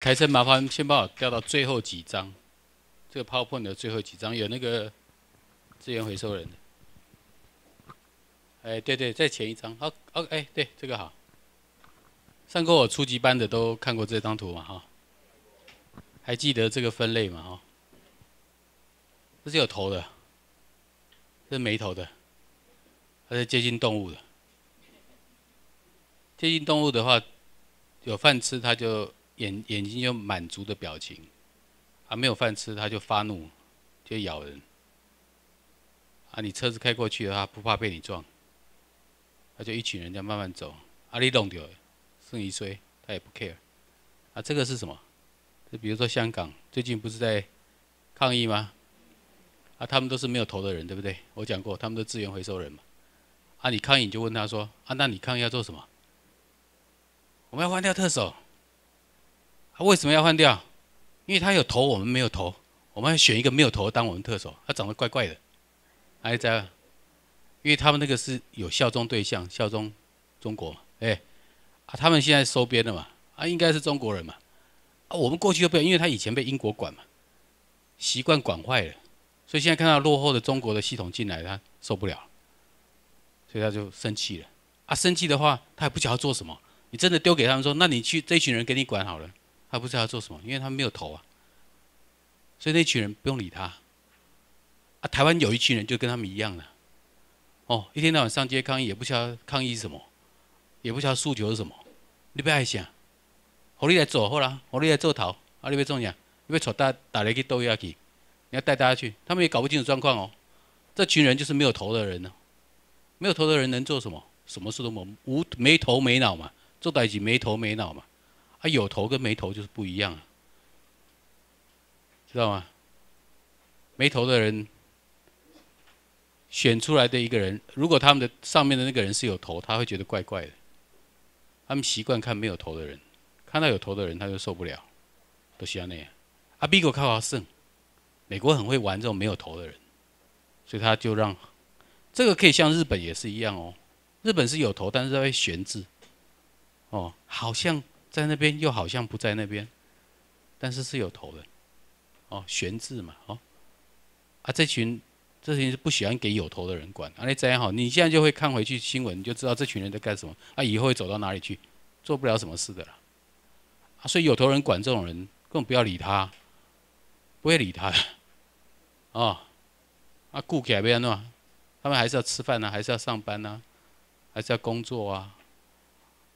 开车麻烦先帮我调到最后几张，这个 PowerPoint 最后几张有那个资源回收人的。哎，对对，在前一张。好，哦，哎，对，这个好。上过我初级班的都看过这张图嘛？哈，还记得这个分类嘛？哈，这是有头的，这是没头的，它是接近动物的。接近动物的话，有饭吃，它就。眼眼睛就满足的表情，啊，没有饭吃他就发怒，就咬人。啊，你车子开过去，他不怕被你撞，他就一群人样慢慢走，啊，你弄掉，剩一岁，他也不 care。啊，这个是什么？就比如说香港最近不是在抗议吗？啊，他们都是没有头的人，对不对？我讲过，他们都资源回收人嘛。啊，你抗议就问他说，啊，那你抗议要做什么？我们要换掉特首。他为什么要换掉？因为他有头，我们没有头，我们要选一个没有头当我们特首。他长得怪怪的，还在。因为他们那个是有效忠对象，效忠中国。嘛，哎，啊，他们现在收编了嘛？啊，应该是中国人嘛？啊，我们过去又被，因为他以前被英国管嘛，习惯管坏了，所以现在看到落后的中国的系统进来，他受不了，所以他就生气了。啊，生气的话，他也不晓得做什么。你真的丢给他们说，那你去这一群人给你管好了。他不知道要做什么，因为他没有头啊。所以那群人不用理他。啊，台湾有一群人就跟他们一样的，哦，一天到晚上街抗议，也不晓得抗议是什么，也不晓得诉求是什么，你别爱想。我你来做好啦，我你来做逃，啊，你别这样，你别吵大打雷去斗一下去，你要带大家去，他们也搞不清楚状况哦。这群人就是没有头的人呢，没有头的人能做什么？什么事都没无没头没脑嘛，做代级没头没脑嘛。他有头跟没头就是不一样知道吗？没头的人选出来的一个人，如果他们的上面的那个人是有头，他会觉得怪怪的。他们习惯看没有头的人，看到有头的人他就受不了，都需要那样。阿比哥靠阿胜，美国很会玩这种没有头的人，所以他就让这个可以像日本也是一样哦。日本是有头，但是他会悬置，哦，好像。在那边又好像不在那边，但是是有头的，哦，悬置嘛，哦，啊，这群，这群是不喜欢给有头的人管，啊，你这样好，你现在就会看回去新闻，你就知道这群人在干什么，啊，以后会走到哪里去，做不了什么事的啦，啊，所以有头人管这种人，更不要理他，不会理他，哦，啊，顾改变人弄，他们还是要吃饭呢，还是要上班呢，还是要工作啊，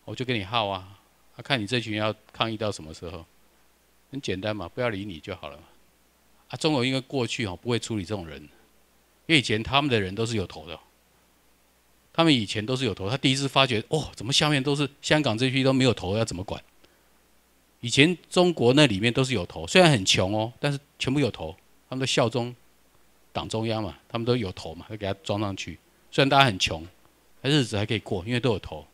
我就跟你耗啊。他看你这群要抗议到什么时候？很简单嘛，不要理你就好了嘛。啊，中国因为过去哦不会处理这种人，因为以前他们的人都是有头的，他们以前都是有头。他第一次发觉，哦，怎么下面都是香港这批都没有头，要怎么管？以前中国那里面都是有头，虽然很穷哦，但是全部有头，他们都效忠党中央嘛，他们都有头嘛，会给他装上去。虽然大家很穷，但日子还可以过，因为都有头，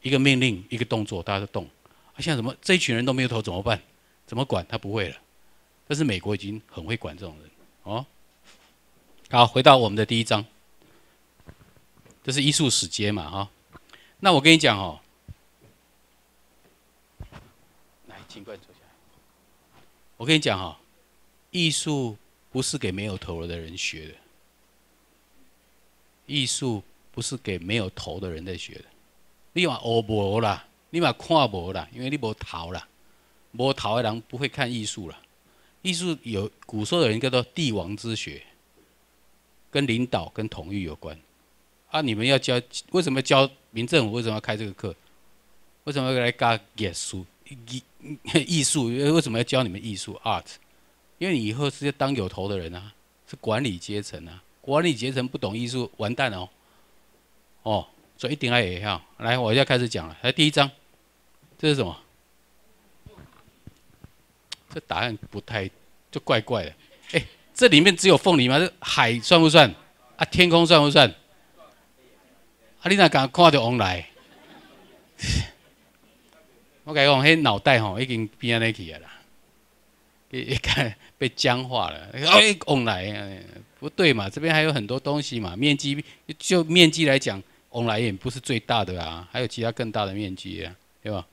一个命令一个动作，大家都动。他现在怎么这一群人都没有头怎么办？怎么管？他不会了。但是美国已经很会管这种人哦。好，回到我们的第一章，这是艺术史阶嘛哈？那我跟你讲哦，来，请管坐下。我跟你讲哈，艺术不是给没有头的人学的，艺术不是给没有头的人在学的。以外，欧不欧啦。你嘛看无啦，因为你无头啦，无头的人不会看艺术啦。艺术有古时候的人叫做帝王之学，跟领导跟统御有关。啊，你们要教为什么教民政？府？为什么要开这个课？为什么要来教艺术？艺 艺术为什么要教你们艺术 art？因为你以后是要当有头的人啊，是管理阶层啊。管理阶层不懂艺术，完蛋哦。哦，所以一定要也要来，我要开始讲了。来，第一章。这是什么？这答案不太，就怪怪的。哎，这里面只有凤梨吗？这海算不算？啊，天空算不算？啊，你那敢看到翁来？我觉讲，嘿，脑袋吼已经变那去了啦，一一看被僵化了。哎，翁来不对嘛，这边还有很多东西嘛。面积就面积来讲，翁来也不是最大的啊，还有其他更大的面积啊，对吧？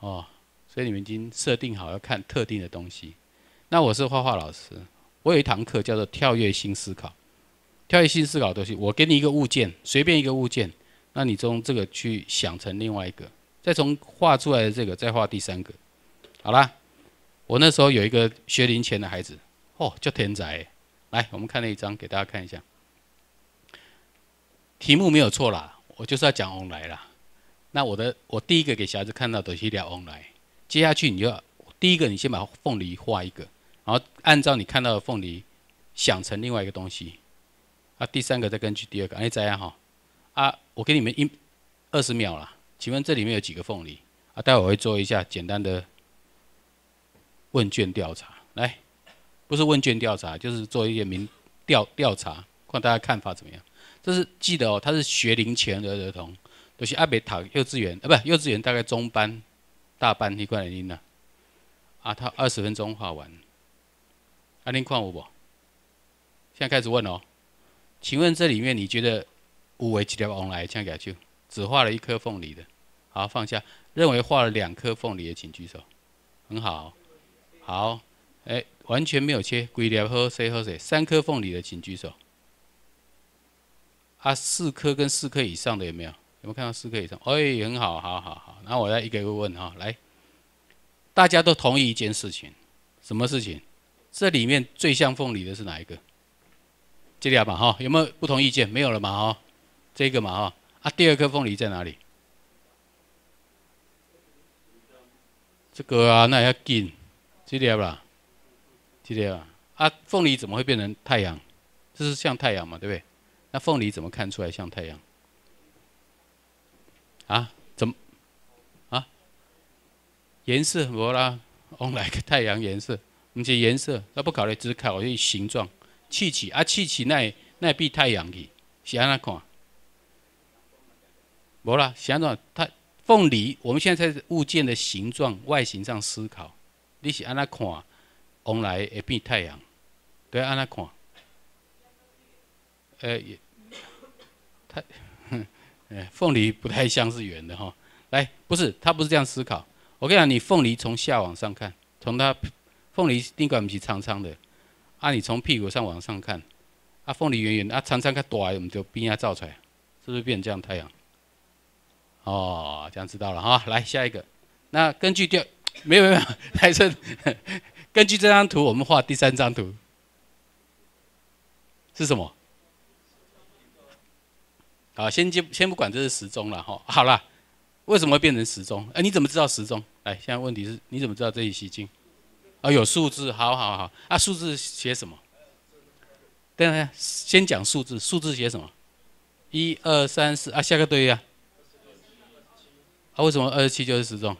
哦，所以你们已经设定好要看特定的东西。那我是画画老师，我有一堂课叫做跳跃性思考。跳跃性思考的东西，我给你一个物件，随便一个物件，那你从这个去想成另外一个，再从画出来的这个再画第三个，好啦，我那时候有一个学龄前的孩子，哦，叫田仔。来，我们看那一张给大家看一下。题目没有错啦，我就是要讲翁来了。那我的我第一个给小孩子看到的是条龙来，接下去你就第一个你先把凤梨画一个，然后按照你看到的凤梨想成另外一个东西，啊第三个再根据第二个，哎这样哈，啊我给你们一二十秒了，请问这里面有几个凤梨？啊待会我会做一下简单的问卷调查，来，不是问卷调查，就是做一些民调调查，看大家看法怎么样。这是记得哦，他是学龄前的儿童。就是阿北塔幼稚园，呃，不，幼稚园大概中班、大班那块原因呢？啊，他二十分钟画完。阿林矿有不？现在开始问哦，请问这里面你觉得五为几条往来这样改就只画了一颗凤梨的？好，放下。认为画了两颗凤梨的，请举手。很好，好，哎，完全没有切，几条喝谁喝谁？三颗凤梨的，请举手。啊，四颗跟四颗以上的有没有？有没有看到四个以上？哎，很好，好好好。那我再一个一个问哈，来，大家都同意一件事情，什么事情？这里面最像凤梨的是哪一个？这列吧哈，有没有不同意见？没有了嘛哈，这个嘛哈。啊，第二颗凤梨在哪里？这个啊，那要近，这列吧，这列啊。啊，凤梨怎么会变成太阳？这是像太阳嘛，对不对？那凤梨怎么看出来像太阳？啊，怎么？啊，颜色无啦，往来个太阳颜色，不是颜色，那不考虑只考虑形状，气体啊，气体那那变太阳去，是安那看？无啦，是安那它凤梨，我们现在在物件的形状外形上思考，你是安那看？往来会变太阳，对安那看？诶，太。哎，凤梨不太像是圆的哈。来，不是，他不是这样思考。我跟你讲，你凤梨从下往上看，从它凤梨尽管是长长的，啊，你从屁股上往上看，啊，凤梨圆圆的，啊，长长的短，我们就变一下照出来，是不是变成这样太阳？哦，这样知道了哈。来下一个，那根据掉，没有没有，还是根据这张图，我们画第三张图是什么？啊，先接先不管这是时钟了哈，好了，为什么会变成时钟？哎，你怎么知道时钟？来，现在问题是，你怎么知道这里吸时啊，有数字，好好好，啊，数字写什么？等等，先讲数字，数字写什么？一二三四啊，下个对呀。啊，为什么二十七就是时钟？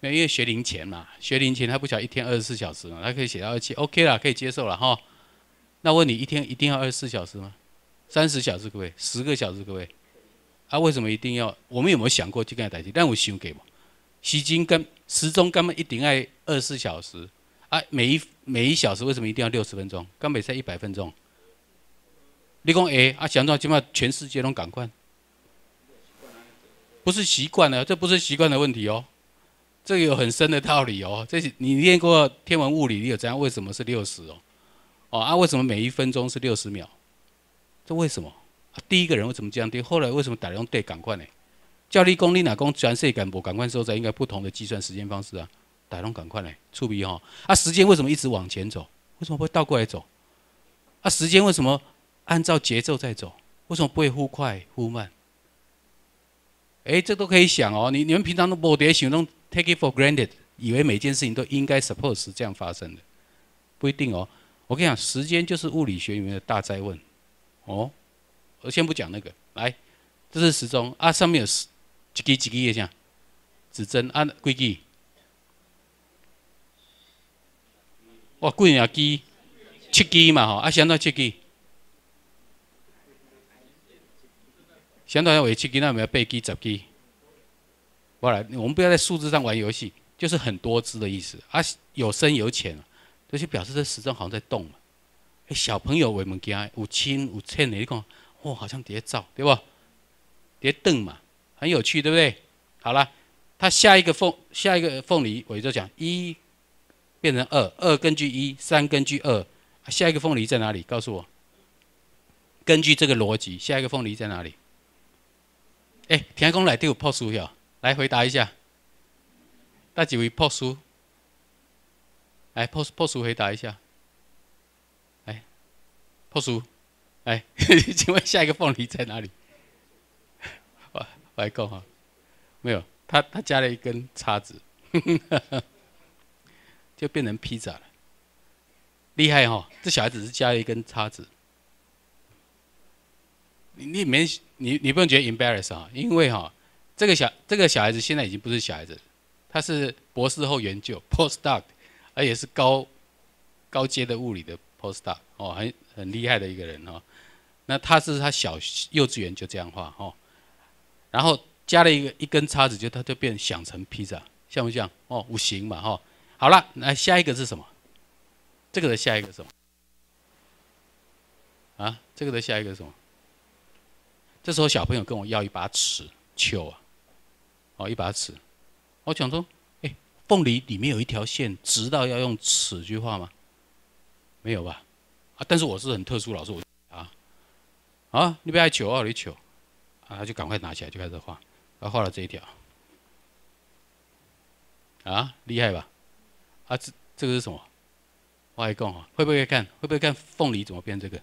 那因为学龄前嘛，学龄前他不晓一天二十四小时嘛，他可以写到二十七，OK 啦，可以接受了哈。那问你一天一定要二十四小时吗？三十小时，各位，十个小时，各位。啊，为什么一定要？我们有没有想过去跟他谈？但我望给嘛？时间跟时钟根本一定爱二十四小时？啊，每一每一小时为什么一定要六十分钟？刚每才一百分钟。你讲哎，啊，想到起码全世界都赶快。不是习惯了，这不是习惯的问题哦。这个有很深的道理哦。这是你练过天文物理，你有知道为什么是六十哦？哦啊，为什么每一分钟是六十秒？这为什么？第一个人为什么这样后来为什么打龙对赶快呢？叫立功立哪功？转身赶不赶快候在应该不同的计算时间方式啊！打龙赶快呢？出鼻哈！啊，时间为什么一直往前走？为什么不会倒过来走？啊，时间为什么按照节奏在走？为什么不会忽快忽慢？哎，这都可以想哦。你你们平常都我得行动 take it for granted，以为每件事情都应该 suppose 这样发生的，不一定哦。我跟你讲，时间就是物理学里面的大灾问。哦，我先不讲那个，来，这是时钟啊，上面有几几几个这样，指针啊，规矩。哇，贵啊机，七几嘛？哈，啊，相当于七几？相当于为七几那没有八机、十几？我来，我们不要在数字上玩游戏，就是很多只的意思啊，有深有浅。就是表示这时钟好像在动了。哎，小朋友画物件有亲有亲的，你看，哇，好像在照，对不？在动嘛，很有趣，对不对？好了，他下一个凤下一个凤梨，我就讲一变成二，二根据一，三根据二，下一个凤梨在哪里？告诉我，根据这个逻辑，下一个凤梨在哪里？哎，天空来，第五破书哟，来回答一下，哪几位破书？来，post post 回答一下。来，post，请问下一个凤梨在哪里？我我来告哈，没有，他他加了一根叉子，就变成披萨了，厉害哈！这小孩子是加了一根叉子，你你没你你不用觉得 embarrass 啊，因为哈，这个小这个小孩子现在已经不是小孩子，他是博士后研究 post doc。他也是高高阶的物理的 poster 哦，很很厉害的一个人哦。那他是他小幼稚园就这样画哦，然后加了一个一根叉子，就他就变想成披萨，像不像？哦，五行嘛哈。好了，那下一个是什么？这个的下一个什么？啊，这个的下一个什么？这时候小朋友跟我要一把尺，求啊，哦一把尺，我想说凤梨里面有一条线，直到要用尺去画吗？没有吧？啊，但是我是很特殊老师，我啊啊，你别爱求啊，你求，啊，他就赶快拿起来就开始画，他画了这一条，啊，厉害吧？啊，这这个是什么？画一更好，会不会看？会不会看凤梨怎么变这个？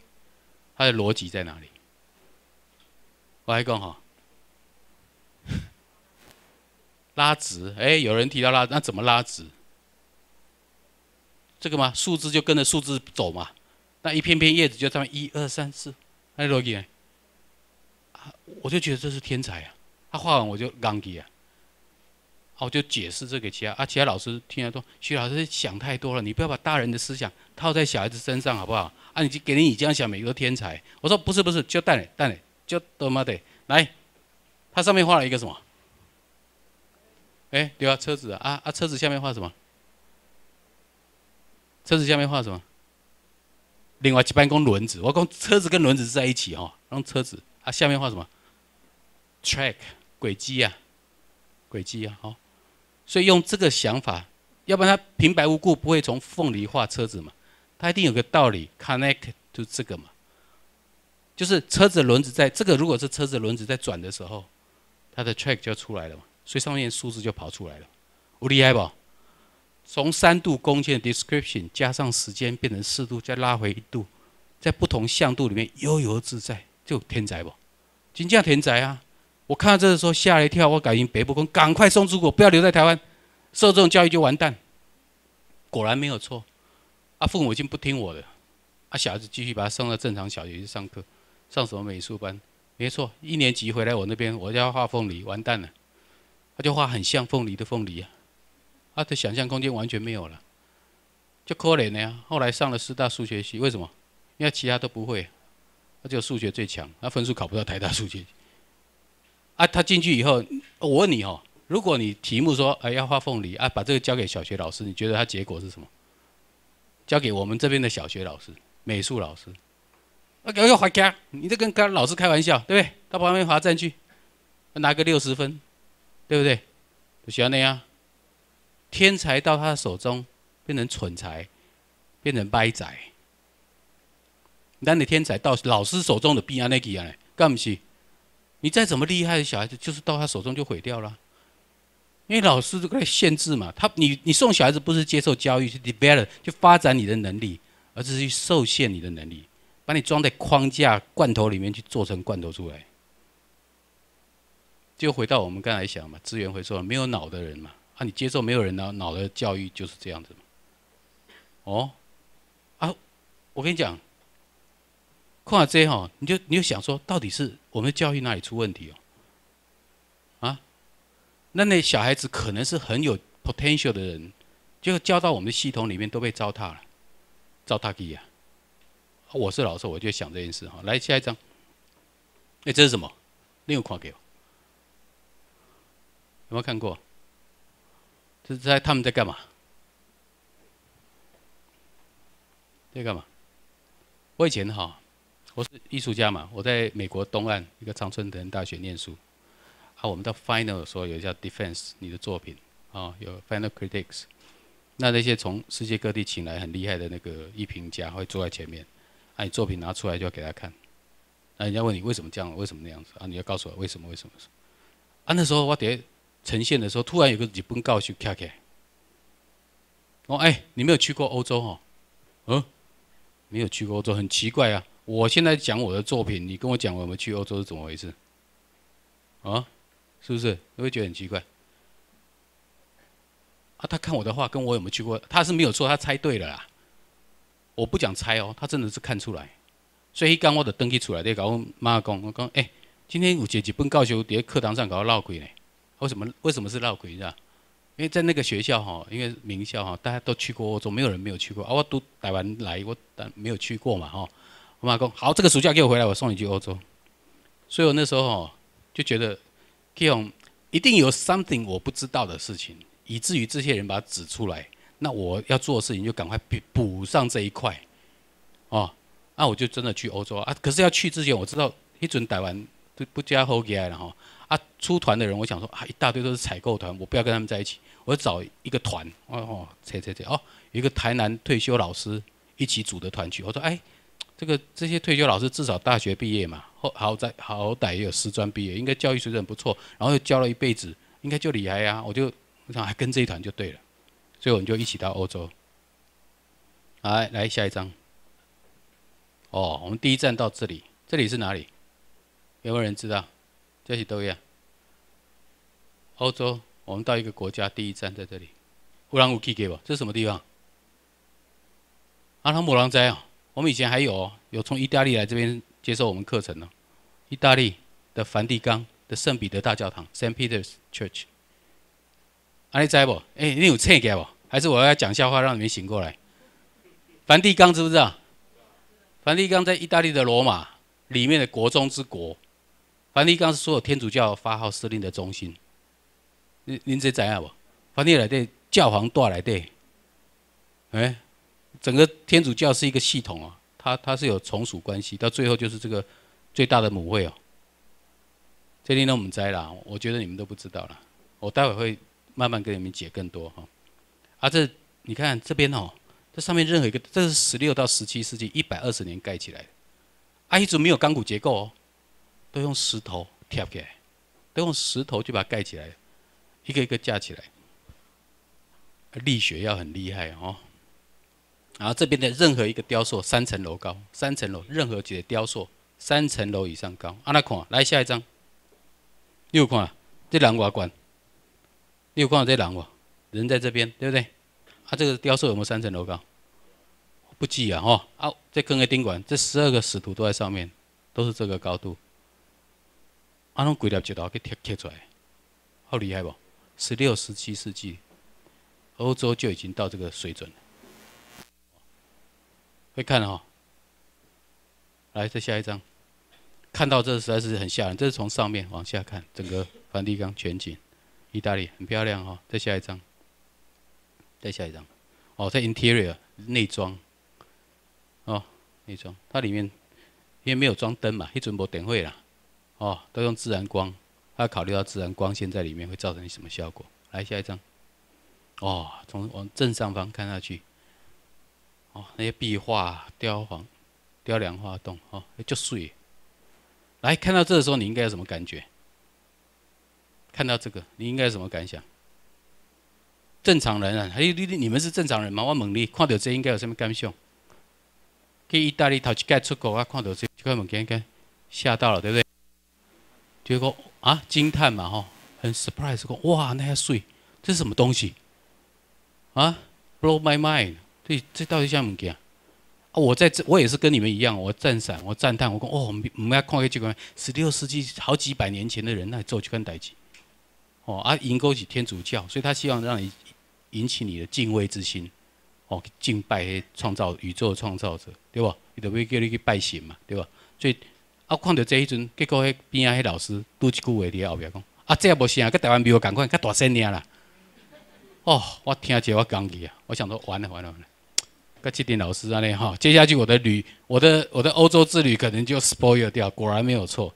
它的逻辑在哪里？我还哈、好。拉直，哎，有人提到拉，那怎么拉直？这个吗？树枝就跟着树枝走嘛。那一片片叶子就这么一二三四。哎，罗杰，啊，我就觉得这是天才啊。他画完我就刚给啊。好，我就解释这给其他，啊，其他老师听了说，徐老师想太多了，你不要把大人的思想套在小孩子身上好不好？啊，你就给你你这样每美个天才。我说不是不是，就蛋蛋，就他妈的来。他上面画了一个什么？哎，对啊，车子啊啊，车子下面画什么？车子下面画什么？另外，一般公轮子。我讲车子跟轮子是在一起哈，然后车子啊下面画什么？track 轨迹啊，轨迹啊，好。所以用这个想法，要不然他平白无故不会从凤梨画车子嘛，他一定有个道理 c o n n e c t to 这个嘛。就是车子轮子在这个，如果是车子轮子在转的时候，它的 track 就出来了嘛。所以上面数字就跑出来了，我厉害不？从三度空间的 description 加上时间变成四度，再拉回一度，在不同相度里面悠游自在，就天才不？金价天才啊！我看到这个时候吓了一跳，我赶紧北部弓，赶快送出国，不要留在台湾，受这种教育就完蛋。果然没有错，啊父母已经不听我的，啊小孩子继续把他送到正常小学去上课，上什么美术班？没错，一年级回来我那边我家画凤梨，完蛋了。他就画很像凤梨的凤梨啊，他的想象空间完全没有了，就可怜了呀。后来上了师大数学系，为什么？因为其他都不会，他就数学最强，他分数考不到台大数学系。啊，他进去以后，我问你哦，如果你题目说哎要画凤梨啊，把这个交给小学老师，你觉得他结果是什么？交给我们这边的小学老师、美术老师，啊，哎呦，滑家，你这跟刚老师开玩笑对不对？到旁边罚站去，拿个六十分。对不对？喜欢那样，天才到他手中变成蠢才，变成呆仔。那你天才到老师手中的必然那几啊，干不起。你再怎么厉害的小孩子，就是到他手中就毁掉了。因为老师就来限制嘛。他，你，你送小孩子不是接受教育，去 develop，去发展你的能力，而是去受限你的能力，把你装在框架罐头里面去做成罐头出来。就回到我们刚才想嘛，资源回收没有脑的人嘛，啊，你接受没有人脑脑的教育就是这样子嘛。哦，啊，我跟你讲，括号 J 哈，你就你就想说，到底是我们的教育哪里出问题哦？啊，那那小孩子可能是很有 potential 的人，就教到我们的系统里面都被糟蹋了，糟蹋鸡啊！我是老师，我就想这件事哈。来，下一张，哎，这是什么？另一个款给我。有没有看过？是在他们在干嘛？在干嘛？我以前哈，我是艺术家嘛，我在美国东岸一个常春藤大学念书。好，我们到 final 的时候有叫 defense，你的作品啊，有 final critics。那那些从世界各地请来很厉害的那个艺评家会坐在前面，把你作品拿出来就要给他看。那人家问你为什么这样，为什么那样子啊？你要告诉我为什么为什么。啊，那时候我得。呈现的时候，突然有个日本教授卡起，哦，哎，你没有去过欧洲哦？嗯，没有去过欧洲，很奇怪啊！我现在讲我的作品，你跟我讲我们去欧洲是怎么回事？啊，是不是？你会觉得很奇怪？啊，他看我的话，跟我有没有去过？他是没有错，他猜对了啦。我不讲猜哦，他真的是看出来。所以一刚我的登记出来，得搞我妈讲，我讲，哎，今天有一个日本教授在课堂上搞我闹鬼呢。为什么？为什么是闹鬼是吧？因为在那个学校哈，因为名校哈，大家都去过欧洲，没有人没有去过啊。我都台湾来，我但没有去过嘛哈。我妈讲好，这个暑假给我回来，我送你去欧洲。”所以我那时候就觉得 k i o n 一定有 something 我不知道的事情，以至于这些人把它指出来。那我要做的事情就赶快补补上这一块哦。那我就真的去欧洲啊。可是要去之前，我知道一准台湾就不加好起来了哈。啊，出团的人，我想说啊，一大堆都是采购团，我不要跟他们在一起。我找一个团，哦，哦，谁谁谁哦，有一个台南退休老师一起组的团去。我说，哎，这个这些退休老师至少大学毕业嘛，后好在好歹也有师专毕业，应该教育水准不错。然后又教了一辈子，应该就厉害呀。我就我想，还跟这一团就对了。所以我们就一起到欧洲。来来，下一张。哦，我们第一站到这里，这里是哪里？有没有人知道？这些都一样。欧洲，我们到一个国家，第一站在这里。乌兰乌气给我，这是什么地方？阿拉姆狼在啊！我们以前还有哦、有从意大利来这边接受我们课程呢。意大利的梵蒂冈的圣彼得大教堂 （Saint Peter's Church）。阿你知不？哎，你有菜给我？还是我要讲笑话让你们醒过来？梵蒂冈知不知道？梵蒂冈在意大利的罗马里面的国中之国。梵蒂冈是所有天主教发号施令的中心，您您知怎样不？梵蒂冈的教皇断来的，哎，整个天主教是一个系统哦，它它是有从属关系，到最后就是这个最大的母会哦。这里呢我们摘啦，我觉得你们都不知道了，我待会会慢慢跟你们解更多哈。啊，这你看这边哦，这上面任何一个，这是十六到十七世纪一百二十年盖起来，啊，一直没有钢骨结构哦。都用石头贴起来，都用石头就把它盖起来，一个一个架起来。力学要很厉害哦。然后这边的任何一个雕塑，三层楼高，三层楼任何级的雕塑，三层楼以上高。阿拉看，来下一张。六框，这廊瓦观。你空啊，这廊瓦观空啊，这廊瓦人在这边，对不对？啊，这个雕塑有没有三层楼高？不记啊哈。啊，这跟个宾馆，这十二个使徒都在上面，都是这个高度。啊，用几粒石头去贴贴出来，好厉害不？十六、十七世纪，欧洲就已经到这个水准了。会看哦，来，再下一张，看到这实在是很吓人。这是从上面往下看整个梵蒂冈全景，意大利很漂亮哦。再下一张，再下一张，哦，在 interior 内装，哦，内装，它里面因为没有装灯嘛，一直无灯会啦。哦，都用自然光，他考虑到自然光线在里面会造成什么效果？来下一张，哦，从往正上方看下去，哦，那些壁画、雕房、雕梁画栋，哦，就碎。来看到这的时候，你应该有什么感觉？看到这个，你应该有什么感想？正常人啊，还有你、你、你们是正常人吗？我猛力看到这，应该有什么感想？去意大利头一盖出国，我看到这，就开门见吓到了，对不对？结果啊，惊叹嘛，吼，很 surprise，说哇，那些水，这是什么东西？啊，blow my mind，对，这到底像什么啊，我在这，我也是跟你们一样，我赞赏，我赞叹，我讲哦，我们我们看一业机关，十六世纪好几百年前的人，那做几根代子，哦，啊，银勾起天主教，所以他希望让你引起你的敬畏之心，哦，敬拜创造宇宙的创造者，对吧？你特别叫你去拜神嘛，对吧？所以。啊，看到这迄阵，结果迄边啊，迄老师拄一句话伫个后壁讲，啊，这也无啥，跟台湾比我共款，较大声尔啦。哦，我听者，我讲议啊！我想说，完了完了完了，甲七点老师安尼吼，接下去我的旅，我的我的欧洲之旅可能就 s p o i l 掉。果然没有错，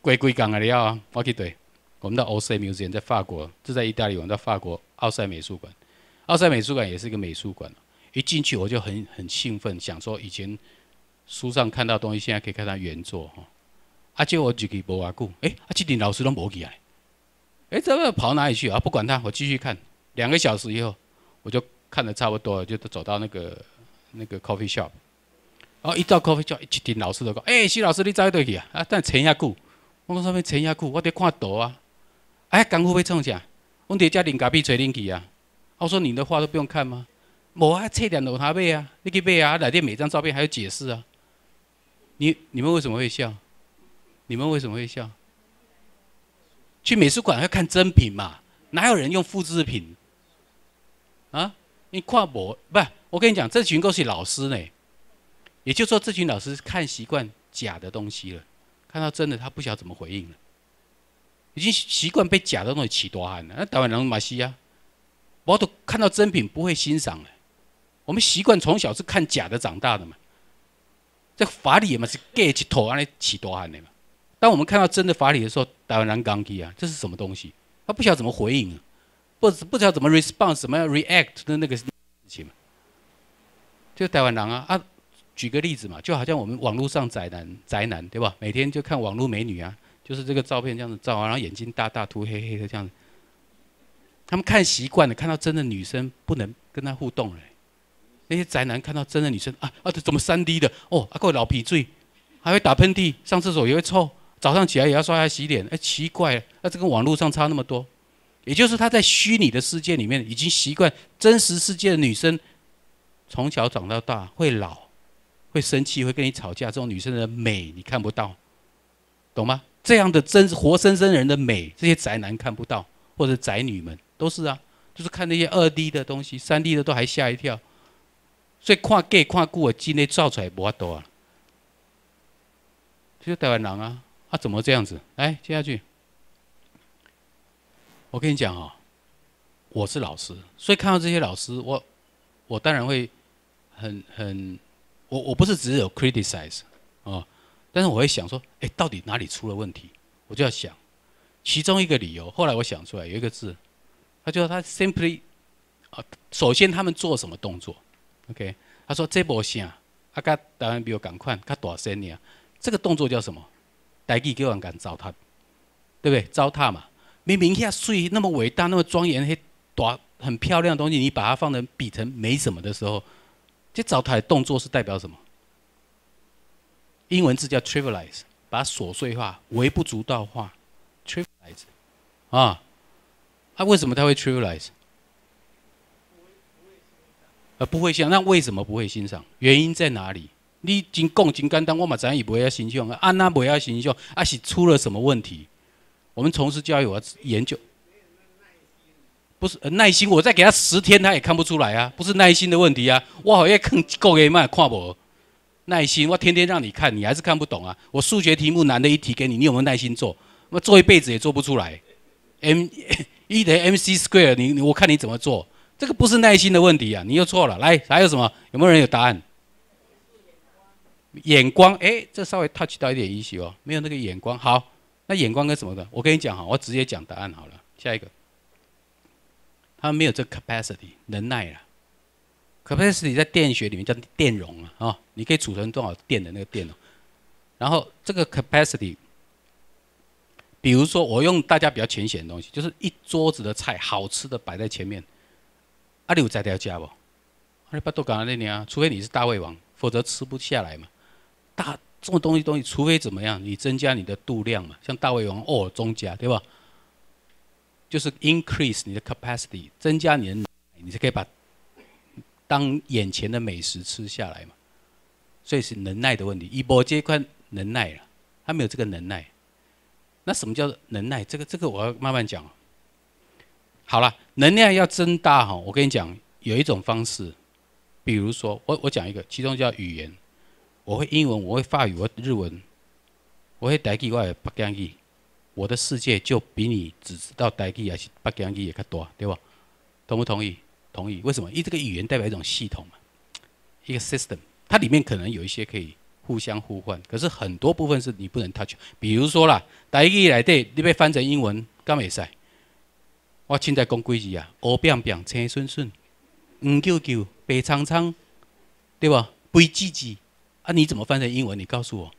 过几讲了了啊。我去对，我们到奥赛美之前，在法国，就在意大利我们到法国奥赛美术馆。奥赛美术馆也是一个美术馆，一进去我就很很兴奋，想说以前书上看到东西，现在可以看到原作哈。阿舅，我自己无偌久，诶，阿七点老师拢无去啊？哎，这个跑哪里去啊？不管他，我继续看。两个小时以后，我就看的差不多，了，就走到那个那个 coffee shop。哦，一到 coffee shop，阿七点老师都讲：“诶，徐老师你在哪里去啊？”啊，等一下久，我讲什么陈下久，我伫看图啊。哎，功夫要创啥？我伫家练卡片，找练去啊。我说你的话都不用看吗？无啊，七点老他买啊，你去买啊。哪天每张照片还有解释啊？你你们为什么会笑？你们为什么会笑？去美术馆要看真品嘛，哪有人用复制品啊？你跨博不？我跟你讲，这群都是老师呢，也就是说，这群老师看习惯假的东西了，看到真的他不晓得怎么回应了，已经习惯被假的东西起多汗了。那台湾人马西亚，我都看到真品不会欣赏了。我们习惯从小是看假的长大的嘛，这法理嘛是 get 起头啊，起多汗的嘛。当我们看到真的法理的时候，台湾人刚基啊，这是什么东西？他不晓得怎么回应，不不知道怎么 respond、怎么样 react 的那个事情，就台湾人啊啊，举个例子嘛，就好像我们网络上宅男宅男对吧？每天就看网络美女啊，就是这个照片这样子照啊，然后眼睛大大、涂黑黑的这样子。他们看习惯了，看到真的女生不能跟他互动了。那些宅男看到真的女生啊啊，怎么三 d 的？哦，阿哥老皮醉，还会打喷嚏，上厕所也会臭。早上起来也要刷牙洗脸，哎，奇怪，那这跟网络上差那么多。也就是他在虚拟的世界里面已经习惯真实世界的女生，从小长到大，会老，会生气，会跟你吵架，这种女生的美你看不到，懂吗？这样的真活生生人的美，这些宅男看不到，或者宅女们都是啊，就是看那些二 D 的东西，三 D 的都还吓一跳。所以看假看假的，境内造出来无法多啊。这是台湾人啊。他怎么这样子？来，接下去，我跟你讲哦，我是老师，所以看到这些老师，我我当然会很很，我我不是只有 criticize 啊，但是我会想说，哎，到底哪里出了问题？我就要想，其中一个理由，后来我想出来有一个字，他说他 simply 啊，首先他们做什么动作？OK，他说这波线啊，他打完比我赶快，他大声啊，这个动作叫什么？来给叫人敢糟蹋，对不对？糟蹋嘛，明明一下碎，那么伟大，那么庄严，很短，很漂亮的东西，你把它放成比成没什么的时候，这糟蹋的动作是代表什么？英文字叫 trivialize，把琐碎化、微不足道化，trivialize，啊，啊、为什么他会 trivialize？呃，不会欣赏，那为什么不会欣赏？原因在哪里？你真讲真简单，我嘛怎样也不会要形象啊，安那不会要形象，啊是出了什么问题？我们从事教育啊，研究不是耐心，我再给他十天，他也看不出来啊，不是耐心的问题啊，我好像看几个人嘛看无耐心，我天天让你看，你还是看不懂啊。我数学题目难的一题给你，你有没有耐心做？那么做一辈子也做不出来。M 一于 M C square，你你我看你怎么做？这个不是耐心的问题啊，你又错了。来，还有什么？有没有人有答案？眼光，哎，这稍微 touch 到一点意思哦。没有那个眼光，好，那眼光跟什么的？我跟你讲哈，我直接讲答案好了。下一个，他们没有这 capacity 能耐了。capacity 在电学里面叫电容啊，哦，你可以储存多少电的那个电容。然后这个 capacity，比如说我用大家比较浅显的东西，就是一桌子的菜，好吃的摆在前面，阿里有在条家不？阿里不都讲了那啊，除非你是大胃王，否则吃不下来嘛。大这种东西东西，除非怎么样，你增加你的度量嘛，像大胃王哦，中加对吧？就是 increase 你的 capacity，增加你的，你是可以把当眼前的美食吃下来嘛，所以是能耐的问题。一博这一块能耐了，他没有这个能耐。那什么叫做能耐？这个这个我要慢慢讲。好了，能量要增大哈，我跟你讲，有一种方式，比如说我我讲一个，其中叫语言。我会英文，我会法语，我日文，我会台语，我会北京语。我的世界就比你只知道台语还是北京语也较大，对吧？同不同意？同意。为什么？因为这个语言代表一种系统嘛，一个 system，它里面可能有一些可以互相互换，可是很多部分是你不能 touch。比如说啦，台语来对，你被翻成英文，干美噻。我现在讲规矩啊，乌片片，青顺顺，黄啾啾，白苍苍，对吧？灰唧唧。那你怎么翻译英文？你告诉我，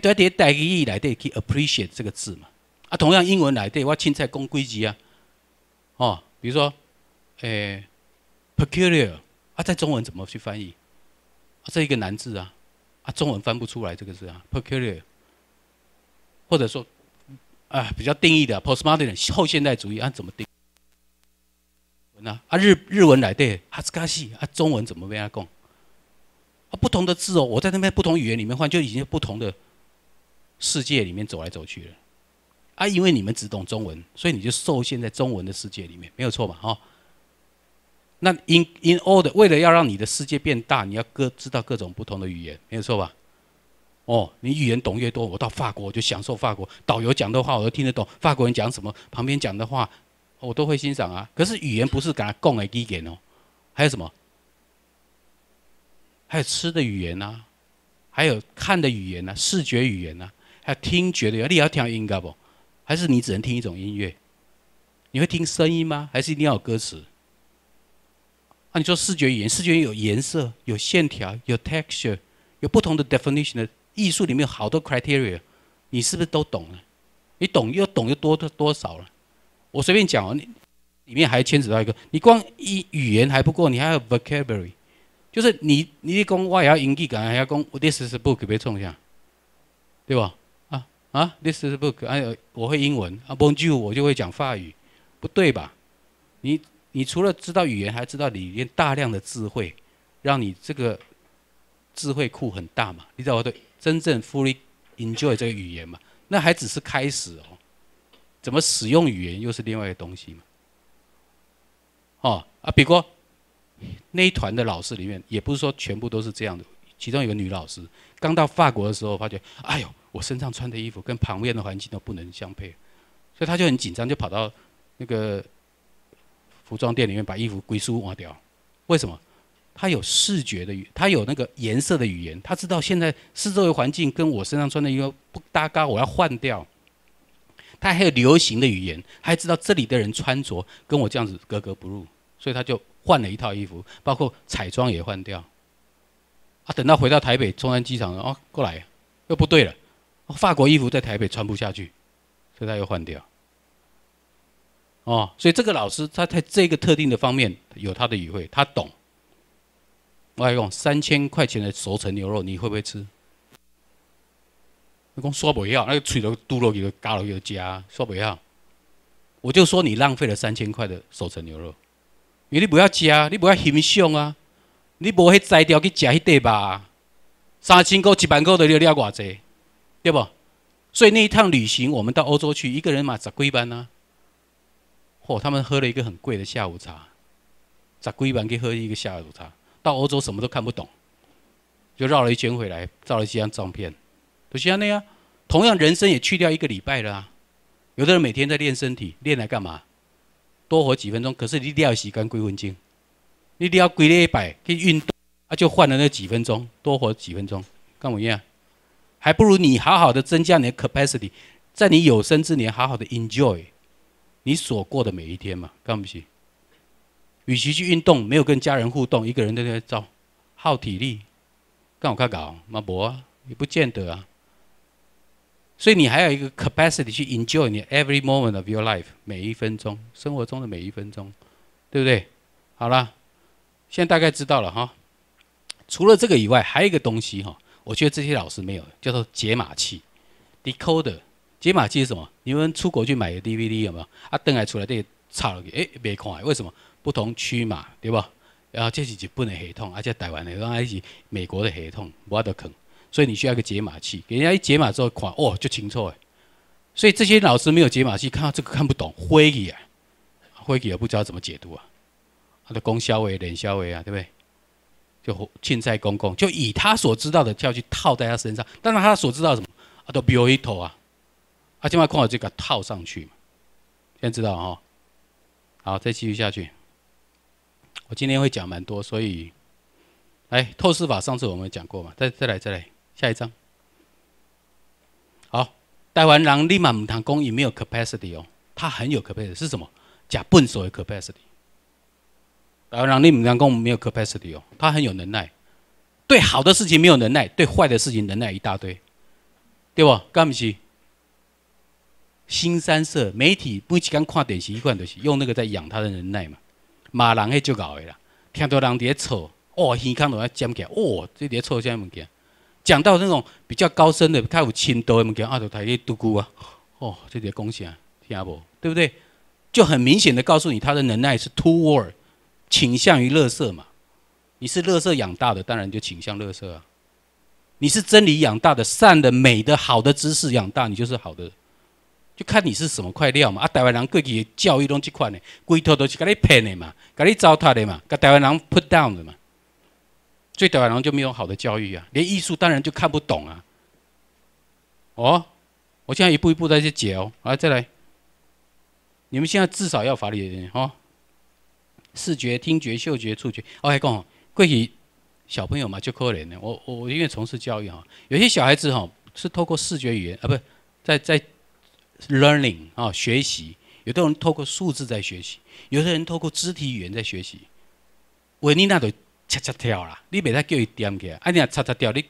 对啊，得带个意义来，得可以 appreciate 这个字嘛。啊，同样英文来，对，我青菜公归集啊。哦，比如说，诶，peculiar，啊，在中文怎么去翻译？啊，这一个难字啊，啊，中文翻不出来这个字啊，peculiar。或者说，啊，比较定义的 postmodern 后现代主义，啊，怎么定？那啊，日日文来对，h a 卡西啊，中文怎么跟他讲？啊，不同的字哦，我在那边不同语言里面换，就已经不同的世界里面走来走去了。啊，因为你们只懂中文，所以你就受限在中文的世界里面，没有错吧？哈。那 in in all 的，为了要让你的世界变大，你要各知道各种不同的语言，没有错吧？哦，你语言懂越多，我到法国我就享受法国导游讲的话我都听得懂，法国人讲什么旁边讲的话我都会欣赏啊。可是语言不是敢来共的基点哦，还有什么？还有吃的语言呢，还有看的语言呢，视觉语言呢，还有听觉的。你要听音乐不？还是你只能听一种音乐？你会听声音吗？还是一定要有歌词？啊，你说视觉语言，视觉语言有颜色、有线条、有 texture、有不同的 definition 的。艺术里面有好多 criteria，你是不是都懂了？你懂又懂又多多少了？我随便讲哦，你里面还牵扯到一个，你光一语言还不够，你还要 vocabulary。就是你，你一公我也要英语讲，还要讲 this is book，别冲一下，对吧？啊啊，this is book，哎，我会英文，啊，不就我就会讲法语，不对吧？你你除了知道语言，还知道里面大量的智慧，让你这个智慧库很大嘛？你知道我对真正 fully enjoy 这个语言嘛？那还只是开始哦，怎么使用语言又是另外一个东西嘛？哦，啊，比哥。那一团的老师里面，也不是说全部都是这样的。其中有个女老师，刚到法国的时候，发觉，哎呦，我身上穿的衣服跟旁边的环境都不能相配，所以她就很紧张，就跑到那个服装店里面把衣服归梳换掉。为什么？她有视觉的语，她有那个颜色的语言，她知道现在四周的环境跟我身上穿的衣服不搭嘎，我要换掉。她还有流行的语言，还知道这里的人穿着跟我这样子格格不入。所以他就换了一套衣服，包括彩妆也换掉。啊，等到回到台北中山机场，哦，过来又不对了，法国衣服在台北穿不下去，所以他又换掉。哦，所以这个老师他在这个特定的方面有他的语汇，他懂。我用三千块钱的熟成牛肉，你会不会吃？那讲说不要，那个吹到肚肉又嘎了又夹，说不要，我就说你浪费了三千块的熟成牛肉。因为你不要吃，你不要欣赏啊，你无迄材料去吃迄块吧，三千块、一万块都了了偌济，对不？所以那一趟旅行，我们到欧洲去，一个人嘛，十几班呐，嚯，他们喝了一个很贵的下午茶，十几班去喝一个下午茶，到欧洲什么都看不懂，就绕了一圈回来，照了几张照片，都像那样，同样人生也去掉一个礼拜了啊。有的人每天在练身体，练来干嘛？多活几分钟，可是你一定要洗干归魂经，你一定要归了一百去运动啊，就换了那几分钟，多活几分钟，干嘛呀？还不如你好好的增加你的 capacity，在你有生之年好好的 enjoy 你所过的每一天嘛，干不起？与其去运动，没有跟家人互动，一个人在那造，耗体力，干我靠搞，妈博啊，也不见得啊。所以你还有一个 capacity 去 enjoy 你 every moment of your life 每一分钟生活中的每一分钟，对不对？好了，现在大概知道了哈。除了这个以外，还有一个东西哈，我觉得这些老师没有，叫做解码器 decoder。解码器是什么？你们出国去买个 DVD 有没有？啊，等下出来这插了去，哎，没看为什么？不同区码对吧？然后这是日本的系统，而且台湾的，还是美国的系统，我都坑。所以你需要一个解码器，给人家一解码之后，款哦，就清楚哎。所以这些老师没有解码器，看到这个看不懂，灰气啊！灰气也不知道怎么解读啊。他的公消为冷消为啊，对不对？就现在公共，就以他所知道的要去套在他身上，但是他所知道什么？啊，的 beautiful 啊，他今晚看我就给套上去嘛。先知道哦，好，再继续下去。我今天会讲蛮多，所以，哎，透视法上次我们讲过嘛，再再来再来。下一张，好，台湾人立马唔谈公益，没有 capacity 哦，他很有 capacity 是什么？假笨手谓 capacity，然后人立马讲公没有 capacity 哦，他很有能耐，对好的事情没有能耐，对坏的事情能耐一大堆，对吧？干唔起？新三社媒体不只讲看点习，一贯东是用那个在养他的能耐嘛，骂人迄就咬的啦，听到人伫咧吵，哦，耳孔都要尖起，哦，这伫咧错啥物事？讲到那种比较高深的，他有清道，门叫阿头台去独孤啊，哦，这些喜啊，听无，对不对？就很明显的告诉你，他的能耐是 two w o r d 倾向于乐色嘛。你是乐色养大的，当然就倾向乐色啊。你是真理养大的，善的、美的、好的知识养大你就是好的，就看你是什么块料嘛。啊，台湾人自己教育拢这款呢，骨头都是给你骗的嘛，给你糟蹋的嘛，给台湾人 put down 的嘛。最屌的，然就没有好的教育啊，连艺术当然就看不懂啊。哦，我现在一步一步在去解哦，来再来。你们现在至少要法律人哦，视觉、听觉、嗅觉、触觉。OK，还好，过去小朋友嘛就可怜的，我我我因为从事教育哈，有些小孩子哈是透过视觉语言啊，不是在在 learning 哦学习，有的人透过数字在学习，有的人透过肢体语言在学习。维尼那的。擦擦跳啦，你袂使叫伊点起，啊，你若擦擦跳，你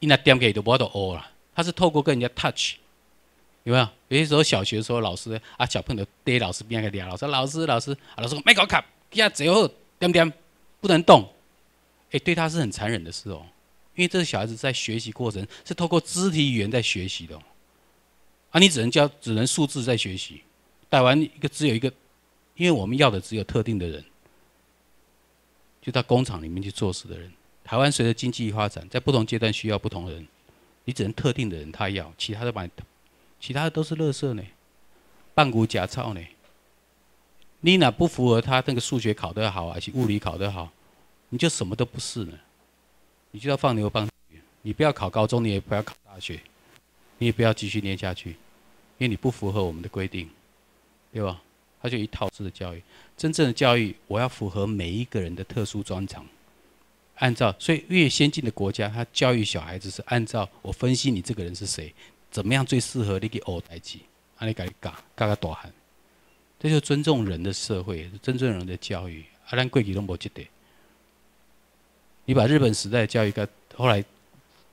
伊那点起就无得学啦。他是透过跟人家 touch，有没有？有些时候小学的时候，老师啊，小朋友爹老师边个聊，老师老师老师，啊，老师唔该我卡，一下最后点点不能动，哎，对他是很残忍的事哦，因为这个小孩子在学习过程是透过肢体语言在学习的，哦，啊，你只能教只能数字在学习，带完一个只有一个，因为我们要的只有特定的人。就到工厂里面去做事的人，台湾随着经济发展，在不同阶段需要不同人，你只能特定的人他要，其他的板，其他的都是垃圾呢，半股假钞呢。妮娜不符合他那个数学考得好，还是物理考得好，你就什么都不是呢，你就要放牛棒，你不要考高中，你也不要考大学，你也不要继续念下去，因为你不符合我们的规定，对吧？他就一套式的教育，真正的教育，我要符合每一个人的特殊专长，按照所以越先进的国家，他教育小孩子是按照我分析你这个人是谁，怎么样最适合你给偶代起，阿里嘎哩嘎，嘎嘎多喊，这就尊重人的社会，尊重人的教育，啊咱贵己都无记得，你把日本时代教育跟后来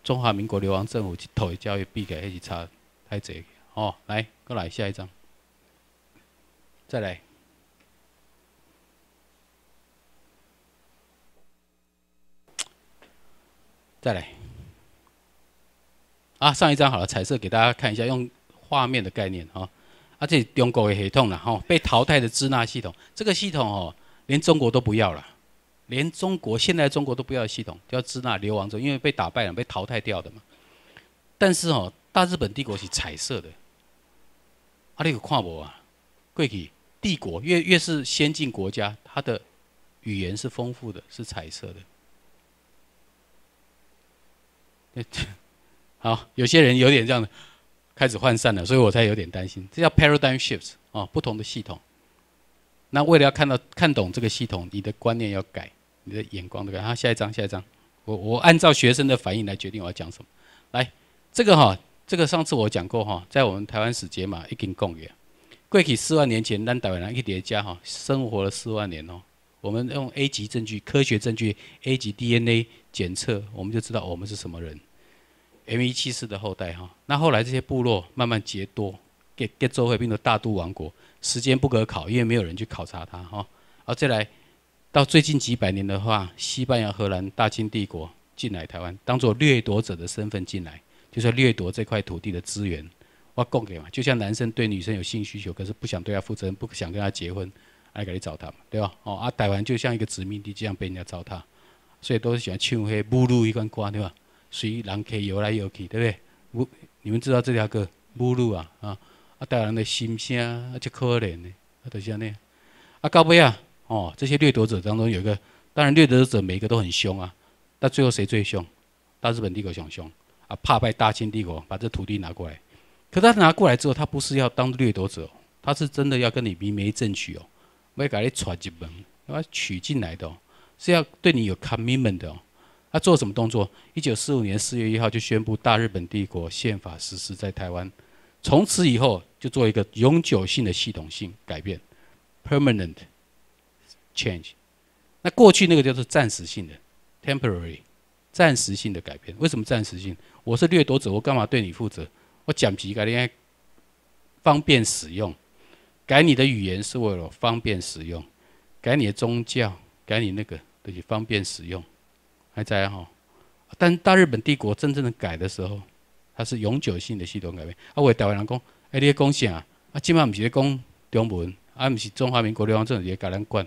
中华民国流亡政府这套教育比起一起差太济，哦，来，过来下一张。再来，再来啊！上一张好了，彩色给大家看一下，用画面的概念哈。这是中国的黑痛了哈，被淘汰的支那系统，这个系统哦，连中国都不要了，连中国现在中国都不要的系统，叫支那流亡者，因为被打败了，被淘汰掉的嘛。但是哦，大日本帝国是彩色的，啊，你有看无啊？过去。帝国越越是先进国家，它的语言是丰富的，是彩色的。好，有些人有点这样，开始涣散了，所以我才有点担心。这叫 paradigm shifts 啊，不同的系统。那为了要看到看懂这个系统，你的观念要改，你的眼光要改。好、后下一张，下一张，我我按照学生的反应来决定我要讲什么。来，这个哈，这个上次我讲过哈，在我们台湾史节嘛，一 ㄍ 贡元。贵溪四万年前，南岛人一叠加哈，生活了四万年哦。我们用 A 级证据、科学证据、A 级 DNA 检测，我们就知道我们是什么人，M174 的后代哈。那后来这些部落慢慢结多，给给周围变成大都王国。时间不可考，因为没有人去考察它哈。而再来到最近几百年的话，西班牙、荷兰、大清帝国进来台湾，当做掠夺者的身份进来，就是掠夺这块土地的资源。我供给嘛，就像男生对女生有性需求，可是不想对她负责任，不想跟她结婚，爱给去找她嘛，对吧？哦，啊，台湾就像一个殖民地，这样被人家糟蹋，所以都是喜欢唱嘿《木鹿》一关歌，对吧？随人可以游来游去，对不对？木，你们知道这条歌《木鹿》啊？啊，啊，台湾的心声啊，就可怜的啊，都是安尼。啊，到尾啊，哦，这些掠夺者当中有一个，当然掠夺者每一个都很凶啊，但最后谁最凶？大日本帝国最凶啊，怕败大清帝国，把这土地拿过来。可他拿过来之后，他不是要当掠夺者，哦，他是真的要跟你明媒正娶哦，要给你闯进门，要娶进来的哦，是要对你有 commitment 的哦。他做什么动作？一九四五年四月一号就宣布大日本帝国宪法实施在台湾，从此以后就做一个永久性的系统性改变，permanent change。那过去那个就是暂时性的，temporary，暂时性的改变。为什么暂时性？我是掠夺者，我干嘛对你负责？我讲皮个，因该方便使用，改你的语言是为了方便使用，改你的宗教，改你那个东是方便使用，还在吼。但大日本帝国真正的改的时候，它是永久性的系统改变。啊，我台湾人讲，哎，你讲啥？啊，今晚不是在讲中文，啊，不是中华民国流亡政也改人管，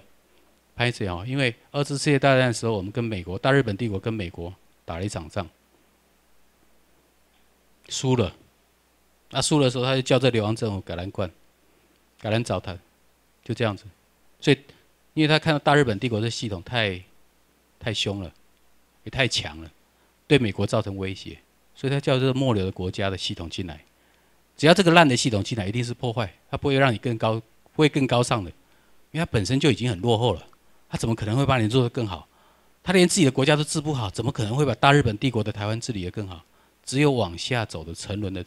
拍这哦。因为二次世界大战的时候，我们跟美国，大日本帝国跟美国打了一场仗，输了。他输的时候，他就叫这流亡政府改兰冠，改兰找他，就这样子。所以，因为他看到大日本帝国的系统太、太凶了，也太强了，对美国造成威胁，所以他叫这个末流的国家的系统进来。只要这个烂的系统进来，一定是破坏，他不会让你更高，不会更高尚的，因为他本身就已经很落后了，他怎么可能会把你做得更好？他连自己的国家都治不好，怎么可能会把大日本帝国的台湾治理得更好？只有往下走的沉沦的。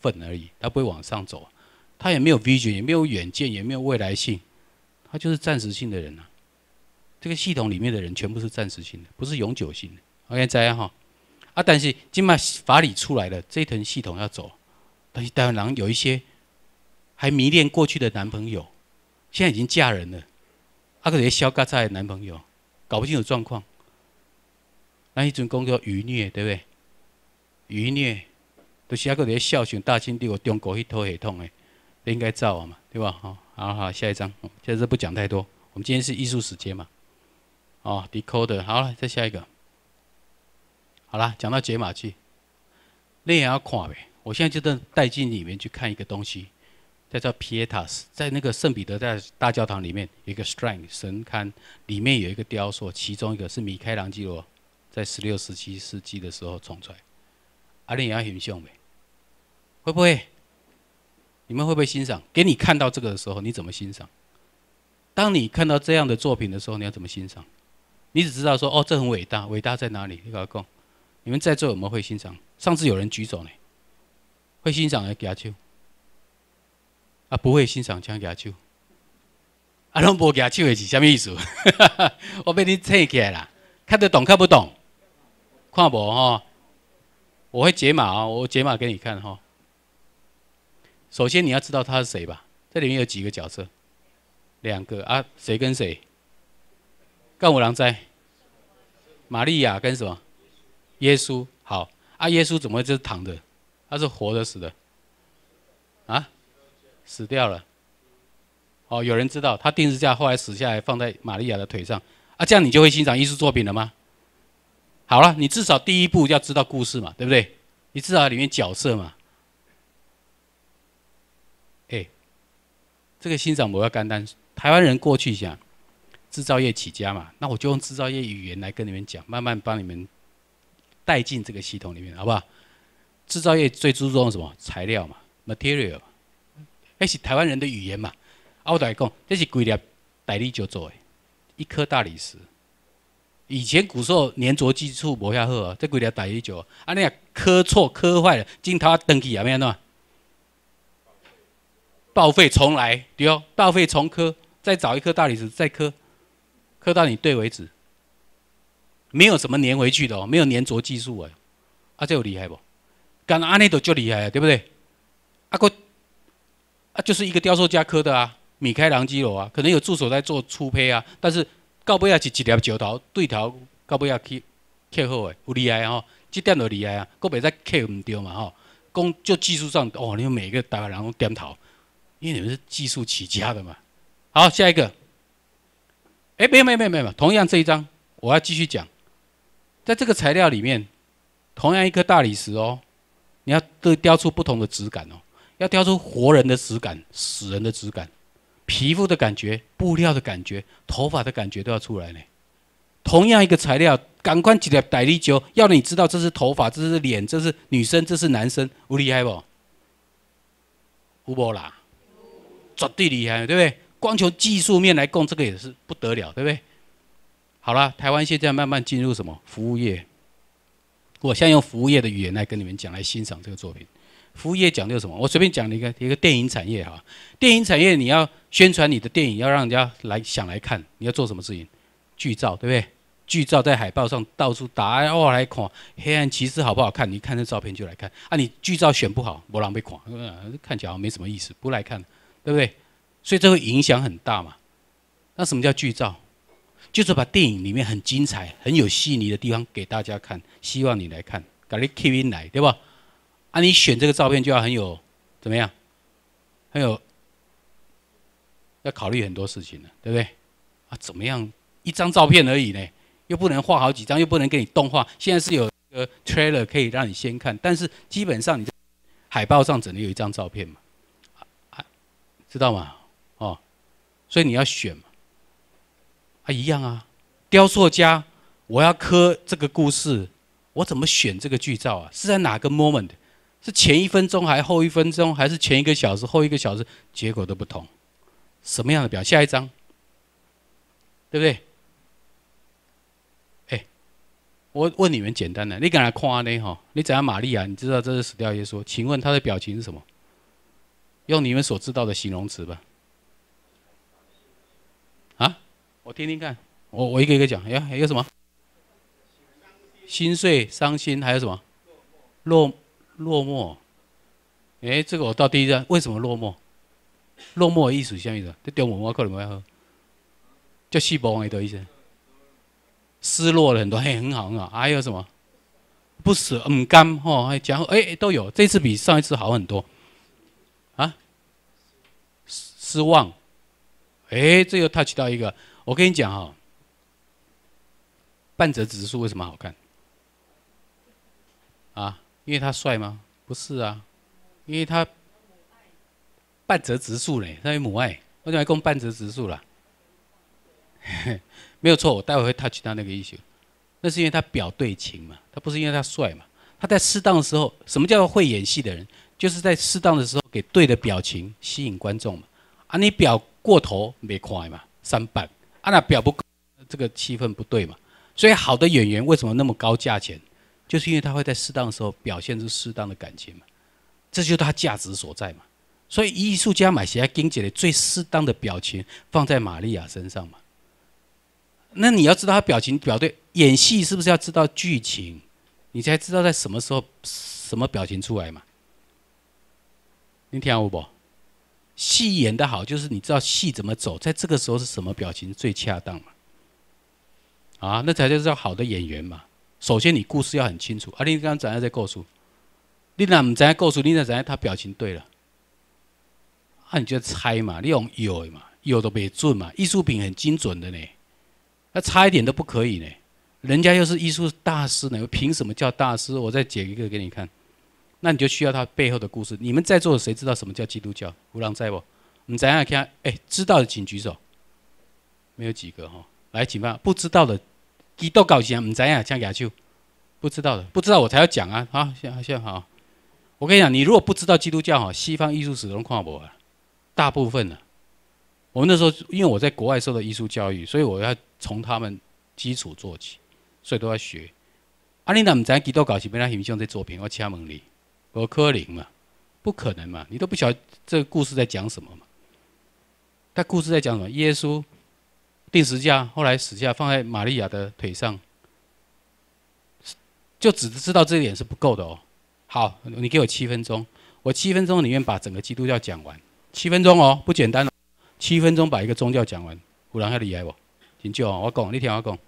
份而已，他不会往上走，他也没有 vision，也没有远见，也没有未来性，他就是暂时性的人啊。这个系统里面的人全部是暂时性的，不是永久性的。OK，再样哈，啊，但是今麦法理出来了，这一层系统要走，但是当然有一些还迷恋过去的男朋友，现在已经嫁人了，啊，可能萧消菜在男朋友，搞不清楚状况，那一种工作余孽，对不对？余孽。都下你的孝顺大清帝国，中国一头系痛诶，应该照啊嘛，对吧？好，好好，下一章，现在不讲太多。我们今天是艺术时间嘛，哦，decode，好了，再下一个，好了，讲到解码器，你也要看呗。我现在就带进里面去看一个东西，叫做 Pietas，在那个圣彼得大大教堂里面有一个 Streng 神龛，里面有一个雕塑，其中一个是米开朗基罗在十六、十七世纪的时候创出来，啊，你也要欣赏呗。会不会？你们会不会欣赏？给你看到这个的时候，你怎么欣赏？当你看到这样的作品的时候，你要怎么欣赏？你只知道说：“哦，这很伟大，伟大在哪里？”你不要讲。你们在座有没有会欣赏？上次有人举手呢，会欣赏的举手。啊，不会欣赏假球，啊，拢无假球的是什么意思？我被你扯起来了，看得懂看不懂？看无哈，我会解码啊，我解码给你看哈。首先，你要知道他是谁吧？这里面有几个角色，两个啊？谁跟谁？干我郎在，玛利亚跟什么？耶稣。好啊，耶稣怎么会就是躺着？他是活的，死的？啊？死掉了。哦，有人知道他定时字架后来死下来，放在玛利亚的腿上。啊，这样你就会欣赏艺术作品了吗？好了，你至少第一步要知道故事嘛，对不对？你至少里面角色嘛。这个欣赏我要干单。台湾人过去讲，制造业起家嘛，那我就用制造业语言来跟你们讲，慢慢帮你们带进这个系统里面，好不好？制造业最注重什么？材料嘛，material。那是台湾人的语言嘛。啊，我来讲，这是几粒大理石做的，一颗大理石。以前古时候粘着技术无遐好啊，这几粒大理石，啊你啊磕错磕坏了，镜头要登去阿咩喏？报废重来，对哦。报废重磕，再找一颗大理石再磕，磕到你对为止。没有什么粘回去的哦，没有粘着技术哎。啊，这有厉害不？讲阿那朵就厉害，对不对？啊个啊就是一个雕塑家刻的啊，米开朗基罗啊，可能有助手在做粗胚啊。但是搞不要是一条石头对条搞不要去刻好哎，有厉害哦，这点就厉害啊，搁别再刻唔掉嘛吼。讲就技术上哦，你们每个大概人都点头。因为你们是技术起家的嘛，好，下一个，哎，没有没有没有没有，同样这一张，我要继续讲，在这个材料里面，同样一颗大理石哦，你要都雕出不同的质感哦，要雕出活人的质感、死人的质感、皮肤的感觉、布料的感觉、头发的感觉都要出来呢。同样一个材料，赶快起来摆力球，要你知道这是头发，这是脸，这是女生，这是男生，厉害不？无波啦。绝对厉害，对不对？光从技术面来供这个也是不得了，对不对？好了，台湾现在慢慢进入什么服务业？我现在用服务业的语言来跟你们讲，来欣赏这个作品。服务业讲究什么？我随便讲一个一个电影产业哈。电影产业你要宣传你的电影，要让人家来想来看，你要做什么事情？剧照，对不对？剧照在海报上到处打哦来看，黑暗骑士好不好看？你看这照片就来看啊。你剧照选不好，博朗被垮，看起来好没什么意思，不来看。对不对？所以这会影响很大嘛？那什么叫剧照？就是把电影里面很精彩、很有吸引力的地方给大家看，希望你来看，赶紧 keep in 来，对吧？啊，你选这个照片就要很有怎么样？很有要考虑很多事情了，对不对？啊，怎么样？一张照片而已呢，又不能画好几张，又不能给你动画。现在是有个 trailer 可以让你先看，但是基本上你在海报上只能有一张照片嘛。知道吗？哦，所以你要选嘛。啊，一样啊。雕塑家，我要刻这个故事，我怎么选这个剧照啊？是在哪个 moment？是前一分钟，还后一分钟，还是前一个小时，后一个小时？结果都不同。什么样的表下一张，对不对？哎，我问你们简单的，你敢来看呢？哈，你讲玛利亚，你知道这是死掉耶稣？请问他的表情是什么？用你们所知道的形容词吧。啊，我听听看，我我一个一个讲，呀，还有什么？心碎、伤心，还有什么？落落寞。哎，这个我到第一站，为什么落寞？落寞的意思什么意思？在中文文化课的面喝，叫“细胞还的意思。失落了很多，嘿，很好很好。还有什么？不舍、不甘，吼，还讲，哎，都有。这次比上一次好很多。失望，哎，这又 touch 到一个，我跟你讲哈，半泽直树为什么好看？啊，因为他帅吗？不是啊，因为他半泽直树嘞，他有母爱，我讲还供半泽直树了，没有错，我待会会 touch 到那个英雄，那是因为他表对情嘛，他不是因为他帅嘛，他在适当的时候，什么叫做会演戏的人？就是在适当的时候给对的表情，吸引观众嘛。啊，你表过头没快嘛？三半啊，那表不这个气氛不对嘛。所以好的演员为什么那么高价钱？就是因为他会在适当的时候表现出适当的感情嘛，这就是他价值所在嘛。所以艺术家买起来，姐的最适当的表情放在玛利亚身上嘛。那你要知道他表情表对，演戏是不是要知道剧情，你才知道在什么时候什么表情出来嘛。你听我不？戏演的好，就是你知道戏怎么走，在这个时候是什么表情最恰当嘛？啊，那才叫做好的演员嘛。首先，你故事要很清楚。啊，你刚刚怎样在告诉？你哪唔怎样告诉？你哪怎样他表情对了？啊，你就猜嘛，你用有嘛，有都别准嘛。艺术品很精准的呢，那差一点都不可以呢。人家又是艺术大师呢，凭什么叫大师？我再解一个给你看。那你就需要他背后的故事。你们在座的谁知道什么叫基督教？胡郎在不？你怎样看？哎，知道的请举手。没有几个哈。来，请吧。不知道的，基督教什么？唔知呀，像亚洲，不知道的，不知道我才要讲啊。好，先先好。我跟你讲，你如果不知道基督教哈，西方艺术史都看不完。啊。大部分呢，我们那时候因为我在国外受到艺术教育，所以我要从他们基础做起，所以都要学。阿你哪唔知基督教是么？咩形象？在作品？我请问你。我柯林嘛，不可能嘛，你都不晓得这个故事在讲什么嘛？他故事在讲什么？耶稣定时架，后来死架放在玛利亚的腿上，就只知道这一点是不够的哦。好，你给我七分钟，我七分钟里面把整个基督教讲完。七分钟哦，不简单哦，七分钟把一个宗教讲完，果人要厉害不？请叫哦，我讲，你听我讲。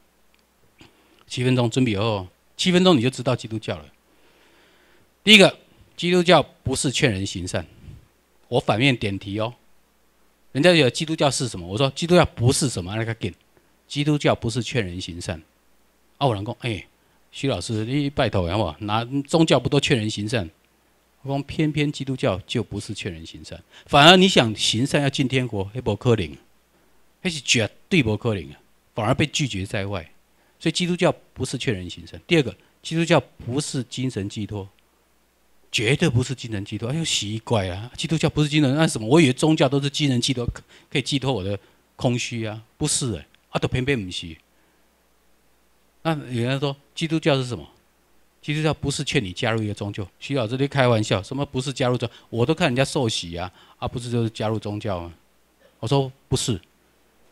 七分钟准备哦，七分钟你就知道基督教了。第一个。基督教不是劝人行善，我反面点题哦。人家有基督教是什么？我说基督教不是什么，那个给，基督教不是劝人行善。奥兰公哎，徐老师你拜托好不好？拿宗教不都劝人行善？我讲偏偏基督教就不是劝人行善，反而你想行善要进天国，黑不可能，那是绝对不科灵啊？反而被拒绝在外。所以基督教不是劝人行善。第二个，基督教不是精神寄托。绝对不是精神寄托，哎呦，奇怪啊！基督教不是精神，那什么？我以为宗教都是精神寄托，可以寄托我的空虚啊？不是哎，阿都偏偏不是。那有人说基督教是什么？基督教不是劝你加入一个宗教，徐老师在开玩笑，什么不是加入宗？我都看人家受洗啊，啊，不是就是加入宗教。我说不是，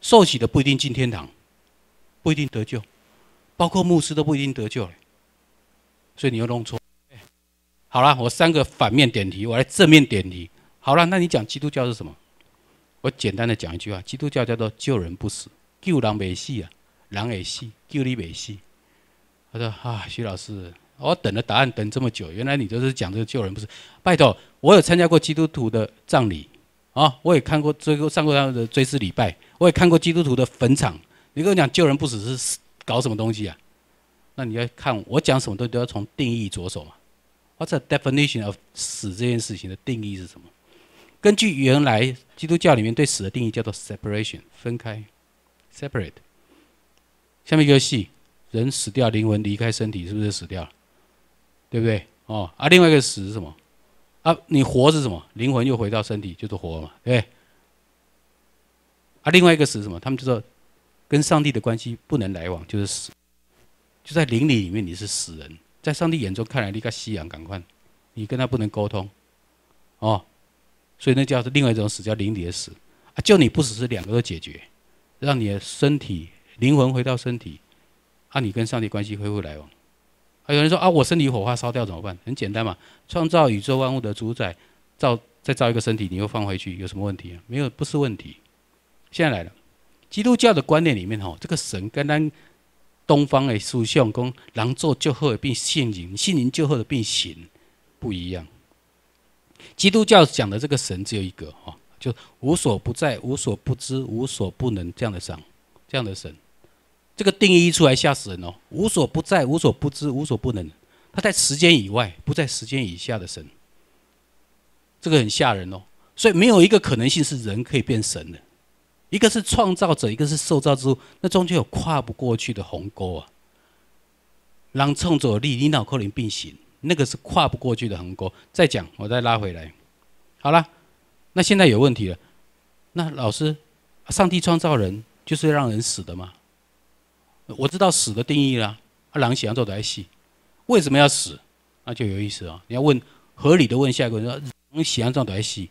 受洗的不一定进天堂，不一定得救，包括牧师都不一定得救所以你又弄错。好了，我三个反面点题，我来正面点题。好了，那你讲基督教是什么？我简单的讲一句话，基督教叫做救人不死，救狼尾戏啊，狼尾戏，救你尾戏。他说啊，徐老师，我等了答案等这么久，原来你就是讲这个救人不死。拜托，我有参加过基督徒的葬礼啊，我也看过追后上过他们的追思礼拜，我也看过基督徒的坟场。你跟我讲救人不死是搞什么东西啊？那你要看我讲什么都都要从定义着手嘛。What's What's a definition of 死这件事情的定义是什么？根据原来基督教里面对死的定义叫做 separation 分开，separate。下面一个系，人死掉，灵魂离开身体，是不是死掉了？对不对？哦，啊，另外一个死是什么？啊，你活是什么？灵魂又回到身体，就是活嘛，对不对？啊，另外一个死是什么？他们就说，跟上帝的关系不能来往，就是死，就在灵里里面你是死人。在上帝眼中看来，你该西洋，赶快，你跟他不能沟通，哦，所以那叫是另外一种死，叫灵体的死啊！就你不死是两个都解决，让你的身体灵魂回到身体，啊，你跟上帝关系恢复来往。啊，有人说啊，我身体火化烧掉怎么办？很简单嘛，创造宇宙万物的主宰，造再造一个身体，你又放回去，有什么问题啊？没有，不是问题。现在来了，基督教的观念里面吼，这个神跟刚。东方的书上讲，难做最后的变圣人，圣人最后的变神，不一样。基督教讲的这个神只有一个哈，就无所不在、无所不知、无所不能这样的神，这样的神，这个定义一出来吓死人哦！无所不在、无所不知、无所不能，他在时间以外、不在时间以下的神，这个很吓人哦。所以没有一个可能性是人可以变神的。一个是创造者，一个是受造之物，那终究有跨不过去的鸿沟啊！让创作力、领导力并行，那个是跨不过去的鸿沟。再讲，我再拉回来，好了，那现在有问题了。那老师，上帝创造人，就是让人死的吗？我知道死的定义啦。狼喜欢做台戏，为什么要死？那就有意思哦。你要问合理的问下一个，人喜欢做台戏，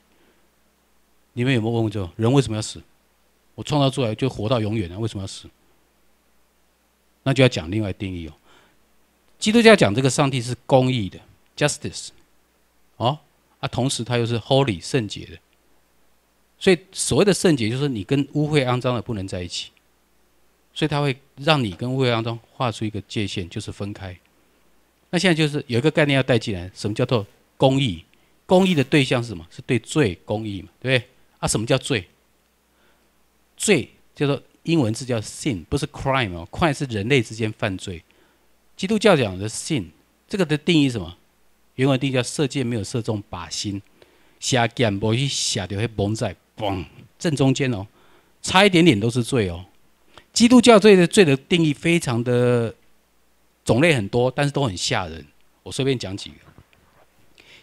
你们有没有问过？人为什么要死？我创造出来就活到永远啊，为什么要死？那就要讲另外定义哦。基督教讲这个上帝是公义的 （justice），哦，那同时他又是 holy 圣洁的。所以所谓的圣洁，就是你跟污秽肮脏的不能在一起。所以他会让你跟污秽肮脏画出一个界限，就是分开。那现在就是有一个概念要带进来，什么叫做公义？公义的对象是什么？是对罪公义嘛，对不对？啊，什么叫罪？罪，就说英文字叫 sin，不是 crime 哦，crime 是人类之间犯罪。基督教讲的 sin，这个的定义什么？原文定义叫射箭没有射中靶心，射箭没去射到那靶子，嘣，正中间哦，差一点点都是罪哦。基督教罪的罪的定义非常的种类很多，但是都很吓人。我随便讲几个。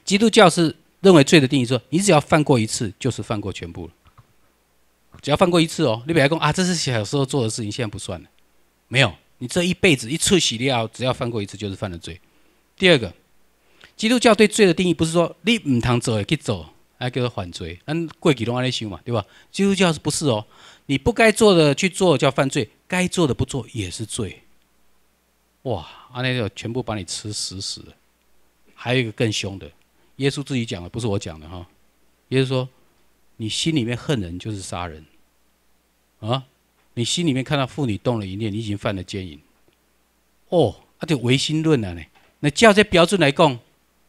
基督教是认为罪的定义说，你只要犯过一次，就是犯过全部了。只要犯过一次哦，你别讲啊，这是小时候做的事情，现在不算了。没有，你这一辈子一次洗掉，只要犯过一次就是犯了罪。第二个，基督教对罪的定义不是说你唔当做也去做，那叫做犯罪。嗯，过几钟安尼修嘛，对吧？基督教是不是哦？你不该做的去做叫犯罪，该做的不做也是罪。哇，安尼就全部把你吃死死的。还有一个更凶的，耶稣自己讲的，不是我讲的哈。耶稣说，你心里面恨人就是杀人。啊，你心里面看到妇女动了一念，你已经犯了奸淫。哦，那就唯心论了呢。那照这标准来讲，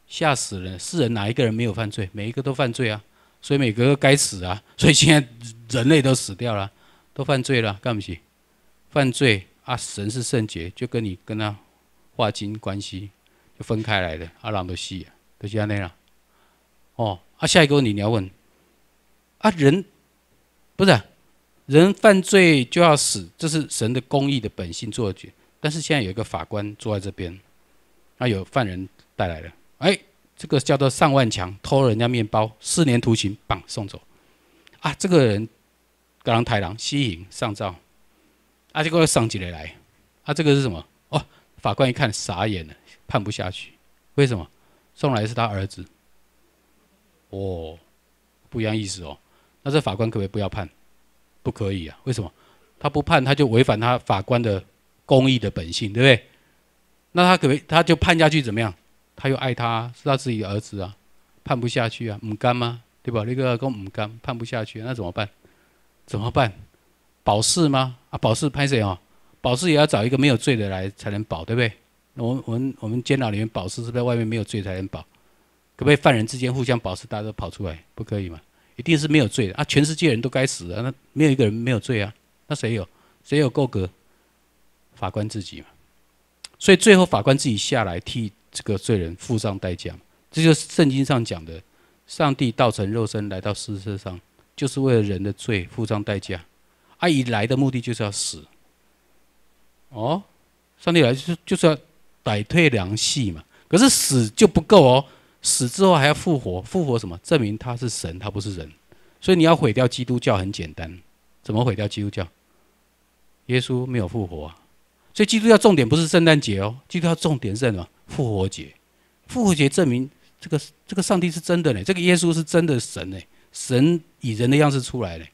吓死人！世人哪一个人没有犯罪？每一个都犯罪啊，所以每个都该死啊。所以现在人类都死掉了，都犯罪了，干不起。犯罪啊，神是圣洁，就跟你跟他划清关系，就分开来的。阿朗都西，都西阿内了。哦，啊，下一个问题你要问啊，人不是？人犯罪就要死，这是神的公义的本性作决。但是现在有一个法官坐在这边，那有犯人带来了。哎，这个叫做上万强偷人家面包，四年徒刑，棒送走。啊，这个人，葛朗太郎、西影上照，啊，结果要上起类来？啊，这个是什么？哦，法官一看傻眼了，判不下去。为什么？送来是他儿子。哦，不一样意思哦。那这法官可不可以不要判？不可以啊！为什么他不判，他就违反他法官的公义的本性，对不对？那他可不，他就判下去怎么样？他又爱他，是他自己儿子啊，判不下去啊，唔干吗？对吧？那个更唔干，判不下去，那怎么办？怎么办？保释吗？啊，保释判谁啊？保释也要找一个没有罪的来才能保，对不对？我我们我们监牢里面保释是在外面没有罪才能保？可不可以犯人之间互相保释，大家都跑出来？不可以吗？一定是没有罪的啊！全世界人都该死啊！那没有一个人没有罪啊？那谁有？谁有够格？法官自己嘛。所以最后法官自己下来替这个罪人付上代价。这就是圣经上讲的，上帝道成肉身来到世界上，就是为了人的罪付上代价。阿姨来的目的就是要死。哦，上帝来就是就是要摆退良戏嘛。可是死就不够哦。死之后还要复活，复活什么？证明他是神，他不是人。所以你要毁掉基督教很简单，怎么毁掉基督教？耶稣没有复活啊，所以基督教重点不是圣诞节哦，基督教重点是什么？复活节。复活节证明这个这个上帝是真的呢，这个耶稣是真的神呢，神以人的样式出来呢。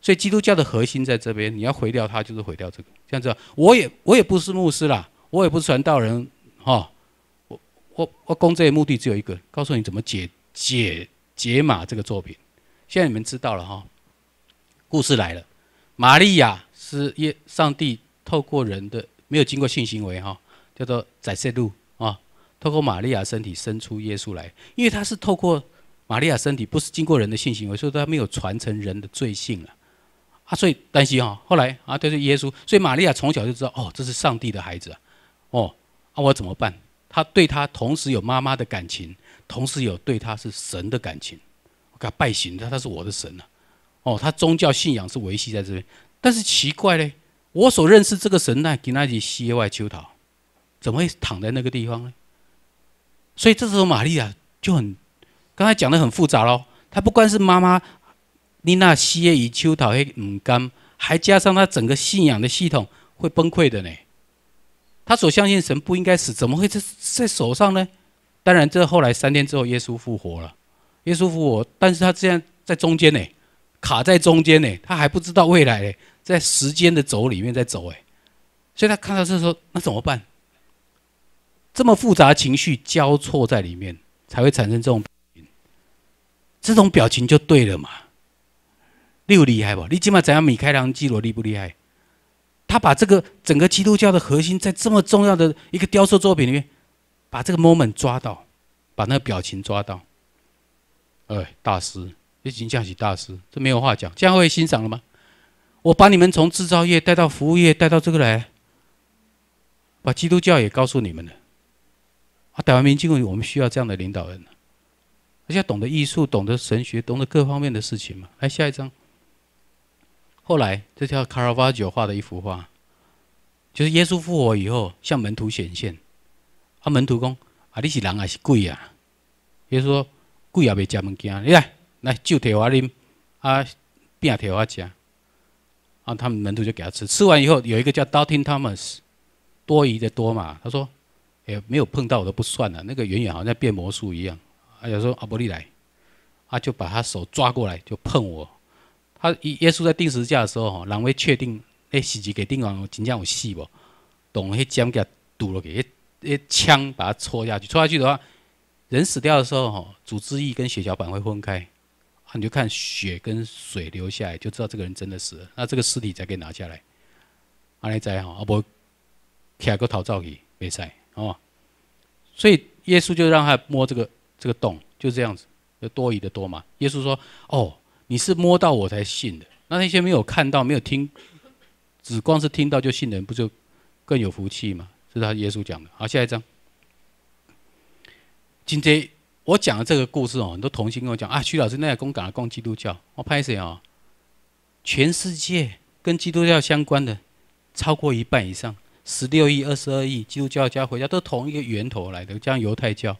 所以基督教的核心在这边，你要毁掉他就是毁掉这个。像这样我也我也不是牧师啦，我也不是传道人哈。我我公作的目的只有一个，告诉你怎么解解解码这个作品。现在你们知道了哈，故事来了。玛利亚是耶上帝透过人的没有经过性行为哈，叫做仔色路啊，透过玛利亚身体生出耶稣来。因为他是透过玛利亚身体，不是经过人的性行为，所以他没有传承人的罪性了。啊，所以担心哈，后来啊，对是耶稣，所以玛利亚从小就知道哦，这是上帝的孩子啊。哦，那我怎么办？他对他同时有妈妈的感情，同时有对他是神的感情，我给他拜神，他他是我的神啊。哦，他宗教信仰是维系在这边，但是奇怪嘞，我所认识这个神呢，吉纳吉西耶外丘桃，怎么会躺在那个地方呢？所以这时候玛利亚就很，刚才讲的很复杂喽，他不光是妈妈，妮娜西耶与丘桃黑母甘，还加上他整个信仰的系统会崩溃的呢。他所相信神不应该死，怎么会在在手上呢？当然，这后来三天之后耶稣复活了。耶稣复活，但是他这样在中间呢，卡在中间呢，他还不知道未来呢，在时间的轴里面在走哎，所以他看到这时候，那怎么办？这么复杂情绪交错在里面，才会产生这种表情。这种表情就对了嘛？你有厉害不？你起码怎样米开朗基罗厉不厉害？他把这个整个基督教的核心，在这么重要的一个雕塑作品里面，把这个 moment 抓到，把那个表情抓到。哎，大师，已经讲起大师，这没有话讲，这样会欣赏了吗？我把你们从制造业带到服务业，带到这个来，把基督教也告诉你们了。啊，台湾民进党，我们需要这样的领导人，而且懂得艺术，懂得神学，懂得各方面的事情嘛。来，下一张。后来，这条卡拉瓦乔画的一幅画，就是耶稣复活以后向门徒显现。啊，门徒公，啊，你是人还是鬼啊？耶稣说：鬼也未吃物件，来来酒替我饮，啊饼替我食。啊，他们门徒就给他吃，吃完以后，有一个叫道听 Thomas，t 多疑的多嘛，他说：哎，没有碰到我都不算了，那个远远好像变魔术一样。啊，有时候阿伯利来，啊就把他手抓过来就碰我。啊，耶稣在定时架的时候，吼，人为确定诶，是是给定完真正有死不？当去针给堵了，给诶枪把它戳下去，戳下去的话，人死掉的时候，吼，组织液跟血小板会分开，你就看血跟水流下来，就知道这个人真的死了。那这个尸体才可以拿下来，安尼在吼，啊，伯，下一个逃走去，袂使哦。所以耶稣就让他摸这个这个洞，就这样子，就多疑的多嘛。耶稣说，哦。你是摸到我才信的，那那些没有看到、没有听，只光是听到就信的人，不就更有福气吗？这是他耶稣讲的。好，下一张。今天我讲的这个故事哦，很多同心跟我讲啊，徐老师那也公港了，供基督教。我拍谁啊？全世界跟基督教相关的超过一半以上，十六亿、二十二亿，基督教加回家都同一个源头来的，样犹太教。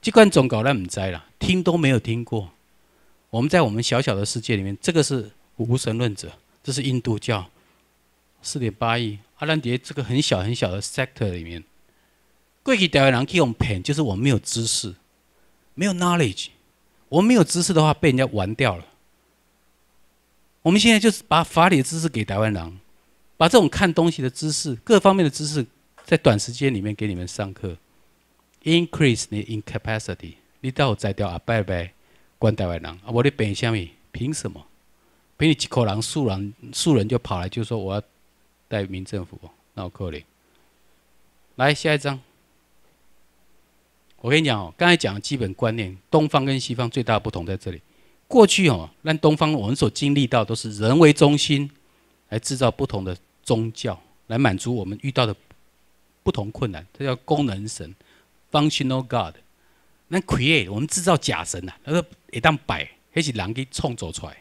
这关总搞那唔知啦，听都没有听过。我们在我们小小的世界里面，这个是无神论者，这是印度教，四点八亿阿兰迪这个很小很小的 sector 里面，贵给台湾人可以用 p n 就是我们没有知识，没有 knowledge，我们没有知识的话被人家玩掉了。我们现在就是把法理知识给台湾人，把这种看东西的知识、各方面的知识，在短时间里面给你们上课，increase 你 in capacity，你到后再掉啊，拜拜。关台湾人，啊，我的变虾米？凭什么？凭你几口人、素人、素人就跑来就说我要代民政府那我可怜。来下一张，我跟你讲哦，刚才讲的基本观念，东方跟西方最大的不同在这里。过去哦，让东方我们所经历到都是人为中心来制造不同的宗教，来满足我们遇到的不同困难。这叫功能神 （functional god）。咱开诶，我们制造假神呐！那个会当摆，迄是人去创造出来。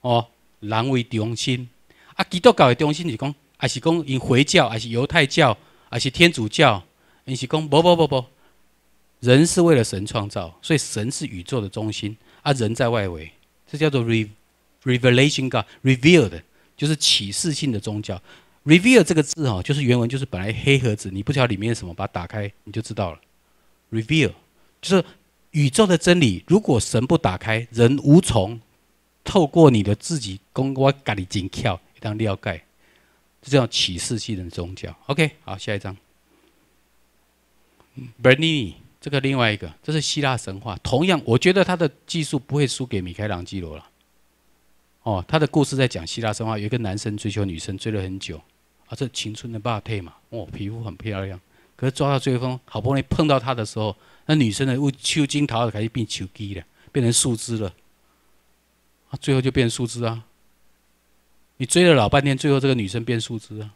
哦，人为中心啊，基督教的中心是讲，还是讲因回教，还是犹太教，还是天主教？因是讲不不不不，人是为了神创造，所以神是宇宙的中心，啊，人在外围，这叫做 re revelation God revealed，就是启示性的宗教。reveal 这个字哦，就是原文就是本来黑盒子，你不晓里面什么，把它打开你就知道了。reveal。就是宇宙的真理，如果神不打开，人无从透过你的自己。我咖哩紧跳一张尿盖，这叫启示性的宗教。OK，好，下一张。Bernini 这个另外一个，这是希腊神话。同样，我觉得他的技术不会输给米开朗基罗了。哦，他的故事在讲希腊神话，有一个男生追求女生，追了很久，啊，这青春的霸配嘛，哦，皮肤很漂亮，可是抓到追风，好不容易碰到他的时候。那女生呢？误求金桃，还是变求鸡了？变成树枝了。啊，最后就变树枝啊！你追了老半天，最后这个女生变树枝啊！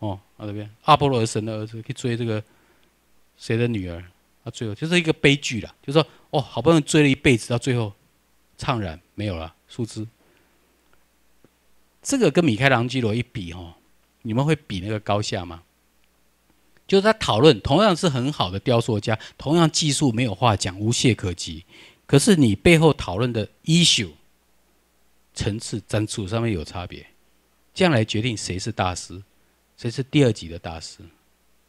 哦，那边阿波罗神的儿子去追这个谁的女儿？啊，最后就是一个悲剧了。就说哦，好不容易追了一辈子，到最后怅然没有了树枝。这个跟米开朗基罗一比哦，你们会比那个高下吗？就是他讨论，同样是很好的雕塑家，同样技术没有话讲，无懈可击。可是你背后讨论的 issue 层次、层次上面有差别，这样来决定谁是大师，谁是第二级的大师。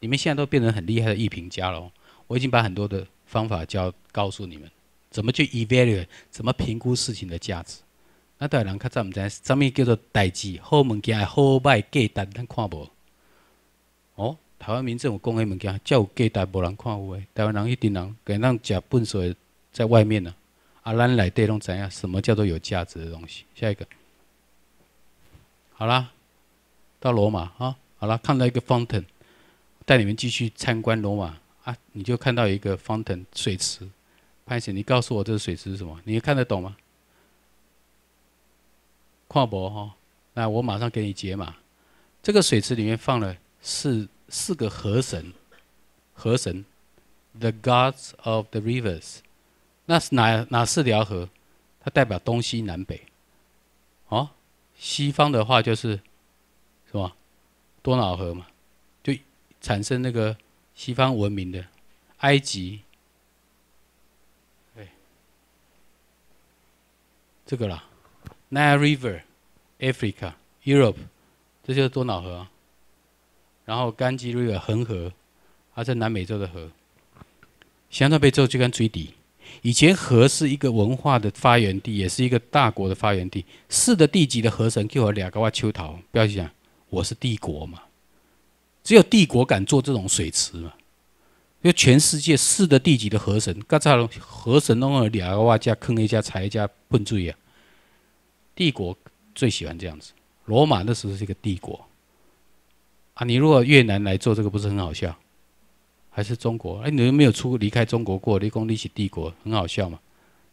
你们现在都变成很厉害的艺评家了。我已经把很多的方法教告诉你们，怎么去 evaluate，怎么评估事情的价值。那当然，来看，我们在上面叫做代志？好物件好坏价值，咱看无？台湾民众我讲开物件叫有价值，无人看有诶。台湾人一定人，给让食笨数在外面呢、啊，咱内底拢知影什么叫做有价值的东西。下一个，好啦，到罗马啊，好了，看到一个方腾，带你们继续参观罗马啊，你就看到一个方腾水池。潘先你告诉我这个水池是什么？你看得懂吗？跨博哈，那我马上给你解码。这个水池里面放了四。四个河神，河神，the gods of the rivers，那是哪哪四条河？它代表东西南北。哦，西方的话就是，是吧？多瑙河嘛，就产生那个西方文明的，埃及，哎，这个啦，Nile River，Africa，Europe，这就是多瑙河。然后，甘基瑞尔恒河，还在南美洲的河。香肠被咒就跟水底。以前河是一个文化的发源地，也是一个大国的发源地。市的地级的河神就和两个挖秋桃，不要去想，我是帝国嘛。只有帝国敢做这种水池嘛？因为全世界市的地级的河神，刚才河神弄了两个挖加坑一家财家混醉啊！帝国最喜欢这样子。罗马那时候是一个帝国。啊，你如果越南来做这个，不是很好笑？还是中国？哎，你又没有出离开中国过，立公立起帝国，很好笑嘛？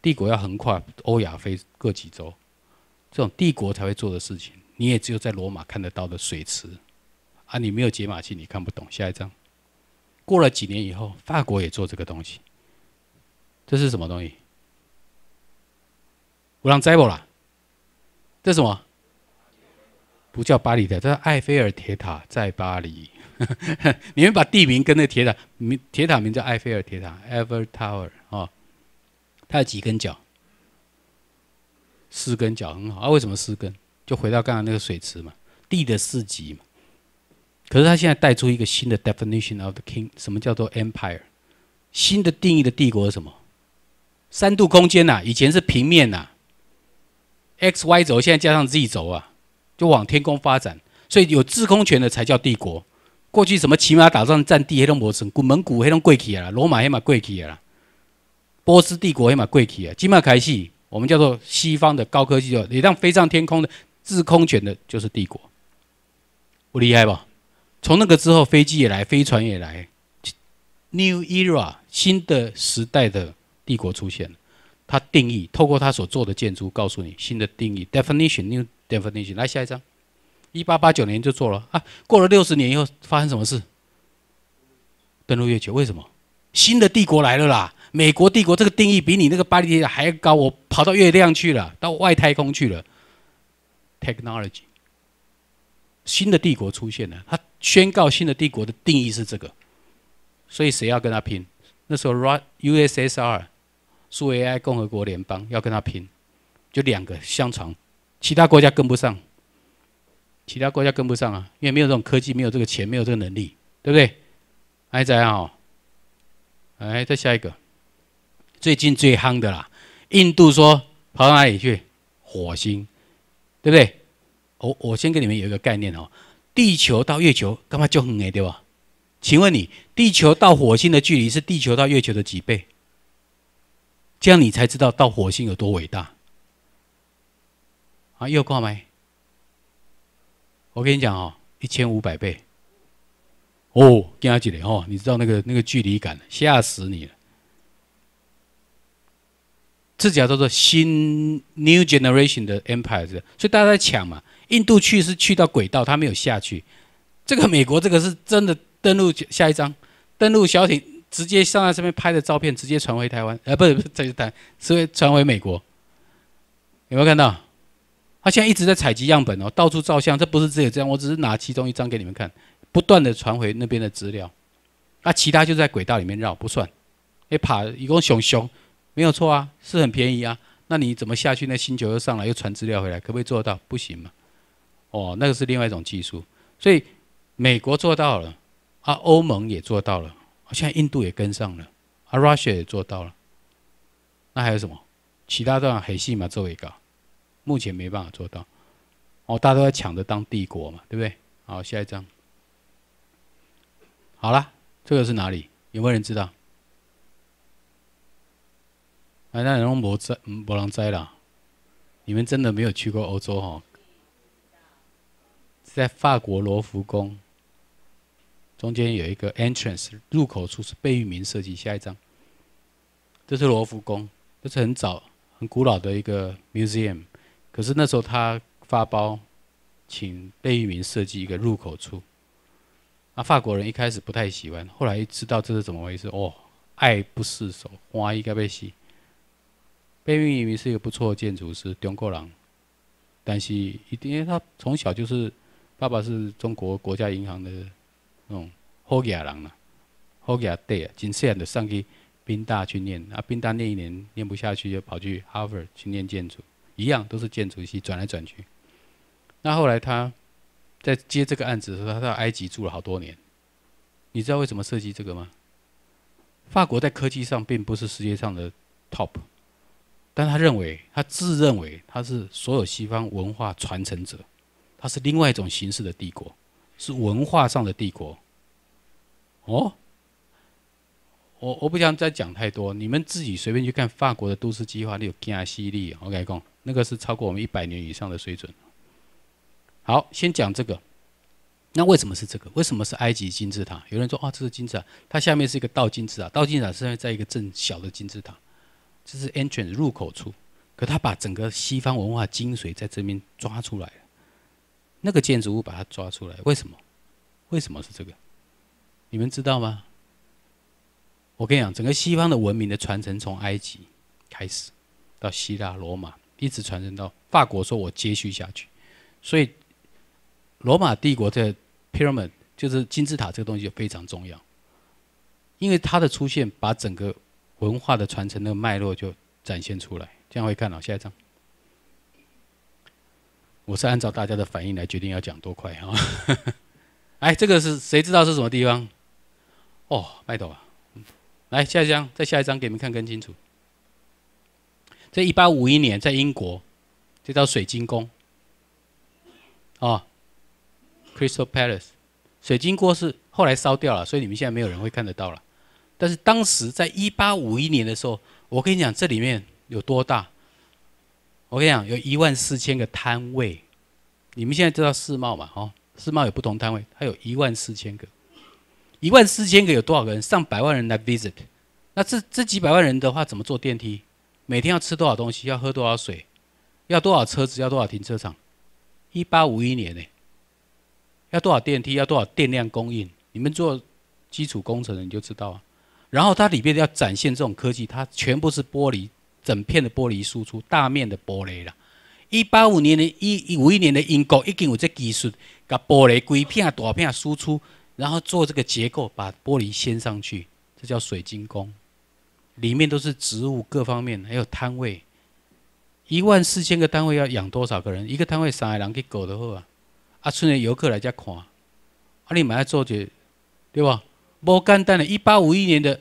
帝国要横跨欧亚非各几洲，这种帝国才会做的事情，你也只有在罗马看得到的水池。啊，你没有解码器，你看不懂。下一张。过了几年以后，法国也做这个东西。这是什么东西？我让摘不啦。这什么？不叫巴黎的，叫埃菲尔铁塔在巴黎。你们把地名跟那铁塔名，铁塔名叫埃菲尔铁塔 e v e r Tower） 哦。它有几根脚？四根脚很好啊。为什么四根？就回到刚刚那个水池嘛，地的四极嘛。可是它现在带出一个新的 definition of the king，什么叫做 empire？新的定义的帝国是什么？三度空间呐，以前是平面呐，x、y 轴，现在加上 z 轴啊。就往天空发展，所以有制空权的才叫帝国。过去什么骑马打仗占地，黑龙魔神、古蒙古、黑龙贵起啊，罗马黑马贵起啊，波斯帝国黑马贵起啊。今马凯系我们叫做西方的高科技哦，也让飞上天空的制空权的就是帝国，不厉害吧？从那个之后，飞机也来，飞船也来，New Era 新的时代的帝国出现了。它定义透过它所做的建筑告诉你新的定义，definition new。巅峰地区来下一张，一八八九年就做了啊！过了六十年以后，发生什么事？登陆月球，为什么？新的帝国来了啦！美国帝国这个定义比你那个巴黎的还高，我跑到月亮去了，到外太空去了。Technology，新的帝国出现了，他宣告新的帝国的定义是这个，所以谁要跟他拼？那时候 USSR 苏维埃共和国联邦要跟他拼，就两个相乘。其他国家跟不上，其他国家跟不上啊，因为没有这种科技，没有这个钱，没有这个能力，对不对？还怎样哦？哎，再下一个，最近最夯的啦，印度说跑到哪里去？火星，对不对？我我先给你们有一个概念哦，地球到月球干嘛就很矮，对吧？请问你，地球到火星的距离是地球到月球的几倍？这样你才知道到火星有多伟大。又挂麦？我跟你讲哦，一千五百倍。哦，惊啊！几呢？哦，你知道那个那个距离感，吓死你了。这叫叫做新 new generation 的 empire，所以大家在抢嘛。印度去是去到轨道，他没有下去。这个美国这个是真的登陆。下一张，登陆小艇，直接上来上面拍的照片，直接传回台湾。呃，不是，传回台，是传回美国。有没有看到？他现在一直在采集样本哦，到处照相。这不是只有这样，我只是拿其中一张给你们看，不断的传回那边的资料。啊，其他就在轨道里面绕不算。哎，爬一共熊熊，没有错啊，是很便宜啊。那你怎么下去？那星球又上来又传资料回来，可不可以做到？不行嘛。哦，那个是另外一种技术。所以美国做到了，啊，欧盟也做到了，现在印度也跟上了，啊，Russia 也做到了。那还有什么？其他都海细嘛，做一个。目前没办法做到，哦，大家都在抢着当帝国嘛，对不对？好，下一张。好了，这个是哪里？有没有人知道？哎，那两种在，灾，摩人灾了。你们真的没有去过欧洲哈？在法国罗浮宫中间有一个 entrance 入口处是贝聿铭设计。下一张，这是罗浮宫，这是很早很古老的一个 museum。可是那时候他发包，请贝聿铭设计一个入口处。那法国人一开始不太喜欢，后来知道这是怎么回事，哦，爱不释手，花一个贝西。贝聿铭是一个不错的建筑师，中国人，但是一定，他从小就是爸爸是中国国家银行的，那种后爷人呐，后爷对啊，金线的上去宾大去念，啊，宾大念一年念不下去，就跑去哈佛去念建筑。一样都是建筑系转来转去。那后来他在接这个案子的时候，他在埃及住了好多年。你知道为什么设计这个吗？法国在科技上并不是世界上的 top，但他认为，他自认为他是所有西方文化传承者，他是另外一种形式的帝国，是文化上的帝国。哦，我我不想再讲太多，你们自己随便去看法国的都市计划，你有惊犀利。OK，讲。那个是超过我们一百年以上的水准好，先讲这个。那为什么是这个？为什么是埃及金字塔？有人说啊，这是金字塔，它下面是一个倒金字塔，倒金字塔是在一个正小的金字塔，这是 entrance 入口处。可它把整个西方文化精髓在这边抓出来了。那个建筑物把它抓出来，为什么？为什么是这个？你们知道吗？我跟你讲，整个西方的文明的传承从埃及开始，到希腊、罗马。一直传承到法国，说我接续下去，所以罗马帝国的 pyramid 就是金字塔这个东西就非常重要，因为它的出现把整个文化的传承的脉络就展现出来。这样会看到下一张，我是按照大家的反应来决定要讲多快啊。哎，这个是谁知道是什么地方？哦，麦啊！来下一张，再下一张，给你们看更清楚。在1851年，在英国，这叫水晶宫，哦 c r y s t a l Palace。水晶宫是后来烧掉了，所以你们现在没有人会看得到了。但是当时在1851年的时候，我跟你讲这里面有多大？我跟你讲，有一万四千个摊位。你们现在知道世贸嘛？哦，世贸有不同摊位，它有一万四千个。一万四千个有多少个人？上百万人来 visit。那这这几百万人的话，怎么坐电梯？每天要吃多少东西，要喝多少水，要多少车子，要多少停车场？一八五一年呢？要多少电梯，要多少电量供应？你们做基础工程的你就知道啊。然后它里边要展现这种科技，它全部是玻璃，整片的玻璃输出，大面的玻璃啦。一八五年的，一一五一年的英国已经有这技术，把玻璃规片啊、大片啊输出，然后做这个结构，把玻璃掀上去，这叫水晶宫。里面都是植物，各方面还有摊位，一万四千个摊位要养多少个人？一个摊位上海人给狗的货啊！啊，村里游客来家看，啊，你买来做去，对吧？莫简单的一八五一年的，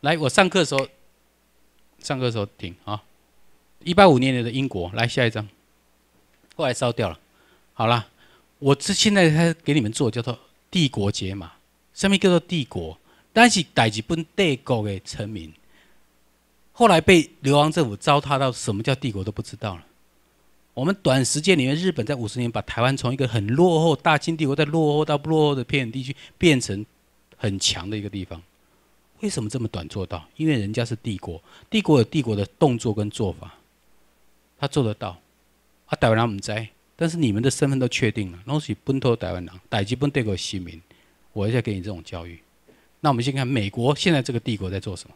来，我上课的时候，上课的时候停啊！一八五一年的英国，来下一张，后来烧掉了。好了，我这现在开始给你们做，叫做帝国解码，上面叫做帝国。但是，代籍本帝国的臣民，后来被流亡政府糟蹋到什么叫帝国都不知道了。我们短时间里面，日本在五十年把台湾从一个很落后、大清帝国在落后到不落后的偏远地区，变成很强的一个地方。为什么这么短做到？因为人家是帝国，帝国有帝国的动作跟做法，他做得到。啊，台湾人无在，但是你们的身份都确定了，那是本土台湾人，代籍本帝国的市民，我再给你这种教育。那我们先看美国现在这个帝国在做什么？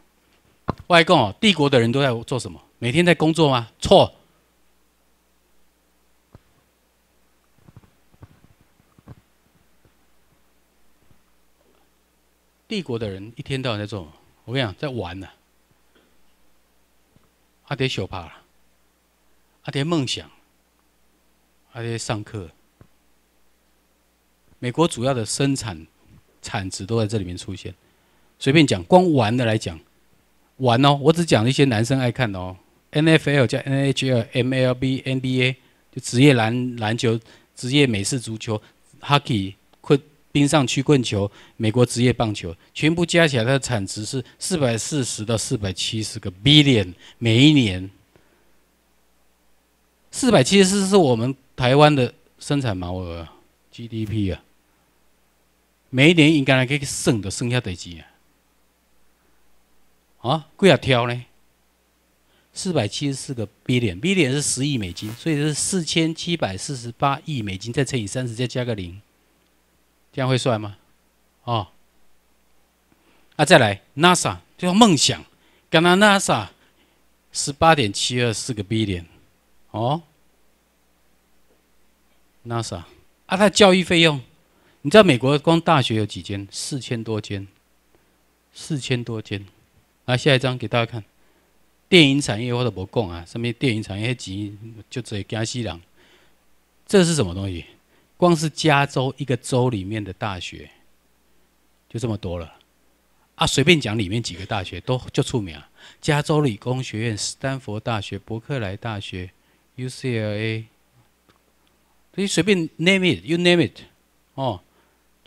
外公哦，帝国的人都在做什么？每天在工作吗？错。帝国的人一天到晚在做，我跟你讲，在玩呢。阿爹小趴，阿爹梦想，阿爹上课。美国主要的生产。产值都在这里面出现。随便讲，光玩的来讲，玩哦，我只讲一些男生爱看的哦。NFL 加 NHL、MLB、NBA，就职业篮篮球、职业美式足球、Hockey 棍冰上曲棍球、美国职业棒球，全部加起来，它的产值是四百四十到四百七十个 billion 每一年。四百七十是我们台湾的生产毛额 GDP 啊。每一年应该那个算的剩下的钱啊，啊几啊挑呢，四百七十四个 b 点，b 点是十亿美金，所以是四千七百四十八亿美金，再乘以三十，再加个零，这样会算吗？哦。啊再来 nasa 叫梦想，干那 nasa 十八点七二四个 b 点，哦，nasa 啊它教育费用。你知道美国光大学有几间？四千多间，四千多间。来，下一张给大家看，电影产业或者不共啊，上面电影产业几就只有加西人。这是什么东西？光是加州一个州里面的大学就这么多了啊！随便讲里面几个大学都就出名了：加州理工学院、斯坦福大学、伯克莱大学、UCLA。可以随便 name it，you name it，哦。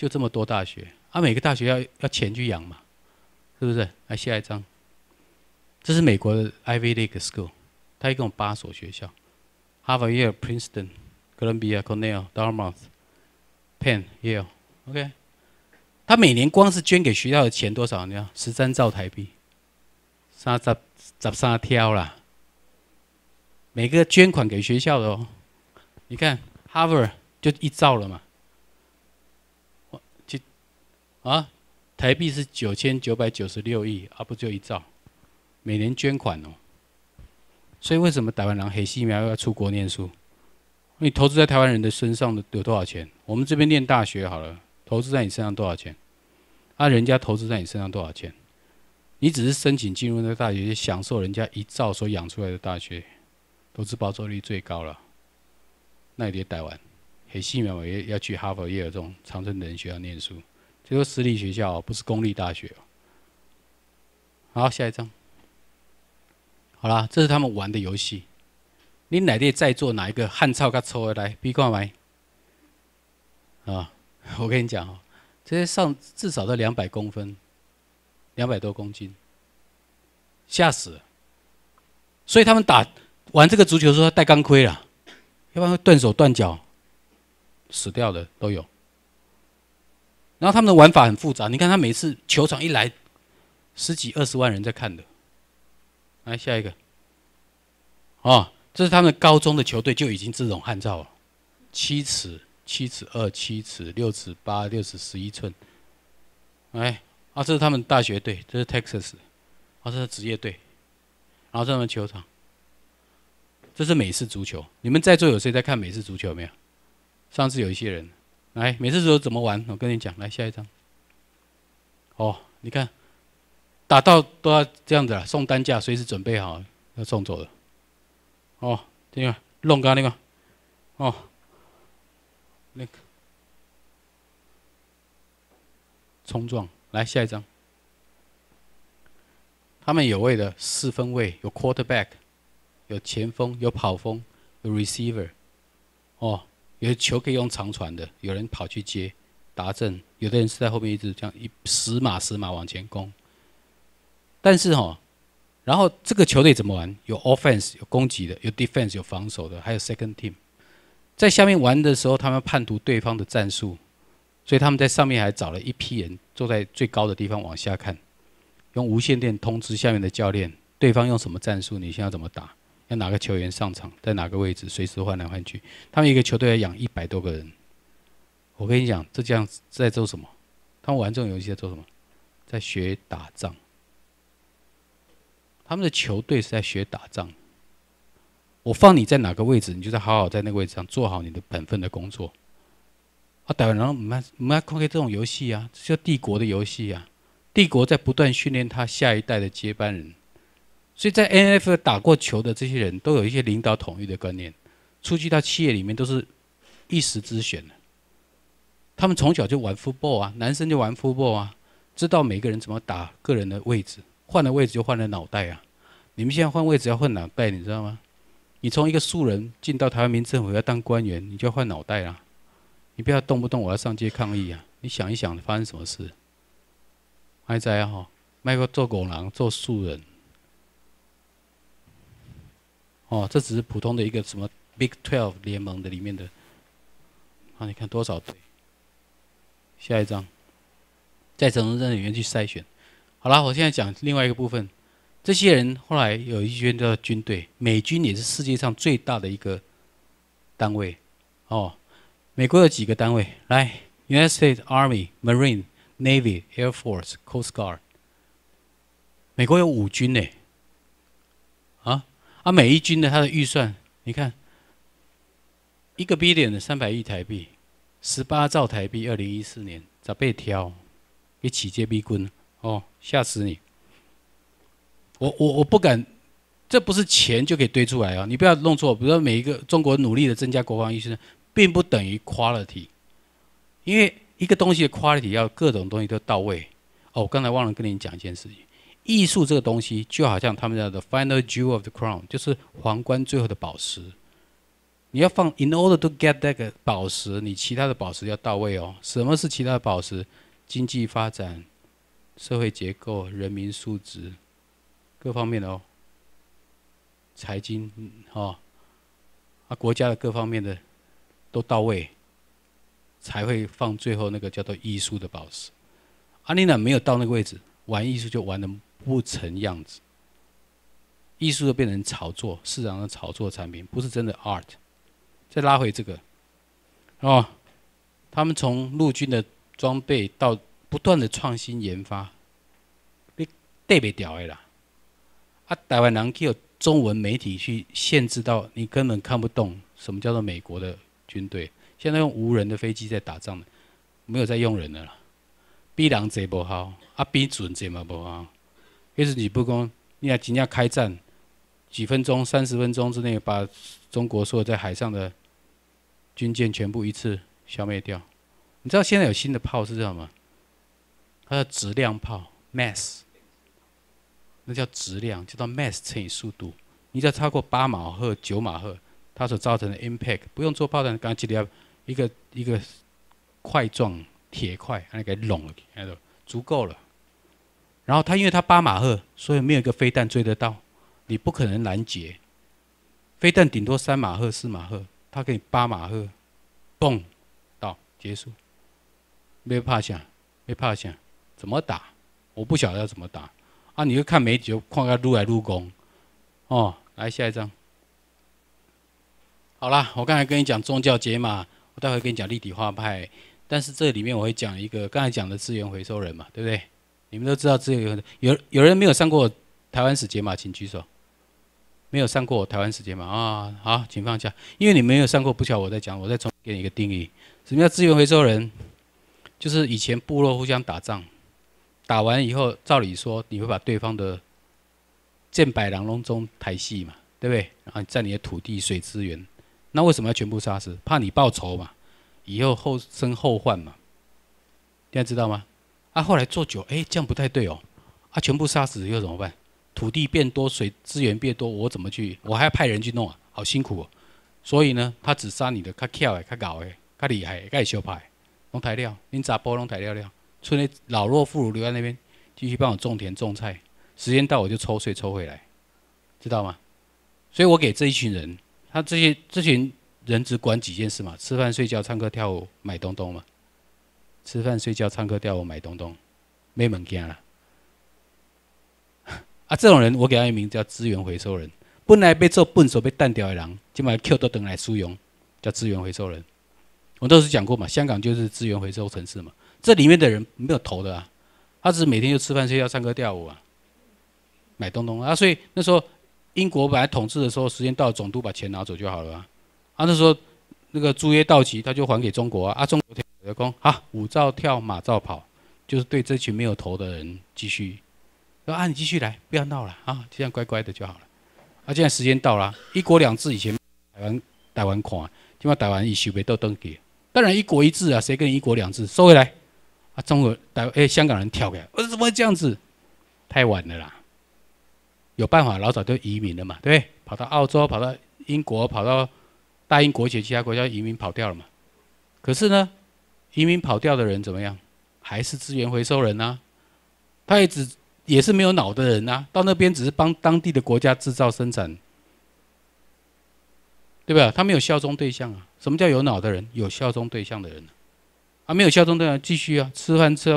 就这么多大学，啊，每个大学要要钱去养嘛，是不是？来下一张，这是美国的 IV y League school，它一共八所学校：哈佛、耶尔、Princeton、哥伦比亚、Cornell、Dartmouth、Penn、耶 e OK，它每年光是捐给学校的钱多少？你看，十三兆台币，三三十三 T 啦。每个捐款给学校的哦，你看哈佛就一兆了嘛。啊，台币是九千九百九十六亿，而不就一兆。每年捐款哦，所以为什么台湾人黑幸苗要出国念书？你投资在台湾人的身上的有多少钱？我们这边念大学好了，投资在你身上多少钱？那人家投资在你身上多少钱？你只是申请进入那个大学，享受人家一兆所养出来的大学，投资报酬率最高了。那也得台湾，黑幸苗也要去哈佛、耶鲁这种长春的人学校念书。有是私立学校，不是公立大学。好，下一张。好啦，这是他们玩的游戏。你哪奶在做哪一个？汉超他抽回来比挂来。啊，我跟你讲哦，这些上至少都两百公分，两百多公斤，吓死了。所以他们打玩这个足球时候要戴钢盔啦，要不然会断手断脚，死掉的都有。然后他们的玩法很复杂，你看他每次球场一来，十几二十万人在看的。来下一个。哦，这是他们高中的球队就已经这种按照了，七尺、七尺二、七尺六尺八、六尺十一寸。哎，啊，这是他们大学队，这是 Texas，啊，这是职业队，然后他们球场，这是美式足球。你们在座有谁在看美式足球没有？上次有一些人。来，每次都怎么玩，我跟你讲。来，下一张。哦，你看，打到都要这样子了，送担架，随时准备好要送走了。哦，这个弄干那个，哦，那个冲撞。来，下一张。他们有位的四分位有 quarterback，有前锋，有跑锋，有 receiver。哦。有球可以用长传的，有人跑去接达阵，有的人是在后面一直这样一死马死马往前攻。但是哈，然后这个球队怎么玩？有 offense 有攻击的，有 defense 有防守的，还有 second team 在下面玩的时候，他们判读对方的战术，所以他们在上面还找了一批人坐在最高的地方往下看，用无线电通知下面的教练，对方用什么战术，你现在怎么打？哪个球员上场，在哪个位置，随时换来换去。他们一个球队要养一百多个人，我跟你讲，这这样在做什么？他们玩这种游戏在做什么？在学打仗。他们的球队是在学打仗。我放你在哪个位置，你就在好好在那个位置上做好你的本分的工作。啊，完然后我们我们要控开这种游戏啊，这叫帝国的游戏啊。帝国在不断训练他下一代的接班人。所以在 N.F. 打过球的这些人都有一些领导统一的观念，出去到企业里面都是一时之选的。他们从小就玩 football 啊，男生就玩 football 啊，知道每个人怎么打个人的位置，换了位置就换了脑袋啊。你们现在换位置要换脑袋，你知道吗？你从一个素人进到台湾民政府要当官员，你就要换脑袋啊。你不要动不动我要上街抗议啊！你想一想发生什么事？还在哈？卖克做狗狼，做素人。哦，这只是普通的一个什么 Big Twelve 联盟的里面的，啊，你看多少队？下一张，在整支队里面去筛选。好了，我现在讲另外一个部分，这些人后来有一支叫军队，美军也是世界上最大的一个单位。哦，美国有几个单位？来，United States Army, Marine, Navy, Air Force, Coast Guard。美国有五军呢。啊，每一军的它的预算，你看，一个 B 点的三百亿台币，十八兆台币，二零一四年早被挑，一起接 B 棍，哦，吓死你！我我我不敢，这不是钱就可以堆出来啊！你不要弄错，比如说每一个中国努力的增加国防预算，并不等于 quality，因为一个东西的 quality 要各种东西都到位。哦，我刚才忘了跟你讲一件事情。艺术这个东西，就好像他们讲的 “final jewel of the crown”，就是皇冠最后的宝石。你要放 “in order to get that” 宝石，你其他的宝石要到位哦。什么是其他的宝石？经济发展、社会结构、人民素质、各方面的哦、财经哦、啊国家的各方面的都到位，才会放最后那个叫做艺术的宝石。阿丽娜没有到那个位置，玩艺术就玩的。不成样子，艺术就变成炒作，市场上炒作产品，不是真的 art。再拉回这个，哦，他们从陆军的装备到不断的创新研发，被特别屌的啦。啊，台湾人有中文媒体去限制到你根本看不懂什么叫做美国的军队。现在用无人的飞机在打仗没有在用人的贼不好，啊，准贼嘛不好。还是你不攻？你要只要开战，几分钟、三十分钟之内，把中国所有在海上的军舰全部一次消灭掉。你知道现在有新的炮是叫什么？它叫质量炮 （mass），那叫质量，就叫 mass 乘以速度。你只要超过八马赫、九马赫，它所造成的 impact 不用做炮弹，刚记得要一个一个块状铁块，把它给拢了那就足够了。然后他因为他八马赫，所以没有一个飞弹追得到，你不可能拦截，飞弹顶多三马赫四马赫，他可以八马赫，嘣，到结束，没怕想，没怕想，怎么打？我不晓得要怎么打，啊，你就看媒体就看他撸来撸攻，哦，来下一张，好啦，我刚才跟你讲宗教解码，我待会跟你讲立体画派，但是这里面我会讲一个刚才讲的资源回收人嘛，对不对？你们都知道资源有有有人没有上过台湾史节码，请举手。没有上过台湾史节码啊，好，请放下。因为你没有上过，不巧我在讲，我再重给你一个定义。什么叫资源回收人？就是以前部落互相打仗，打完以后，照理说你会把对方的剑百狼龙中抬戏嘛，对不对？然后占你的土地水资源，那为什么要全部杀死？怕你报仇嘛，以后后生后患嘛。大家知道吗？啊，后来做久，哎，这样不太对哦，啊，全部杀死又怎么办？土地变多，水资源变多，我怎么去？我还要派人去弄啊，好辛苦哦。所以呢，他只杀你的较巧的、较搞的、较厉害、较小牌，拢抬料，恁杂波拢抬料料，村里老弱妇孺留在那边，继续帮我种田种菜。时间到我就抽税抽回来，知道吗？所以我给这一群人，他这些这群人只管几件事嘛：吃饭、睡觉、唱歌、跳舞、买东东嘛。吃饭睡觉唱歌跳舞买东东，没门见了。啊，这种人我给他一名叫资源回收人。本来被做笨手被淡掉的人，今把 Q 都等来输赢，叫资源回收人。我都是讲过嘛，香港就是资源回收城市嘛。这里面的人没有头的啊，他只是每天就吃饭睡觉唱歌跳舞啊，买东东啊。所以那时候英国本来统治的时候，时间到总督把钱拿走就好了啊。啊那时候那个租约到期，他就还给中国啊。中国。员工啊，五照跳，马照跑，就是对这群没有头的人继续说啊，你继续来，不要闹了啊，这样乖乖的就好了。啊，现在时间到了，一国两制以前台湾，台湾款，起码台湾一宿，别都登记。当然一国一制啊，谁跟一国两制收回来啊？中国、台诶，香港人跳开，我说怎么会这样子？太晚了啦，有办法老早就移民了嘛，对不对？跑到澳洲，跑到英国，跑到大英国及其他国家移民跑掉了嘛？可是呢？移民跑掉的人怎么样？还是资源回收人呢？他也只也是没有脑的人啊，到那边只是帮当地的国家制造生产，对吧？他没有效忠对象啊。什么叫有脑的人？有效忠对象的人啊，啊，没有效忠对象，继续啊，吃饭吃、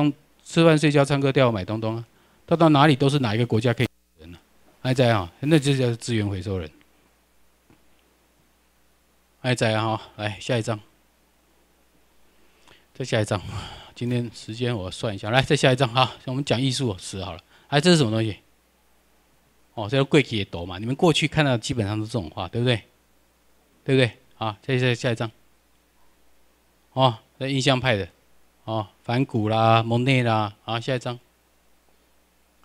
吃饭睡觉、唱歌、跳舞、买东东啊。他到哪里都是哪一个国家可以人呢？爱在啊，那就叫资源回收人。爱在啊，来下一张。再下一张，今天时间我算一下，来再下一张哈，我们讲艺术史好了。哎，这是什么东西？哦，这个贵气也多嘛。你们过去看到基本上都是这种画，对不对？对不对？啊，再再下一张。哦，那印象派的，哦，梵谷啦、蒙内啦，好，下一张。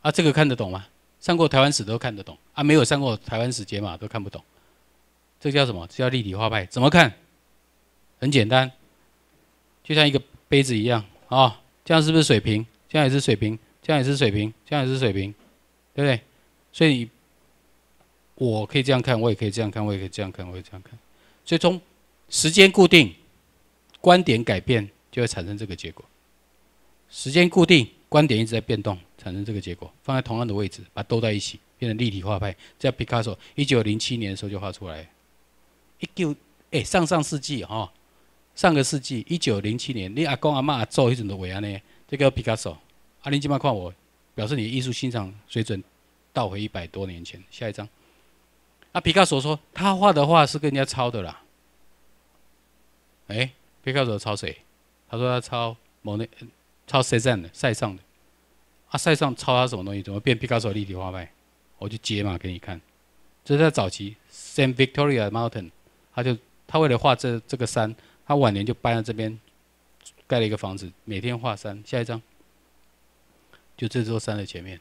啊，这个看得懂吗？上过台湾史都看得懂，啊，没有上过台湾史解嘛都看不懂。这叫什么？这叫立体画派。怎么看？很简单。就像一个杯子一样啊，这样是不是水平？这样也是水平，这样也是水平，这样也是水平，对不对？所以，我可以这样看，我也可以这样看，我也可以这样看，我也这样看。所以，从时间固定，观点改变，就会产生这个结果。时间固定，观点一直在变动，产生这个结果。放在同样的位置，把它兜在一起，变成立体画派。在 Picasso 一九零七年的时候就画出来，一九哎上上世纪哈。上个世纪一九零七年，你阿公阿妈做一种的维安呢？这个皮卡索，阿林金妈看我，表示你艺术欣赏水准倒回一百多年前。下一张，啊，皮卡索说他画的画是跟人家抄的啦。哎，皮卡索抄谁？他说他抄某那，抄塞尚的，塞尚的。啊，塞尚抄他什么东西？怎么变皮卡索立体画派？我就接嘛给你看。这是他早期 Saint Victoria Mountain，他就他为了画这这个山。他晚年就搬到这边，盖了一个房子，每天画山。下一张，就这座山的前面，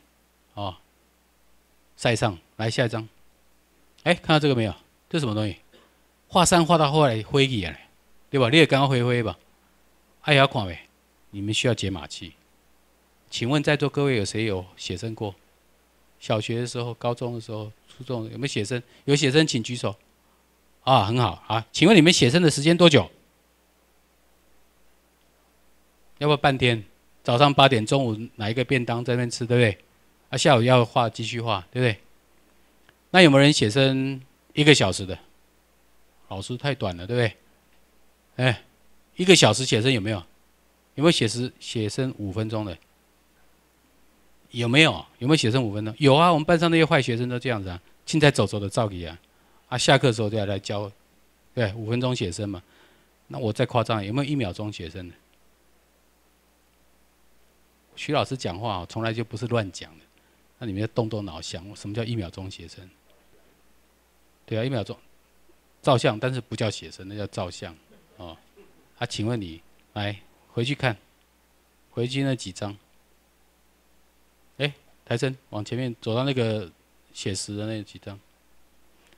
啊，塞上，来下一张，哎，看到这个没有？这什么东西？画山画到后来灰气了，对吧？你也刚刚灰灰吧。哎呀，看没？你们需要解码器？请问在座各位有谁有写生过？小学的时候、高中的时候、初中有没有写生？有写生请举手。啊，很好啊。请问你们写生的时间多久？要不要半天？早上八点，中午拿一个便当在那边吃，对不对？啊，下午要画继续画，对不对？那有没有人写生一个小时的？老师太短了，对不对？哎，一个小时写生有没有？有没有写实写生五分钟的？有没有？有没有写生五分钟？有啊，我们班上那些坏学生都这样子啊，进来走走的，照给啊，啊，下课时候就要来教，对，五分钟写生嘛。那我再夸张，有没有一秒钟写生的？徐老师讲话从来就不是乱讲的。那你们要动动脑想，什么叫一秒钟写生？对啊，一秒钟照相，但是不叫写生，那叫照相。哦，啊，请问你来回去看，回去那几张？哎，台生往前面走到那个写实的那几张。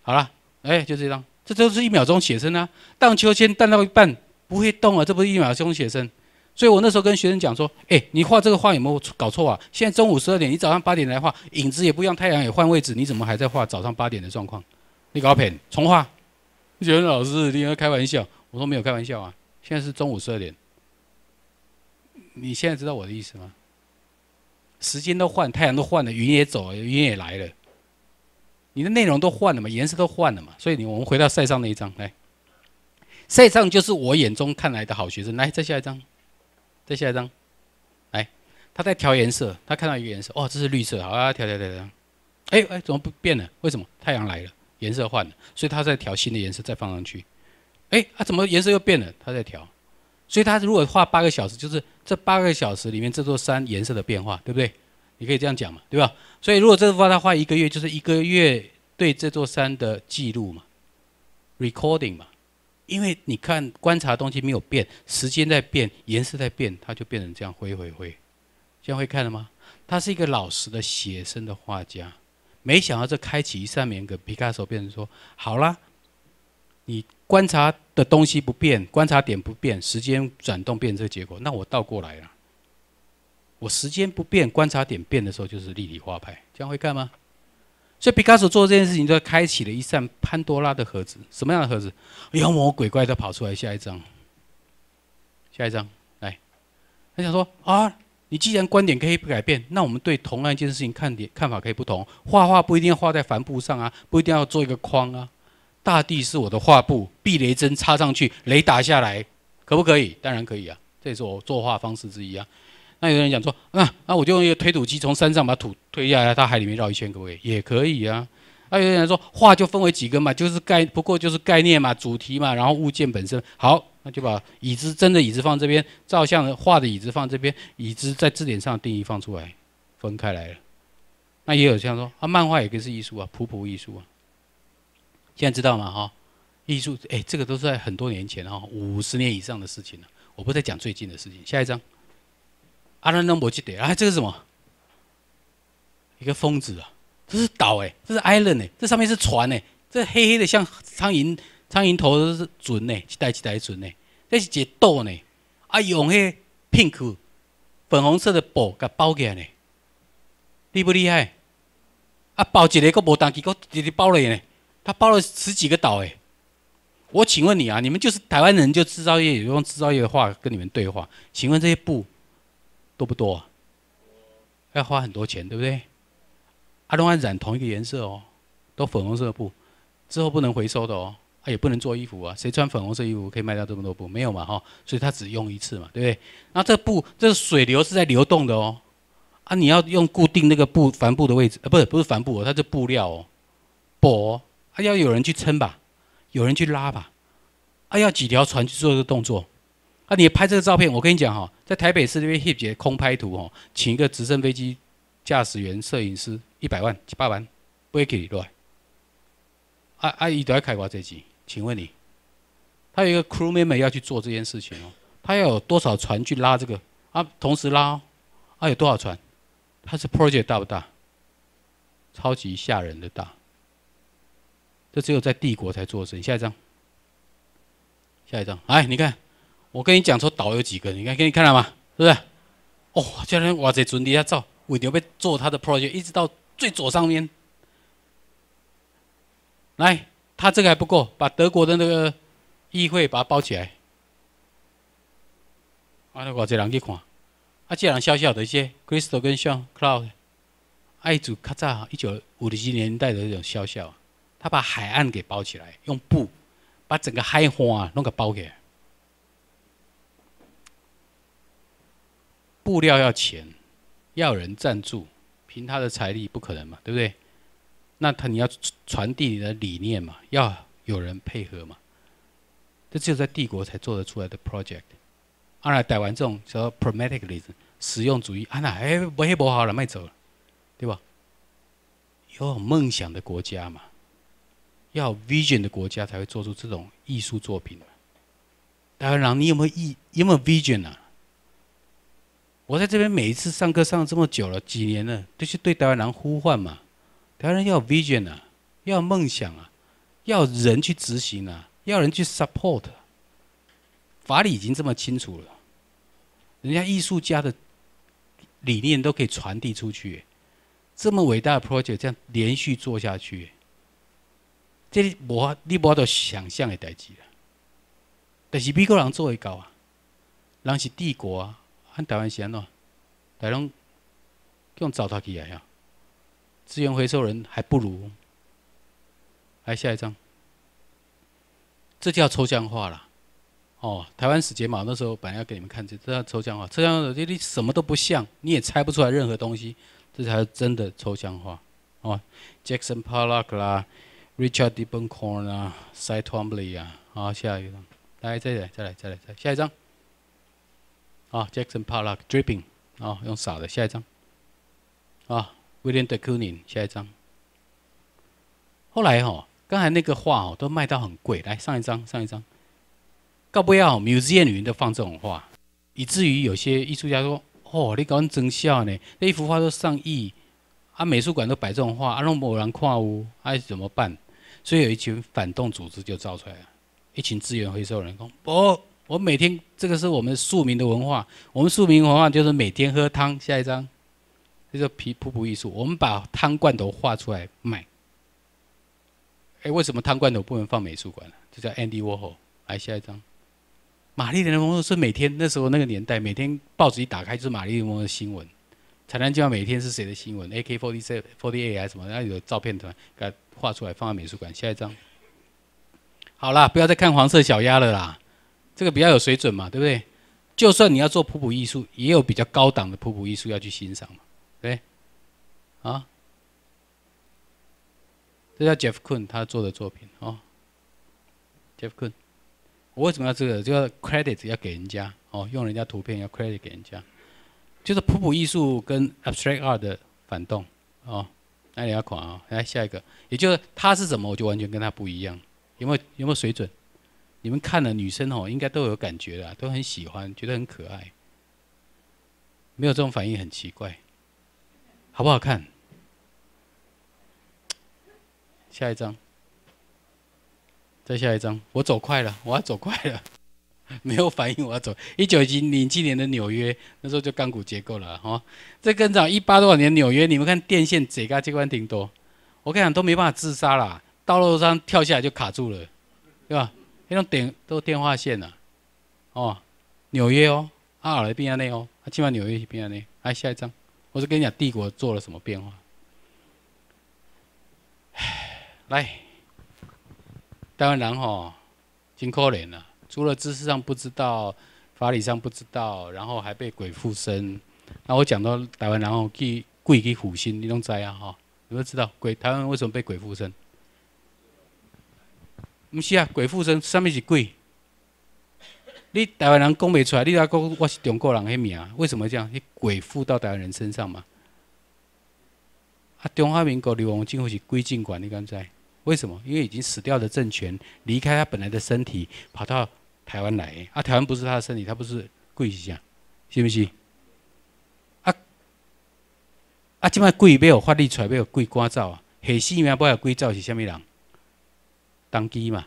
好了，哎，就这张，这都是一秒钟写生啊！荡秋千荡到一半不会动啊，这不是一秒钟写生？所以，我那时候跟学生讲说：“哎，你画这个画有没有搞错啊？现在中午十二点，你早上八点来画，影子也不一样，太阳也换位置，你怎么还在画早上八点的状况？你搞偏重画。”学生老师，你在开玩笑？我说没有开玩笑啊，现在是中午十二点。你现在知道我的意思吗？时间都换，太阳都换了，云也走，了，云也来了，你的内容都换了嘛，颜色都换了嘛。所以，你我们回到赛上那一张来，赛上就是我眼中看来的好学生。来，再下一张。再下一张，哎，他在调颜色，他看到一个颜色，哦，这是绿色，好啊，调调调调，哎哎，怎么不变了？为什么？太阳来了，颜色换了，所以他在调新的颜色，再放上去。哎，他怎么颜色又变了？他在调，所以他如果画八个小时，就是这八个小时里面这座山颜色的变化，对不对？你可以这样讲嘛，对吧？所以如果这幅画他画一个月，就是一个月对这座山的记录嘛，recording 嘛。因为你看观察东西没有变，时间在变，颜色在变，它就变成这样灰灰灰。这样会看了吗？他是一个老实的写生的画家，没想到这开启一扇门，给皮卡索变成说：好了，你观察的东西不变，观察点不变，时间转动变这个结果，那我倒过来了。我时间不变，观察点变的时候就是立体画派。这样会看吗？所以毕加索做这件事情，就开启了一扇潘多拉的盒子。什么样的盒子？妖魔鬼怪都跑出来。下一张，下一张，来。他想说：啊，你既然观点可以不改变，那我们对同样一件事情看点看法可以不同。画画不一定要画在帆布上啊，不一定要做一个框啊。大地是我的画布，避雷针插上去，雷打下来，可不可以？当然可以啊。这也是我作画方式之一啊。那有人讲说，那那我就用一个推土机从山上把土推下来到海里面绕一圈，各位也可以啊。那有人说画就分为几个嘛，就是概不过就是概念嘛、主题嘛，然后物件本身好，那就把椅子真的椅子放这边，照相的画的椅子放这边，椅子在字典上的定义放出来，分开来了。那也有这样说，啊，漫画也可以是艺术啊，普普艺术啊。现在知道吗？哈，艺术哎，这个都是在很多年前哈，五十年以上的事情了。我不再讲最近的事情，下一张。阿兰兰没去德，啊，这是什么？一个疯子啊！这是岛哎，这是 Island 哎，这上面是船哎，这黑黑的像苍蝇苍蝇头是船哎，一袋一袋的船哎，这是个岛呢。啊，用迄 pink 粉红色的布甲包起来呢，厉不厉害？啊，包一个佫无西，搁直直包了来呢，他包了十几个岛哎。我请问你啊，你们就是台湾人，就制造业，用制造业的话跟你们对话，请问这些布？多不多？要花很多钱，对不对？阿东汉染同一个颜色哦，都粉红色的布，之后不能回收的哦，他也不能做衣服啊。谁穿粉红色衣服可以卖掉这么多布？没有嘛哈，所以他只用一次嘛，对不对？那这布，这水流是在流动的哦。啊，你要用固定那个布帆布的位置啊，不是不是帆布哦，它是布料哦，薄，还要有人去撑吧，有人去拉吧，啊，要几条船去做这个动作。啊！你拍这个照片，我跟你讲哈，在台北市那边 hip 节空拍图哦，请一个直升飞机驾驶员、摄影师一百万，八万，不会给你乱。阿阿姨都要开过这机，请问你，他有一个 crew member 要去做这件事情哦，他要有多少船去拉这个？啊，同时拉哦，啊，有多少船？他是 project 大不大？超级吓人的大。这只有在帝国才做生意。下一张，下一张，来你看。我跟你讲，说岛有几个？你看，给你看了吗？是不是？哦，今天我这准底下照，我准备做他的 project，一直到最左上面。来，他这个还不够，把德国的那个议会把它包起来。啊，我这人去看，啊，这人小小的一些，Crystal 跟 Sean Cloud，爱主卡扎一九五零年代的那种肖像，他把海岸给包起来，用布把整个海岸啊弄个包起来。布料要钱，要人赞助，凭他的财力不可能嘛，对不对？那他你要传递你的理念嘛，要有人配合嘛。这只有在帝国才做得出来的 project。啊，逮完这种叫 p r o m a t i c a s m 实用主义，安那哎，不黑不好了，卖走了，对吧？有梦想的国家嘛，有 vision 的国家才会做出这种艺术作品。当然，你有没有意，有没有 vision 啊？我在这边每一次上课上这么久了，几年了，都是对台湾人呼唤嘛，台湾人要 vision 啊，要有梦想啊，要人去执行啊，要人去 support。法理已经这么清楚了，人家艺术家的理念都可以传递出去，这么伟大的 project 这样连续做下去，这我你不要想象的代志了，但是美国人做得高啊，人是帝国啊。按台湾想咯，台中用糟蹋起来啊！资源回收人还不如。来下一张，这叫抽象化了。哦，台湾史节嘛，那时候本来要给你们看这，这叫抽象化。抽象的，你什么都不像，你也猜不出来任何东西，这才是真的抽象化。哦，Jackson Pollock 啦，Richard Benkorn 啊 s e t m o m b l y k 啊，好下一张，来再来再来再来再下一张。啊，Jackson Pollock dripping，啊，用洒的下一张，啊，William de Kooning 下一张。后来哈，刚才那个画哦，都卖到很贵。来上一张，上一张，高不要，Museum 都放这种画，以至于有些艺术家说：哦，你搞成真笑呢？那一幅画都上亿，啊，美术馆都摆这种画，阿侬某人看哦，爱怎么办？所以有一群反动组织就造出来了，一群资源回收人，讲不。我每天这个是我们庶民的文化。我们庶民文化就是每天喝汤。下一张，这叫皮普普艺术。我们把汤罐头画出来卖。哎，为什么汤罐头不能放美术馆了？这叫 Andy Warhol。来下一张，玛丽莲梦露是每天那时候那个年代，每天报纸一打开就是玛丽莲梦露的新闻。台湾就要每天是谁的新闻？AK47 forty forty seven、40A 还是什么？那有照片团给它画出来放在美术馆。下一张，好啦，不要再看黄色小鸭了啦。这个比较有水准嘛，对不对？就算你要做普普艺术，也有比较高档的普普艺术要去欣赏嘛，对？啊？这叫 Jeff k o o n 他做的作品哦，Jeff k o o n 我为什么要这个？就要 credit 要给人家哦，用人家图片要 credit 给人家，就是普普艺术跟 Abstract Art 的反动哦。那你要垮啊？来下一个，也就是他是什么，我就完全跟他不一样，有没有？有没有水准？你们看了女生哦，应该都有感觉啦，都很喜欢，觉得很可爱。没有这种反应很奇怪，好不好看？下一张，再下一张，我走快了，我要走快了，没有反应，我要走。一九零零七年的纽约，那时候就钢骨结构了哈。这跟你一八多少年纽约，你们看电线贼嘎机关挺多，我跟你讲都没办法自杀了，道路上跳下来就卡住了，对吧？那种电都电话线呐，哦，纽约哦，阿尔卑利亚内哦，起码纽约是阿安卑利亚，来下一张，我是跟你讲帝国做了什么变化。来，台湾人吼，真可怜呐，除了知识上不知道，法理上不知道，然后还被鬼附身。那我讲到台湾然后去跪给虎心，你都知啊哈，有没有知道鬼台湾为什么被鬼附身？毋是啊，鬼附身，啥物是鬼？你台湾人讲袂出来，你还讲我是中国人，迄名为什么这样？迄鬼附到台湾人身上嘛？啊，中华民国流亡庆或是桂敬馆，你敢知？为什么？因为已经死掉的政权离开他本来的身体，跑到台湾来。啊，台湾不是他的身体，他不是鬼是？啥？是不是？啊啊，即摆鬼要有法律出来，要有鬼关照啊。下死命不有鬼照是虾米人？当机嘛，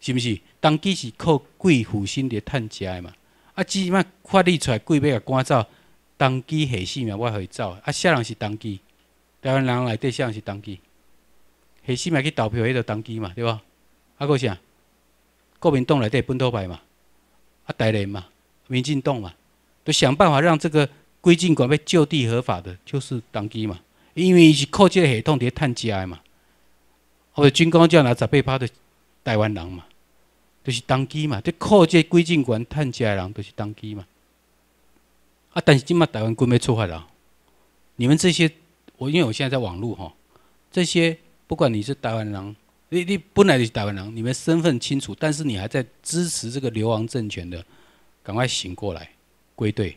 是毋是？当机是靠鬼附身嚟趁食的嘛。啊，即嘛法律出来，鬼要甲赶走，当机下世嘛，我会走。啊，啥人是当机，台湾人内底啥人是当机，下世嘛去投票，迄个当机嘛，对无？啊，个啥？国民党内底本土派嘛，啊，台联嘛，民进党嘛，都想办法让这个归进鬼被就地合法的，就是当机嘛，因为伊是靠即个系统伫趁食的嘛。或者军公叫拿十八趴的台湾人嘛，就是当机嘛。这靠这归进管探钱的人都是当机嘛。啊，但是今嘛台湾军没出败了。你们这些，我因为我现在在网络哈，这些不管你是台湾人，你你本来就是台湾人，你们身份清楚，但是你还在支持这个流亡政权的，赶快醒过来归队，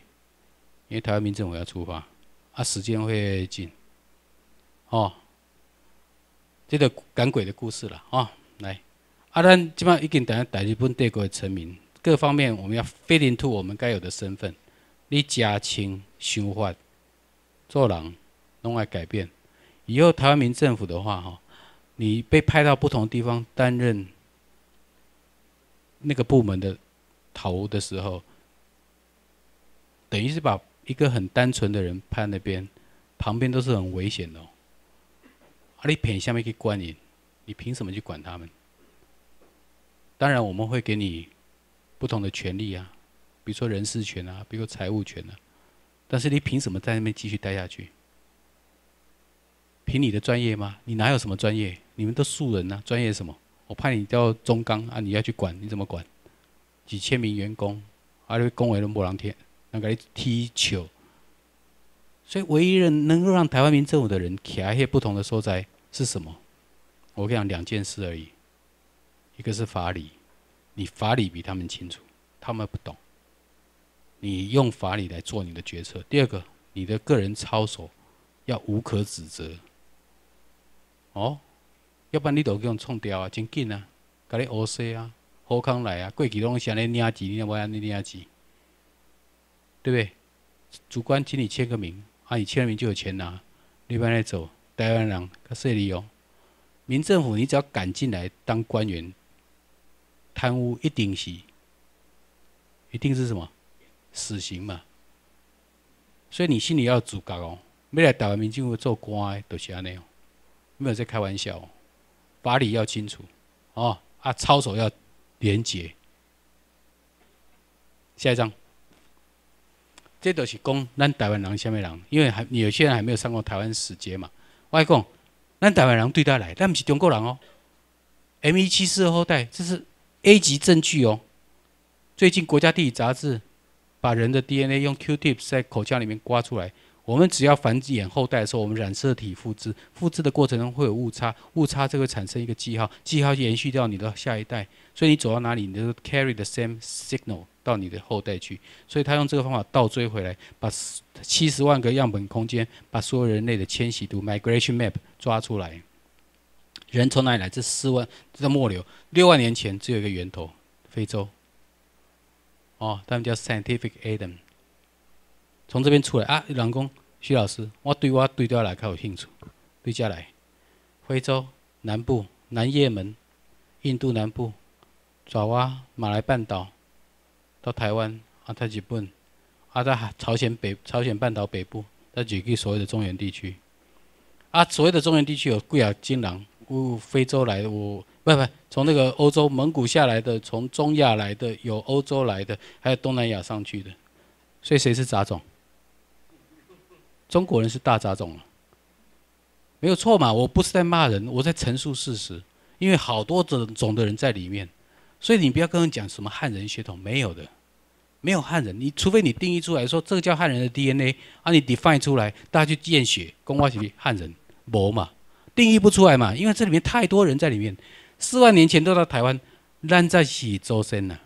因为台湾民政府要出发，啊，时间会紧，哦。这个赶鬼的故事了啊，来，阿丹基本上一经等下大日本帝国的臣民，各方面我们要 f i t into 我们该有的身份，你家亲、兄长、做人，弄来改变。以后台湾民政府的话，哈，你被派到不同地方担任那个部门的头的时候，等于是把一个很单纯的人派那边，旁边都是很危险的。阿里凭下面去管你，你凭什么去管他们？当然我们会给你不同的权利啊，比如说人事权啊，比如说财务权啊。但是你凭什么在那边继续待下去？凭你的专业吗？你哪有什么专业？你们都素人啊，专业什么？我派你到中钢啊，你要去管，你怎么管？几千名员工，阿里工维的莫兰天，那个踢球。所以唯一人能够让台湾民政府的人去那些不同的所在。是什么？我跟你讲，两件事而已。一个是法理，你法理比他们清楚，他们不懂。你用法理来做你的决策。第二个，你的个人操守要无可指责。哦，要不然你都这样冲掉啊，真紧啊，甲你乌色啊，好康来啊，过去拢是安尼捏字，你也要安尼捏字，对不对？主管请你签个名，啊，你签了名就有钱拿，你搬来走。台湾人，较细利哦，民政府你只要敢进来当官员，贪污一定是，一定是什么死刑嘛。所以你心里要主觉哦，未来台湾民政府做官都是安内哦，没有在开玩笑哦。法理要清楚，哦啊，操守要廉洁。下一张，这都是讲咱台湾人什么人？因为还有些人还没有上过台湾史节嘛。我讲，咱台湾人对他来，但不是中国人哦。M 一七四后代，这是 A 级证据哦。最近国家地理杂志把人的 DNA 用 Q tips 在口腔里面刮出来。我们只要繁衍后代的时候，我们染色体复制，复制的过程中会有误差，误差就会产生一个记号，记号延续到你的下一代。所以你走到哪里，你就 carry the same signal。到你的后代去，所以他用这个方法倒追回来，把七十万个样本空间，把所有人类的迁徙图 （migration map） 抓出来。人从哪里来？这四万，这叫末流六万年前只有一个源头，非洲。哦，他们叫 Scientific Adam，从这边出来啊。员工徐老师，我对我对接下来有兴趣。对接下来，非洲南部、南叶门、印度南部、爪哇、马来半岛。到台湾、阿他日本、阿在朝鲜北、朝鲜半岛北部，再举个所谓的中原地区，啊，所谓的中原地区有贵亚、金狼、乌非洲来的乌，不不，从那个欧洲蒙古下来的，从中亚来的，有欧洲来的，还有东南亚上去的，所以谁是杂种？中国人是大杂种了，没有错嘛？我不是在骂人，我在陈述事实，因为好多种种的人在里面。所以你不要跟我讲什么汉人血统没有的，没有汉人，你除非你定义出来说这个叫汉人的 DNA 啊，你 define 出来，大家去验血，公开妈是汉人，某嘛，定义不出来嘛，因为这里面太多人在里面，四万年前都到台湾，烂在起周身呐。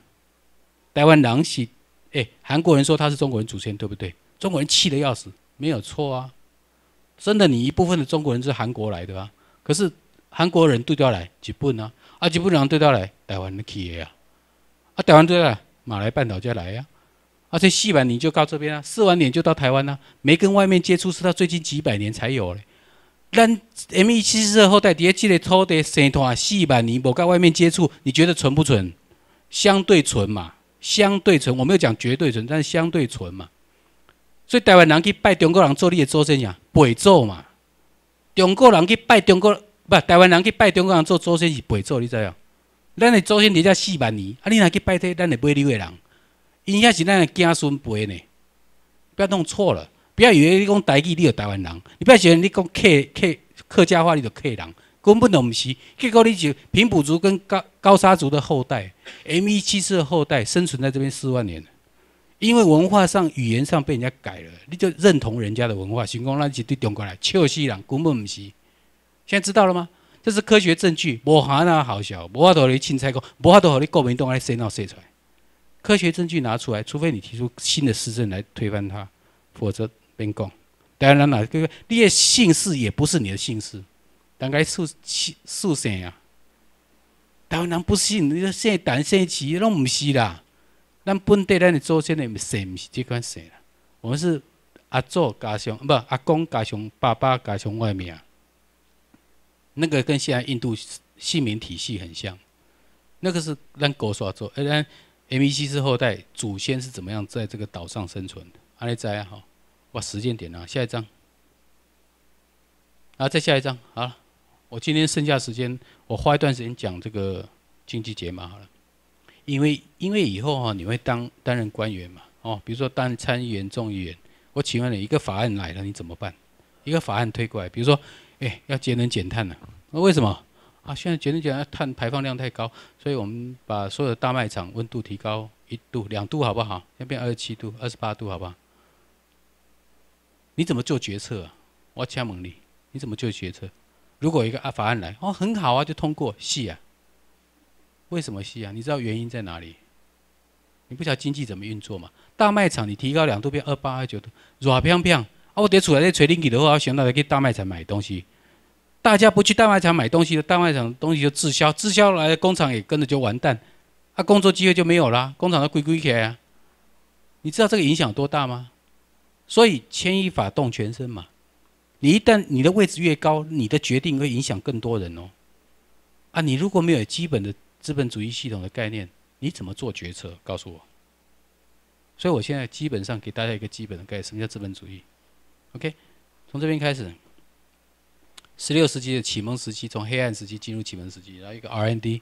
台湾狼洗，哎，韩国人说他是中国人祖先，对不对？中国人气的要死，没有错啊，真的，你一部分的中国人是韩国来的啊，可是韩国人都要来，几不啊。啊，吉布人对他来台湾的企业啊，啊，台湾对来马来半岛就来呀，而且四百年就到这边啊，四百年就到台湾了。没跟外面接触，是到最近几百年才有的。咱 M 一七四二后代第一代土的生团四百年无跟外面接触，你觉得纯不纯？相对纯嘛，相对纯，我没有讲绝对纯，但是相对纯嘛。所以台湾人去拜中国人做你的祖先不会做嘛。中国人去拜中国。不，台湾人去拜中国人做祖先，是陪做，你知影？咱的祖先只才四万年，啊，你若去拜祭咱的背流的人，因遐是咱的子孙辈呢，不要弄错了，不要以为你讲台语你有台湾人，你不要以为你讲客客客家话你就客人，根本都毋是。结果话是平埔族跟高高沙族的后代 m 一七四的后代，生存在这边四万年了，因为文化上、语言上被人家改了，你就认同人家的文化，成功那是对中国人笑死人，根本毋是。现在知道了吗？这是科学证据，无汗啊好笑，无法陀你青菜讲，无法陀你共鸣洞爱生闹生出来。科学证据拿出来，除非你提出新的施政来推翻它，否则边讲。当然啦，这个你的姓氏也不是你的姓氏，大概是是姓啊。当然不信，你说姓陈、姓徐，拢不是啦。咱本地咱的祖先的姓不是这款姓啦。我们是阿祖加上不阿公加上爸爸加上外面。那个跟现在印度姓名体系很像，那个是让狗耍作，哎，那 MBC 是后代祖先是怎么样在这个岛上生存的？阿利斋啊，好，哇，时间点啊，下一张，啊，再下一张，好了，我今天剩下时间，我花一段时间讲这个经济解码好了，因为因为以后哈，你会当担任官员嘛，哦，比如说当参议员、众议员，我请问你，一个法案来了，你怎么办？一个法案推过来，比如说。哎，要节能减碳了，那为什么？啊，现在节能减碳，碳排放量太高，所以我们把所有的大卖场温度提高一度、两度，好不好？要变二十七度、二十八度，好不好？你怎么做决策啊？我掐猛力，你怎么做决策？如果一个啊法案来，哦，很好啊，就通过，细啊？为什么细啊？你知道原因在哪里？你不晓经济怎么运作吗？大卖场你提高两度，变二八、二九度，软飘飘。我得出来，这垂零几的话，我想到去大卖场买东西。大家不去大卖场买东西大卖场东西就滞销，滞销来的工厂也跟着就完蛋，啊，工作机会就没有了，工厂都归归去啊。你知道这个影响多大吗？所以牵一发动全身嘛。你一旦你的位置越高，你的决定会影响更多人哦。啊，你如果没有基本的资本主义系统的概念，你怎么做决策？告诉我。所以我现在基本上给大家一个基本的概念，什么叫资本主义？OK，从这边开始，十六世纪的启蒙时期，从黑暗时期进入启蒙时期，然后一个 RND。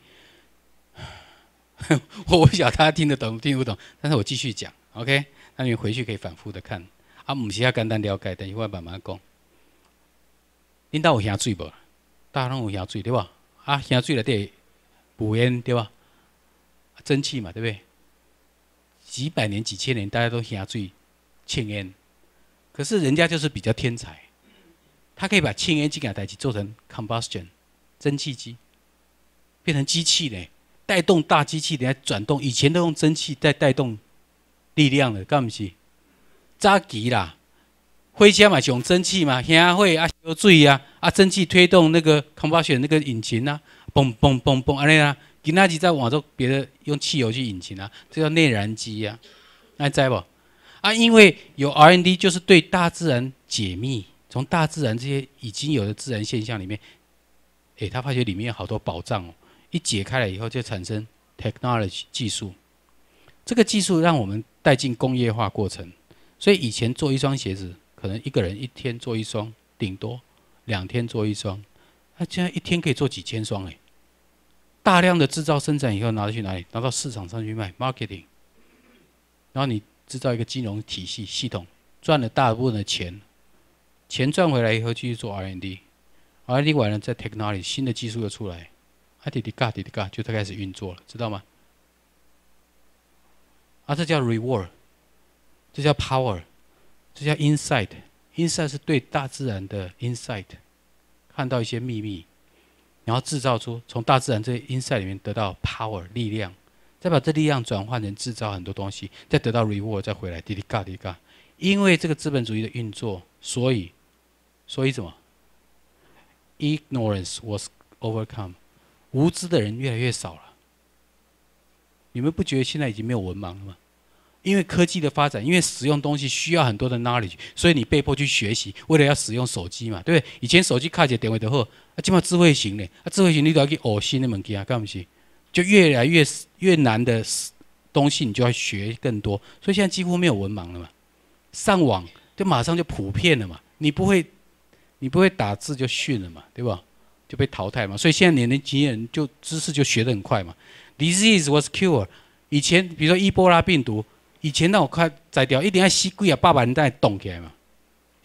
我唔晓大家听得懂听不懂，但是我继续讲 OK，那你们回去可以反复的看。啊，唔是要简单了解，等一会慢慢讲。你那有下水不？大统有下水对吧？啊，下里来有补烟对吧？蒸汽嘛对不对？几百年几千年大家都下水、轻烟。可是人家就是比较天才，他可以把氢原子它带替，做成 combustion 蒸汽机，变成机器呢，带动大机器，来转动。以前都用蒸汽在带动力量的，干么事？扎机啦，火车嘛就用蒸汽嘛，啊火啊烧水啊，啊蒸汽推动那个 combustion 那个引擎啊，嘣嘣嘣嘣，安尼啊。近代机在往做别的用汽油去引擎啊，这叫内燃机啊，还知不？啊，因为有 R&D，就是对大自然解密，从大自然这些已经有的自然现象里面，哎，他发觉里面有好多宝藏哦。一解开了以后，就产生 technology 技术。这个技术让我们带进工业化过程。所以以前做一双鞋子，可能一个人一天做一双，顶多两天做一双。他现在一天可以做几千双哎，大量的制造生产以后，拿到去哪里？拿到市场上去卖，marketing。然后你。制造一个金融体系系统，赚了大部分的钱，钱赚回来以后继续做 R&D，R&D 完了再 technology 新的技术又出来，滴滴嘎滴滴嘎就它开始运作了，知道吗？啊，这叫 reward，这叫 power，这叫 insight，insight 是对大自然的 insight，看到一些秘密，然后制造出从大自然这些 insight 里面得到 power 力量。再把这力量转换成制造很多东西，再得到 reward，再回来滴滴嘎滴嘎。因为这个资本主义的运作，所以，所以什么？Ignorance was overcome，无知的人越来越少了。你们不觉得现在已经没有文盲了吗？因为科技的发展，因为使用东西需要很多的 knowledge，所以你被迫去学习，为了要使用手机嘛，对不对？以前手机开一个电话就好，啊，今嘛智慧型的，啊智慧型你都要去学新的物件，干不行？就越来越越难的东西，你就要学更多，所以现在几乎没有文盲了嘛。上网就马上就普遍了嘛。你不会，你不会打字就逊了嘛，对吧？就被淘汰嘛。所以现在年轻经验就知识就学的很快嘛。Disease was cure。以前比如说伊波拉病毒，以前那我看摘掉，一定要吸贵啊八百人带动起来嘛。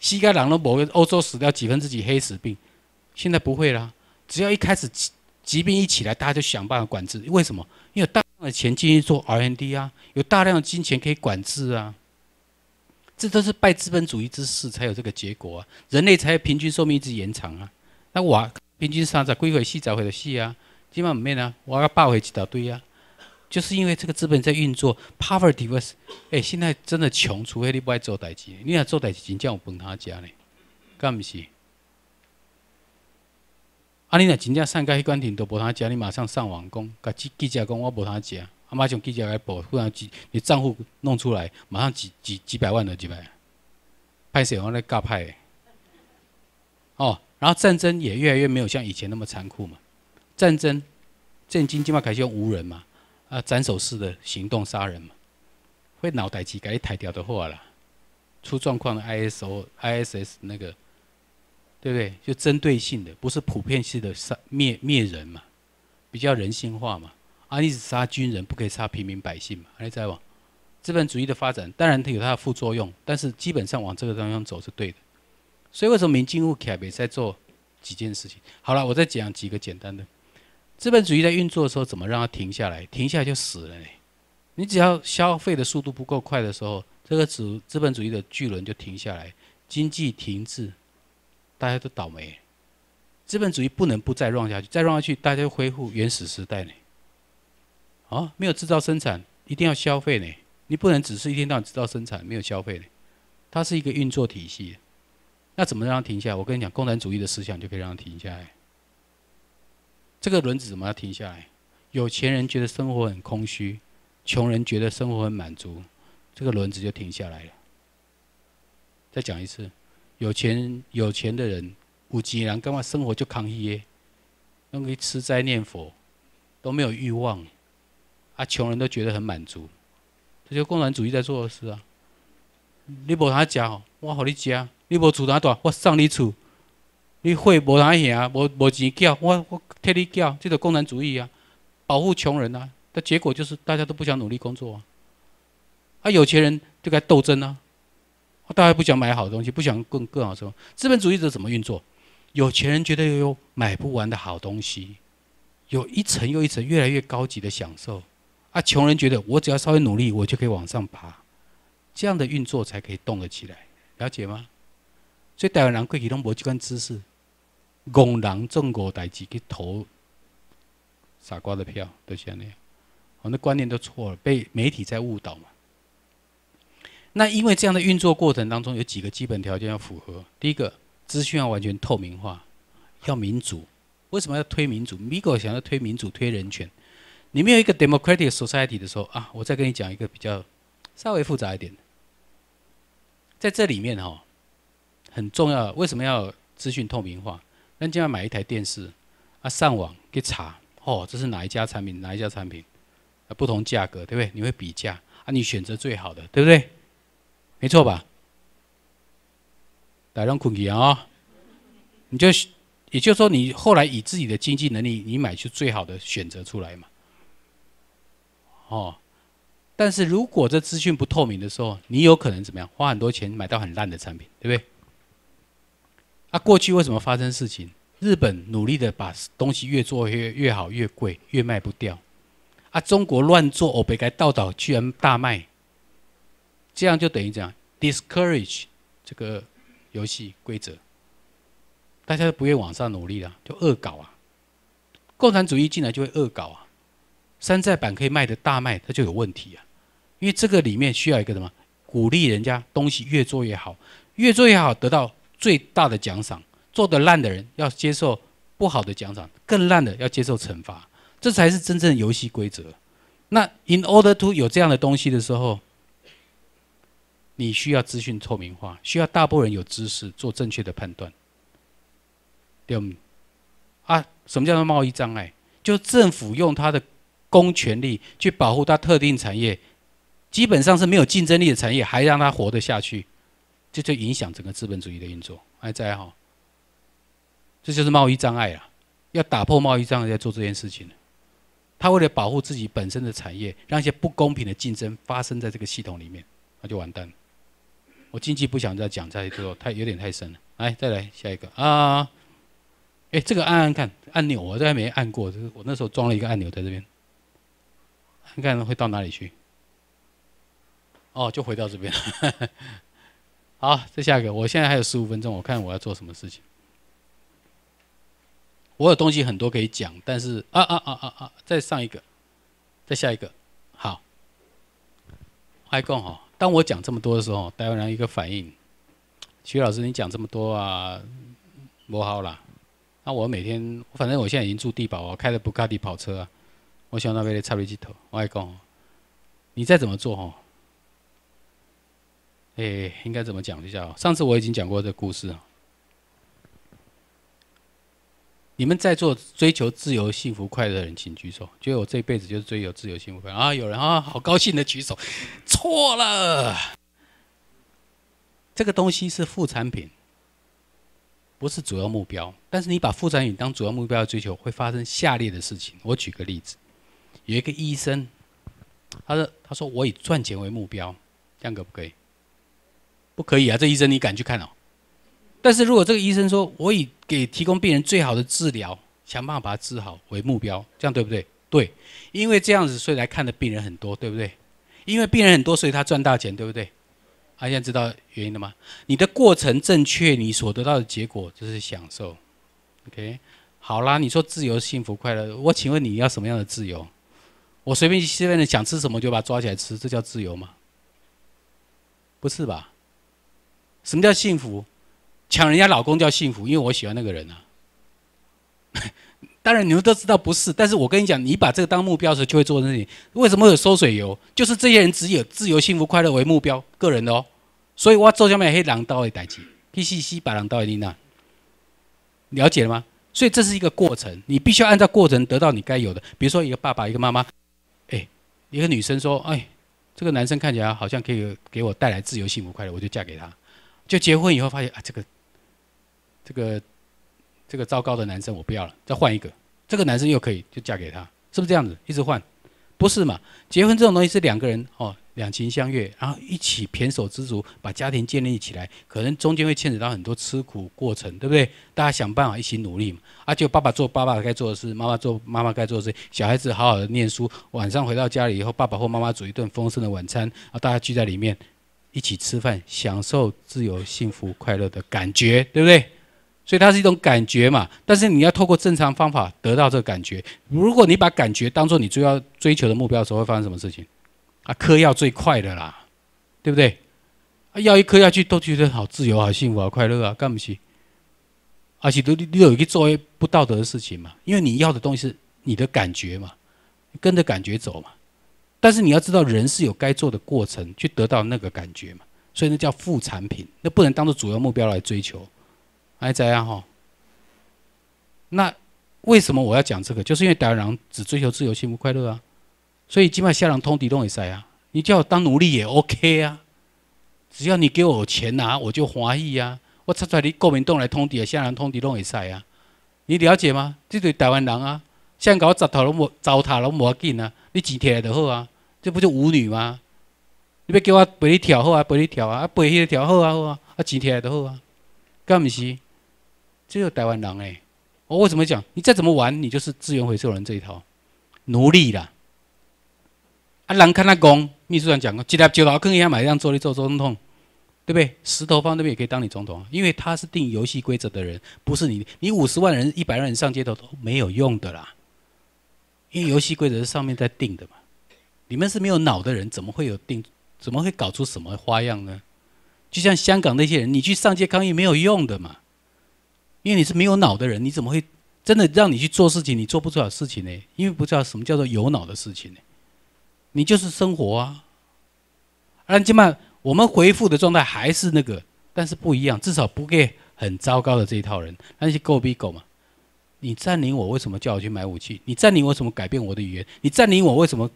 西盖人都个欧洲死掉几分之几黑死病，现在不会啦，只要一开始。疾病一起来，大家就想办法管制。为什么？因为大量的钱进去做 R&D 啊，有大量的金钱可以管制啊。这都是拜资本主义之势才有这个结果啊。人类才有平均寿命一直延长啊。那我平均上在归回细在回的细啊，基本上没呢。我要霸回几条队啊。就是因为这个资本在运作。Poverty a s 哎，现在真的穷，除非你不爱做代金，你要做代金，叫我崩他家呢，干不起。啊！你若真正上个海关停，都无他假，你马上上网讲，甲记记者讲我无他假，啊，马上记者来报，忽然几，你账户弄出来，马上几几几百万的几百，歹势，我来搞派。哦，然后战争也越来越没有像以前那么残酷嘛，战争，战争起码开始用无人嘛，啊，斩首式的行动杀人嘛，会脑袋自一抬掉的话啦，出状况的 I S O I S S 那个。对不对？就针对性的，不是普遍性的杀灭灭人嘛，比较人性化嘛。啊，你只杀军人，不可以杀平民百姓嘛？还在往资本主义的发展，当然它有它的副作用，但是基本上往这个方向走是对的。所以为什么民进、无凯阶在做几件事情？好了，我再讲几个简单的。资本主义在运作的时候，怎么让它停下来？停下来就死了嘞。你只要消费的速度不够快的时候，这个资资本主义的巨轮就停下来，经济停滞。大家都倒霉，资本主义不能不再乱下去，再乱下去，大家恢复原始时代呢？啊，没有制造生产，一定要消费呢。你不能只是一天到晚制造生产，没有消费呢。它是一个运作体系，那怎么让它停下来？我跟你讲，共产主义的思想就可以让它停下来。这个轮子怎么要停下来？有钱人觉得生活很空虚，穷人觉得生活很满足，这个轮子就停下来了。再讲一次。有钱有钱的人，有钱人，干嘛生活就康一耶？用去吃斋念佛，都没有欲望，啊，穷人都觉得很满足。这就共产主义在做的事啊！你无哪哦，我给你加；你无住哪住，我上你厝；你会无哪行，无无钱叫，我我替你叫。这是共产主义啊，保护穷人啊，但结果就是大家都不想努力工作啊，啊，有钱人就该斗争啊。大家不想买好东西，不想更更好生活。资本主义者怎么运作？有钱人觉得有买不完的好东西，有一层又一层越来越高级的享受。啊，穷人觉得我只要稍微努力，我就可以往上爬。这样的运作才可以动了起来，了解吗？所以台湾人贵体拢无这关知识，戆人中国代志去投傻瓜的票，就是安尼。我们观念都错了，被媒体在误导嘛。那因为这样的运作过程当中，有几个基本条件要符合。第一个，资讯要完全透明化，要民主。为什么要推民主 m i g o 想要推民主、推人权。你没有一个 democratic society 的时候啊，我再跟你讲一个比较稍微复杂一点。在这里面哈，很重要。为什么要资讯透明化？人家要买一台电视啊，上网去查哦，这是哪一家产品？哪一家产品？啊，不同价格，对不对？你会比价啊，你选择最好的，对不对？没错吧？大量囤积啊，你就也就是说，你后来以自己的经济能力，你买去最好的选择出来嘛？哦，但是如果这资讯不透明的时候，你有可能怎么样？花很多钱买到很烂的产品，对不对？啊，过去为什么发生事情？日本努力的把东西越做越越好，越贵越卖不掉，啊，中国乱做，欧被该倒倒，居然大卖。这样就等于讲 discourage 这个游戏规则，大家不愿往上努力了，就恶搞啊！共产主义进来就会恶搞啊！山寨版可以卖的大卖，它就有问题啊！因为这个里面需要一个什么？鼓励人家东西越做越好，越做越好得到最大的奖赏，做的烂的人要接受不好的奖赏，更烂的要接受惩罚，这才是真正的游戏规则。那 in order to 有这样的东西的时候。你需要资讯透明化，需要大部分人有知识做正确的判断。对吗？啊，什么叫做贸易障碍？就政府用他的公权力去保护他特定产业，基本上是没有竞争力的产业，还让它活得下去，这就影响整个资本主义的运作。还在哈？这就是贸易障碍啊！要打破贸易障碍，要做这件事情。他为了保护自己本身的产业，让一些不公平的竞争发生在这个系统里面，那就完蛋了。我经济不想再讲再多，太有点太深了。来，再来下一个啊！哎，这个按按看按钮，我还没按过。就是我那时候装了一个按钮在这边，看看会到哪里去。哦，就回到这边。好，再下一个，我现在还有十五分钟，我看我要做什么事情。我有东西很多可以讲，但是啊啊啊啊啊，再上一个，再下一个，好，还共好。当我讲这么多的时候，台湾人一个反应：徐老师，你讲这么多啊，不好啦。那我每天，反正我现在已经住地堡我开着布卡迪跑车啊，我喜欢那边的插一机头。我讲，你再怎么做哦，哎，应该怎么讲比较好？上次我已经讲过这故事啊。你们在座追求自由、幸福、快乐的人，请举手。觉得我这辈子就是追求自由、幸福、快乐啊！有人啊，好高兴的举手。错了，这个东西是副产品，不是主要目标。但是你把副产品当主要目标追求，会发生下列的事情。我举个例子，有一个医生，他说：“他说我以赚钱为目标，这样可不可以？”不可以啊！这医生你敢去看哦？但是如果这个医生说我以给提供病人最好的治疗，想办法把他治好为目标，这样对不对？对，因为这样子，所以来看的病人很多，对不对？因为病人很多，所以他赚大钱，对不对？啊，现在知道原因了吗？你的过程正确，你所得到的结果就是享受。OK，好啦，你说自由、幸福、快乐，我请问你要什么样的自由？我随便随便的想吃什么就把它抓起来吃，这叫自由吗？不是吧？什么叫幸福？抢人家老公叫幸福，因为我喜欢那个人啊。当然你们都知道不是，但是我跟你讲，你把这个当目标的时候，就会做事些。为什么有收水油？就是这些人只有自由、幸福、快乐为目标，个人的哦。所以我要做下面黑狼刀的代级，黑西西把狼刀一那，了解了吗？所以这是一个过程，你必须要按照过程得到你该有的。比如说一个爸爸，一个妈妈，哎，一个女生说：“哎，这个男生看起来好像可以给我带来自由、幸福、快乐，我就嫁给他。”就结婚以后发现啊，这个。这个这个糟糕的男生我不要了，再换一个，这个男生又可以，就嫁给他，是不是这样子？一直换，不是嘛？结婚这种东西是两个人哦，两情相悦，然后一起胼手知足把家庭建立起来，可能中间会牵扯到很多吃苦过程，对不对？大家想办法一起努力嘛。而且爸爸做爸爸该做的事，妈妈做妈妈该做的事，小孩子好好的念书，晚上回到家里以后，爸爸或妈妈煮一顿丰盛的晚餐，啊，大家聚在里面一起吃饭，享受自由、幸福、快乐的感觉，对不对？所以它是一种感觉嘛，但是你要透过正常方法得到这个感觉。如果你把感觉当做你主要追求的目标的时候，会发生什么事情？啊，嗑药最快的啦，对不对？啊，药一嗑下去都觉得好自由、好幸福、好快乐啊，干不起。而且都你有一个作为不道德的事情嘛，因为你要的东西是你的感觉嘛，跟着感觉走嘛。但是你要知道，人是有该做的过程去得到那个感觉嘛，所以那叫副产品，那不能当做主要目标来追求。还在啊，吼！那为什么我要讲这个？就是因为台湾人只追求自由、幸福、快乐啊，所以基本上夏人通底拢会晒啊，你叫我当奴隶也 OK 啊，只要你给我钱拿，我就欢喜啊。我插出来你国民党来通底啊，夏人通底拢会晒啊。你了解吗？这对台湾人啊，像搞砸头拢无糟蹋无要紧啊，你钱来就好啊，这不就舞女吗？你要叫我陪你跳好啊，陪你跳啊，啊陪你跳好啊好啊，啊钱来就好啊，干毋是？这就台湾人哎，我为什么讲？你再怎么玩，你就是资源回收人这一套，奴隶啦！啊，蓝看那公秘书长讲过，接下来就一样买一辆车来做总统，对不对？石头方那边也可以当你总统，因为他是定游戏规则的人，不是你。你五十万人、一百万人上街头都没有用的啦，因为游戏规则是上面在定的嘛。你们是没有脑的人，怎么会有定？怎么会搞出什么花样呢？就像香港那些人，你去上街抗议没有用的嘛。因为你是没有脑的人，你怎么会真的让你去做事情？你做不出来事情呢？因为不知道什么叫做有脑的事情呢？你就是生活啊！而吉曼，我们回复的状态还是那个，但是不一样，至少不给很糟糕的这一套人。那些狗逼狗嘛，你占领我，为什么叫我去买武器？你占领我，什么改变我的语言？你占领我，为什么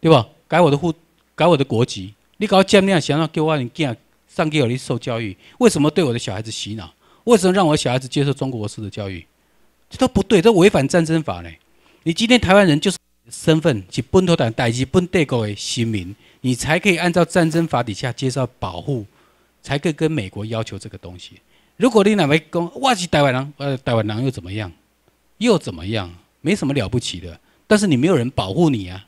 对吧？改我的户，改我的国籍？你搞那样，想要给我人教上给儿园受教育，为什么对我的小孩子洗脑？为什么让我小孩子接受中国式的教育？这都不对，这违反战争法呢！你今天台湾人就是身份，去本土党，代起本地各位新民，你才可以按照战争法底下接受保护，才可以跟美国要求这个东西。如果你哪位公我是台湾人，呃，台湾人又怎么样？又怎么样？没什么了不起的。但是你没有人保护你啊！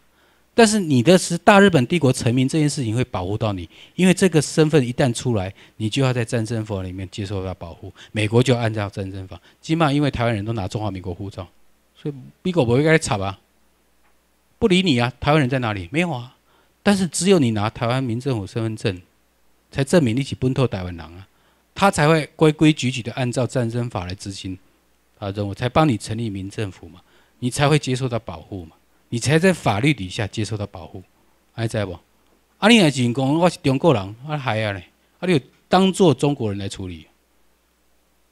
但是你的是大日本帝国臣民这件事情会保护到你，因为这个身份一旦出来，你就要在战争法里面接受到保护。美国就按照战争法，起码因为台湾人都拿中华民国护照，所以美国不会该查吧？不理你啊！台湾人在哪里？没有啊！但是只有你拿台湾民政府身份证，才证明你起奔头台湾狼啊，他才会规规矩矩的按照战争法来执行啊任务，才帮你成立民政府嘛，你才会接受到保护嘛。你才在法律底下接受到保护，还在不？啊，你还是讲我是中国人，阿还啊嘞？阿就当做中国人来处理，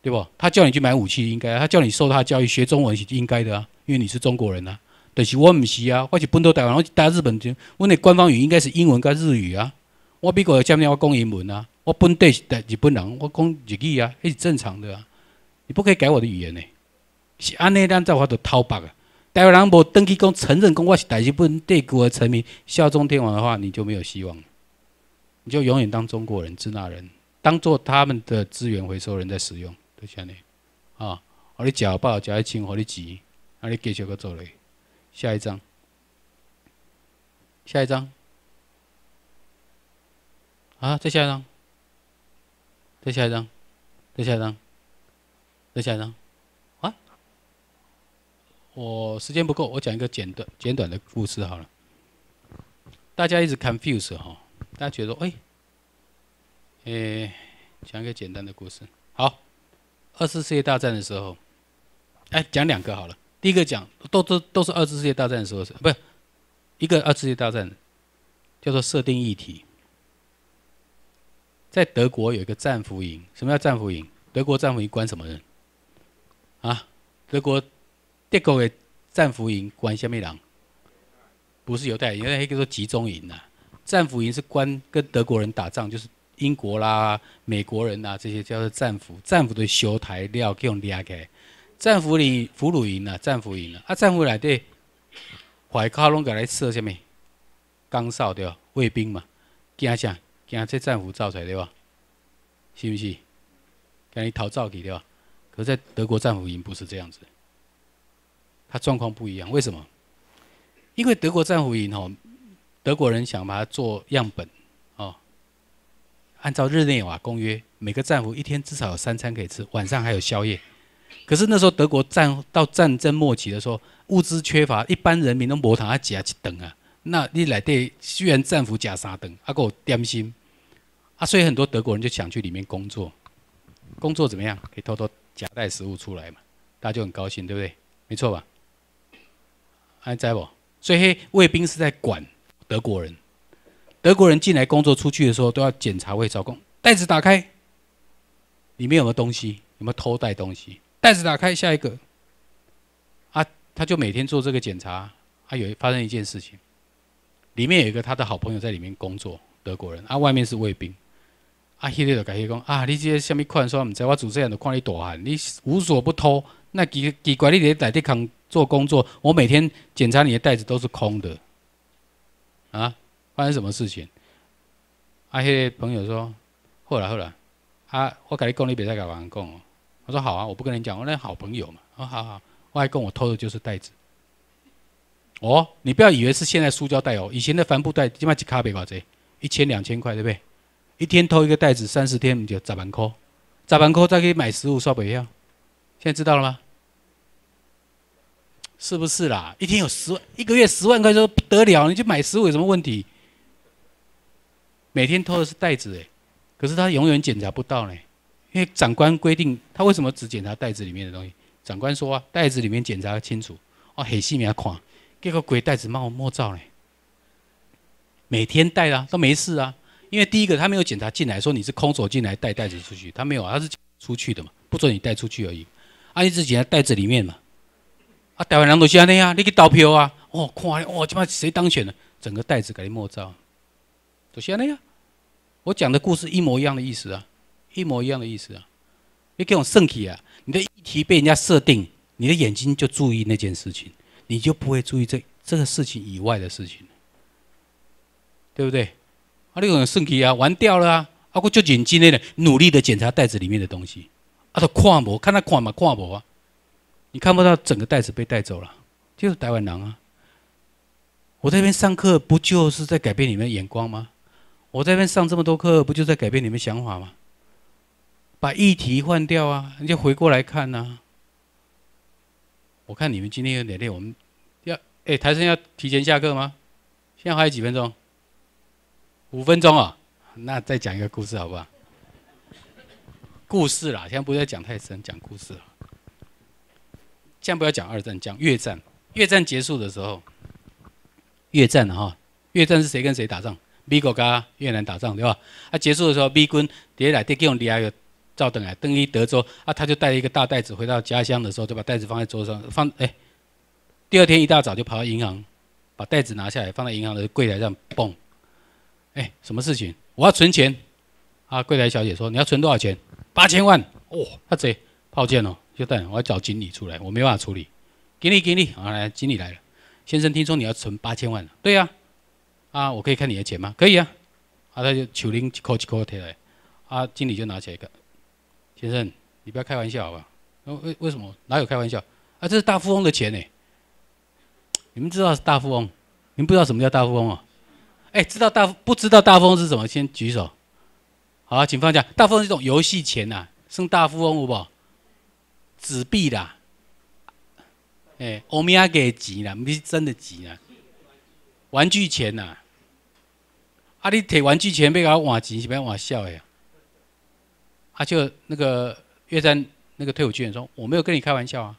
对不？他叫你去买武器应该，他叫你受他教育学中文是应该的啊，因为你是中国人呐。但是我唔是啊，我是本土台湾我是大日本军，我的官方语应该是英文跟日语啊。我美国见面我讲英文啊，我本地是大日本人，我讲日语啊，那是正常的啊。你不可以改我的语言嘞，是安尼咱有法度偷白啊。特朗普登基公承认公，我是大日本帝国的臣民效忠天皇的话，你就没有希望，你就永远当中国人、支那人，当做他们的资源回收人在使用。都像你，啊，你的脚抱脚一轻我你挤，那你继续个做嘞。下一张，下一张，啊，再下一张，再下一张，再下一张，再下一张。我时间不够，我讲一个简短简短的故事好了。大家一直 confuse 哈，大家觉得哎，哎，讲一个简单的故事。好，二次世界大战的时候，哎，讲两个好了。第一个讲，都都都是二次世界大战的时候，不是，一个二次世界大战叫做设定议题。在德国有一个战俘营，什么叫战俘营？德国战俘营关什么人？啊，德国。德国的战俘营关什么人？不是犹太人，犹太人叫做集中营呐。战俘营是关跟德国人打仗，就是英国啦、美国人啦，这些叫做战俘。战俘都修台料，可以用起开。战俘营俘虏营呐，战俘营呐，啊，战俘来对，怀卡隆给来设什么？岗哨对吧？卫兵嘛，惊啥？惊这战俘造出来对吧？是不是？让你逃走起对吧？可在德国战俘营不是这样子。他状况不一样，为什么？因为德国战俘营哦，德国人想把它做样本，哦，按照日内瓦公约，每个战俘一天至少有三餐可以吃，晚上还有宵夜。可是那时候德国战到战争末期的时候，物资缺乏，一般人民都磨糖，他加一等啊。那你来对，居然战俘加三等，阿够担心，啊，所以很多德国人就想去里面工作，工作怎么样？可以偷偷夹带食物出来嘛？大家就很高兴，对不对？没错吧？还在不？所以卫兵是在管德国人，德国人进来工作出去的时候都要检查，卫招工。袋子打开，里面有没有东西？有没有偷带东西？袋子打开，下一个。啊，他就每天做这个检查。啊，有发生一件事情，里面有一个他的好朋友在里面工作，德国人。啊，外面是卫兵。啊，谢谢工啊，你这些下面客说，我们在我主持人都看你躲寒，你无所不偷，那奇奇怪你在这的看。做工作，我每天检查你的袋子都是空的，啊，发生什么事情？那些朋友说：后来后来，啊，我你讲，你别再改讲哦。我说好啊，我不跟你讲，我那好朋友嘛，啊好好，我还跟我偷的就是袋子。哦，你不要以为是现在塑胶袋哦，以前的帆布袋起码几卡啡瓦这，一千两千块对不对？一天偷一个袋子，三十天就砸完块，砸完块再去买食物刷白票，现在知道了吗？是不是啦？一天有十万，一个月十万块，说不得了，你就买十五有什么问题？每天偷的是袋子诶，可是他永远检查不到呢，因为长官规定他为什么只检查袋子里面的东西？长官说啊，袋子里面检查清楚哦，很细密啊，看，给个鬼袋子，冒冒照呢。每天带啊，都没事啊，因为第一个他没有检查进来，说你是空手进来带袋子出去，他没有，他是出去的嘛，不准你带出去而已，一你检查袋子里面嘛。啊，台湾人都安尼啊，你去投票啊，哦，看哦，即妈谁当选了，整个袋子给你摸着。都像那呀。我讲的故事一模一样的意思啊，一模一样的意思啊。你给我圣体啊，你的议题被人家设定，你的眼睛就注意那件事情，你就不会注意这这个事情以外的事情，对不对？啊，你很圣体啊，完掉了啊，啊，我就认真会努力的检查袋子里面的东西，啊，都看无，看他看嘛，看无啊。你看不到整个袋子被带走了，就是台湾男啊。我这边上课不就是在改变你们的眼光吗？我这边上这么多课不就在改变你们想法吗？把议题换掉啊，你就回过来看呐。我看你们今天有哪天我们要，哎，台生要提前下课吗？现在还有几分钟？五分钟啊，那再讲一个故事好不好？故事啦，现在不要讲太深，讲故事了。先不要讲二战，讲越战。越战结束的时候，越战哈，越战是谁跟谁打仗？美国跟越南打仗，对吧？啊，结束的时候，B 军用 u n 又照到德登萨德州，啊，他就带了一个大袋子回到家乡的时候，就把袋子放在桌上，放哎。第二天一大早就跑到银行，把袋子拿下来放在银行的柜台上，嘣！哎，什么事情？我要存钱。啊，柜台小姐说，你要存多少钱？八千万哦，他贼，炮贱哦。就等，我要找经理出来，我没办法处理。经理，经理，啊来，经理来了。先生，听说你要存八千万？对呀。啊，我可以看你的钱吗？可以啊。啊，他就求拎一颗一颗来，啊，经理就拿起来个。先生，你不要开玩笑好吧？为为什么？哪有开玩笑？啊，这是大富翁的钱呢。你们知道是大富翁？你们不知道什么叫大富翁啊？哎，知道大不知道大富翁是什么？先举手。好，请放下。大富翁是一种游戏钱呐，是大富翁好不好？纸币啦，哎，欧米茄钱啦，不是真的钱啦，玩具钱呐，阿你给玩具钱，别搞哇唧，别哇笑哎，阿就那个乐山那个退伍军人说，我没有跟你开玩笑啊，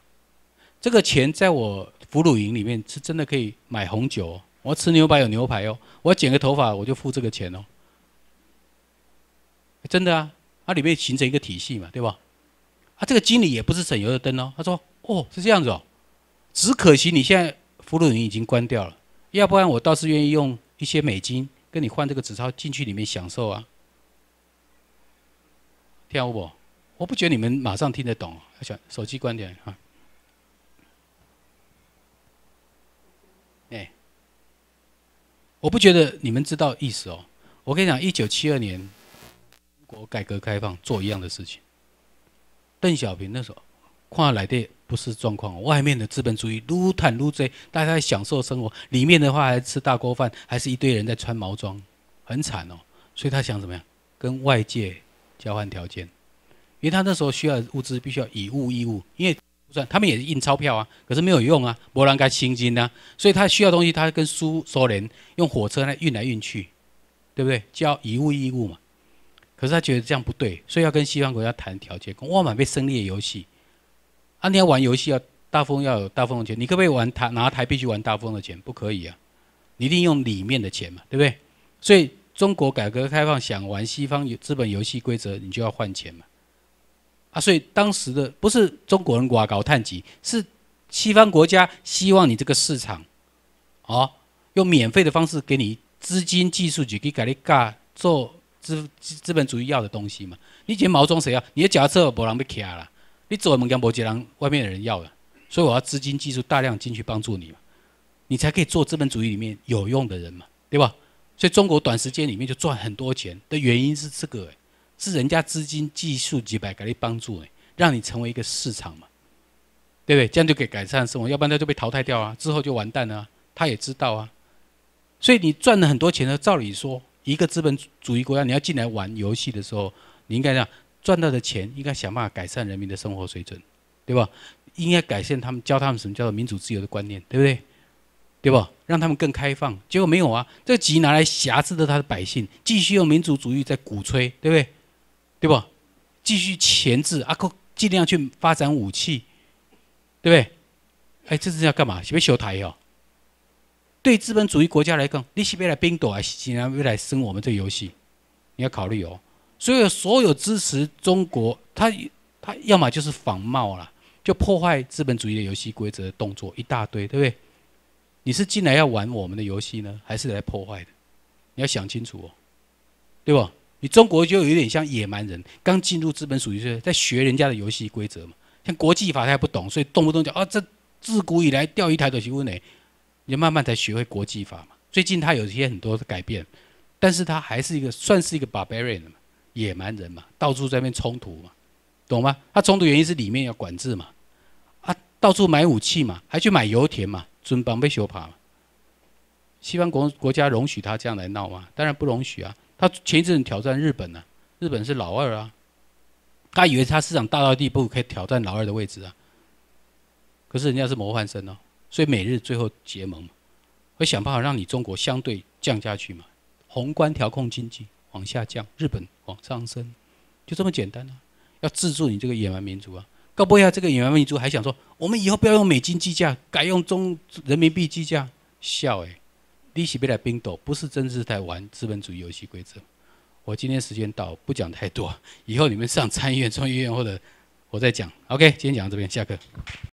这个钱在我俘虏营里面是真的可以买红酒，哦，我吃牛排有牛排哦，我剪个头发我就付这个钱哦，真的啊，它里面形成一个体系嘛，对吧？他这个经理也不是省油的灯哦。他说：“哦，是这样子哦，只可惜你现在俘虏营已经关掉了，要不然我倒是愿意用一些美金跟你换这个纸钞进去里面享受啊。”听懂不？我不觉得你们马上听得懂。手机关掉哈。哎，我不觉得你们知道意思哦。我跟你讲，一九七二年，国改革开放做一样的事情。邓小平那时候看来的不是状况，外面的资本主义如贪如贼，大家在享受生活；里面的话还吃大锅饭，还是一堆人在穿毛装，很惨哦。所以他想怎么样？跟外界交换条件，因为他那时候需要物资，必须要以物易物。因为不算他们也是印钞票啊，可是没有用啊，波兰该清金啊，所以他需要东西，他跟苏苏联用火车来运来运去，对不对？交以物易物嘛。可是他觉得这样不对，所以要跟西方国家谈条件。玩玩被胜利的游戏，啊，你要玩游戏要大风要有大风的钱，你可不可以玩？他拿台币去玩大风的钱，不可以啊！你一定用里面的钱嘛，对不对？所以中国改革开放想玩西方资本游戏规则，你就要换钱嘛。啊，所以当时的不是中国人寡搞探级，是西方国家希望你这个市场，啊，用免费的方式给你资金、技术去给搞滴干做。资资本主义要的东西嘛？你剪毛中谁要？你的假设没人被卡了，你做的物件没几人外面的人要了，所以我要资金技术大量进去帮助你嘛，你才可以做资本主义里面有用的人嘛，对吧？所以中国短时间里面就赚很多钱的原因是这个，是人家资金技术几百给你帮助你，让你成为一个市场嘛，对不对？这样就可以改善生活，要不然他就被淘汰掉啊，之后就完蛋了，他也知道啊，所以你赚了很多钱呢，照理说。一个资本主义国家，你要进来玩游戏的时候，你应该这样赚到的钱，应该想办法改善人民的生活水准，对吧？应该改善他们，教他们什么叫做民主自由的观念，对不对？对吧？让他们更开放。结果没有啊，这集拿来挟制的他的百姓，继续用民族主义在鼓吹，对不对？对吧？继续钳制，阿克尽量去发展武器，对不对？哎，这是要干嘛？是不是修台哦？对资本主义国家来讲，你是未来冰岛还是进来未来生我们这游戏？你要考虑哦。所有所有支持中国，他他要么就是仿冒啦，就破坏资本主义的游戏规则的动作一大堆，对不对？你是进来要玩我们的游戏呢，还是来破坏的？你要想清楚哦，对不？你中国就有点像野蛮人，刚进入资本主义社会，在学人家的游戏规则嘛。像国际法他不懂，所以动不动就啊，这自古以来钓鱼台的学问呢。就慢慢才学会国际法嘛。最近他有一些很多的改变，但是他还是一个算是一个 barbarian，野蛮人嘛，到处在那边冲突嘛，懂吗？他冲突原因是里面要管制嘛，啊，到处买武器嘛，还去买油田嘛，尊邦被削趴嘛。西方国国家容许他这样来闹吗？当然不容许啊。他前一阵挑战日本呢，日本是老二啊，他以为他市场大到地步可以挑战老二的位置啊。可是人家是模范生哦。所以美日最后结盟嘛，会想办法让你中国相对降价去嘛，宏观调控经济往下降，日本往上升，就这么简单啊！要制住你这个野蛮民族啊！搞不好这个野蛮民族还想说，我们以后不要用美金计价，改用中人民币计价，笑诶，利息别来冰斗，不是真是在玩资本主义游戏规则。我今天时间到，不讲太多，以后你们上参议院、众议院或者我再讲。OK，今天讲到这边，下课。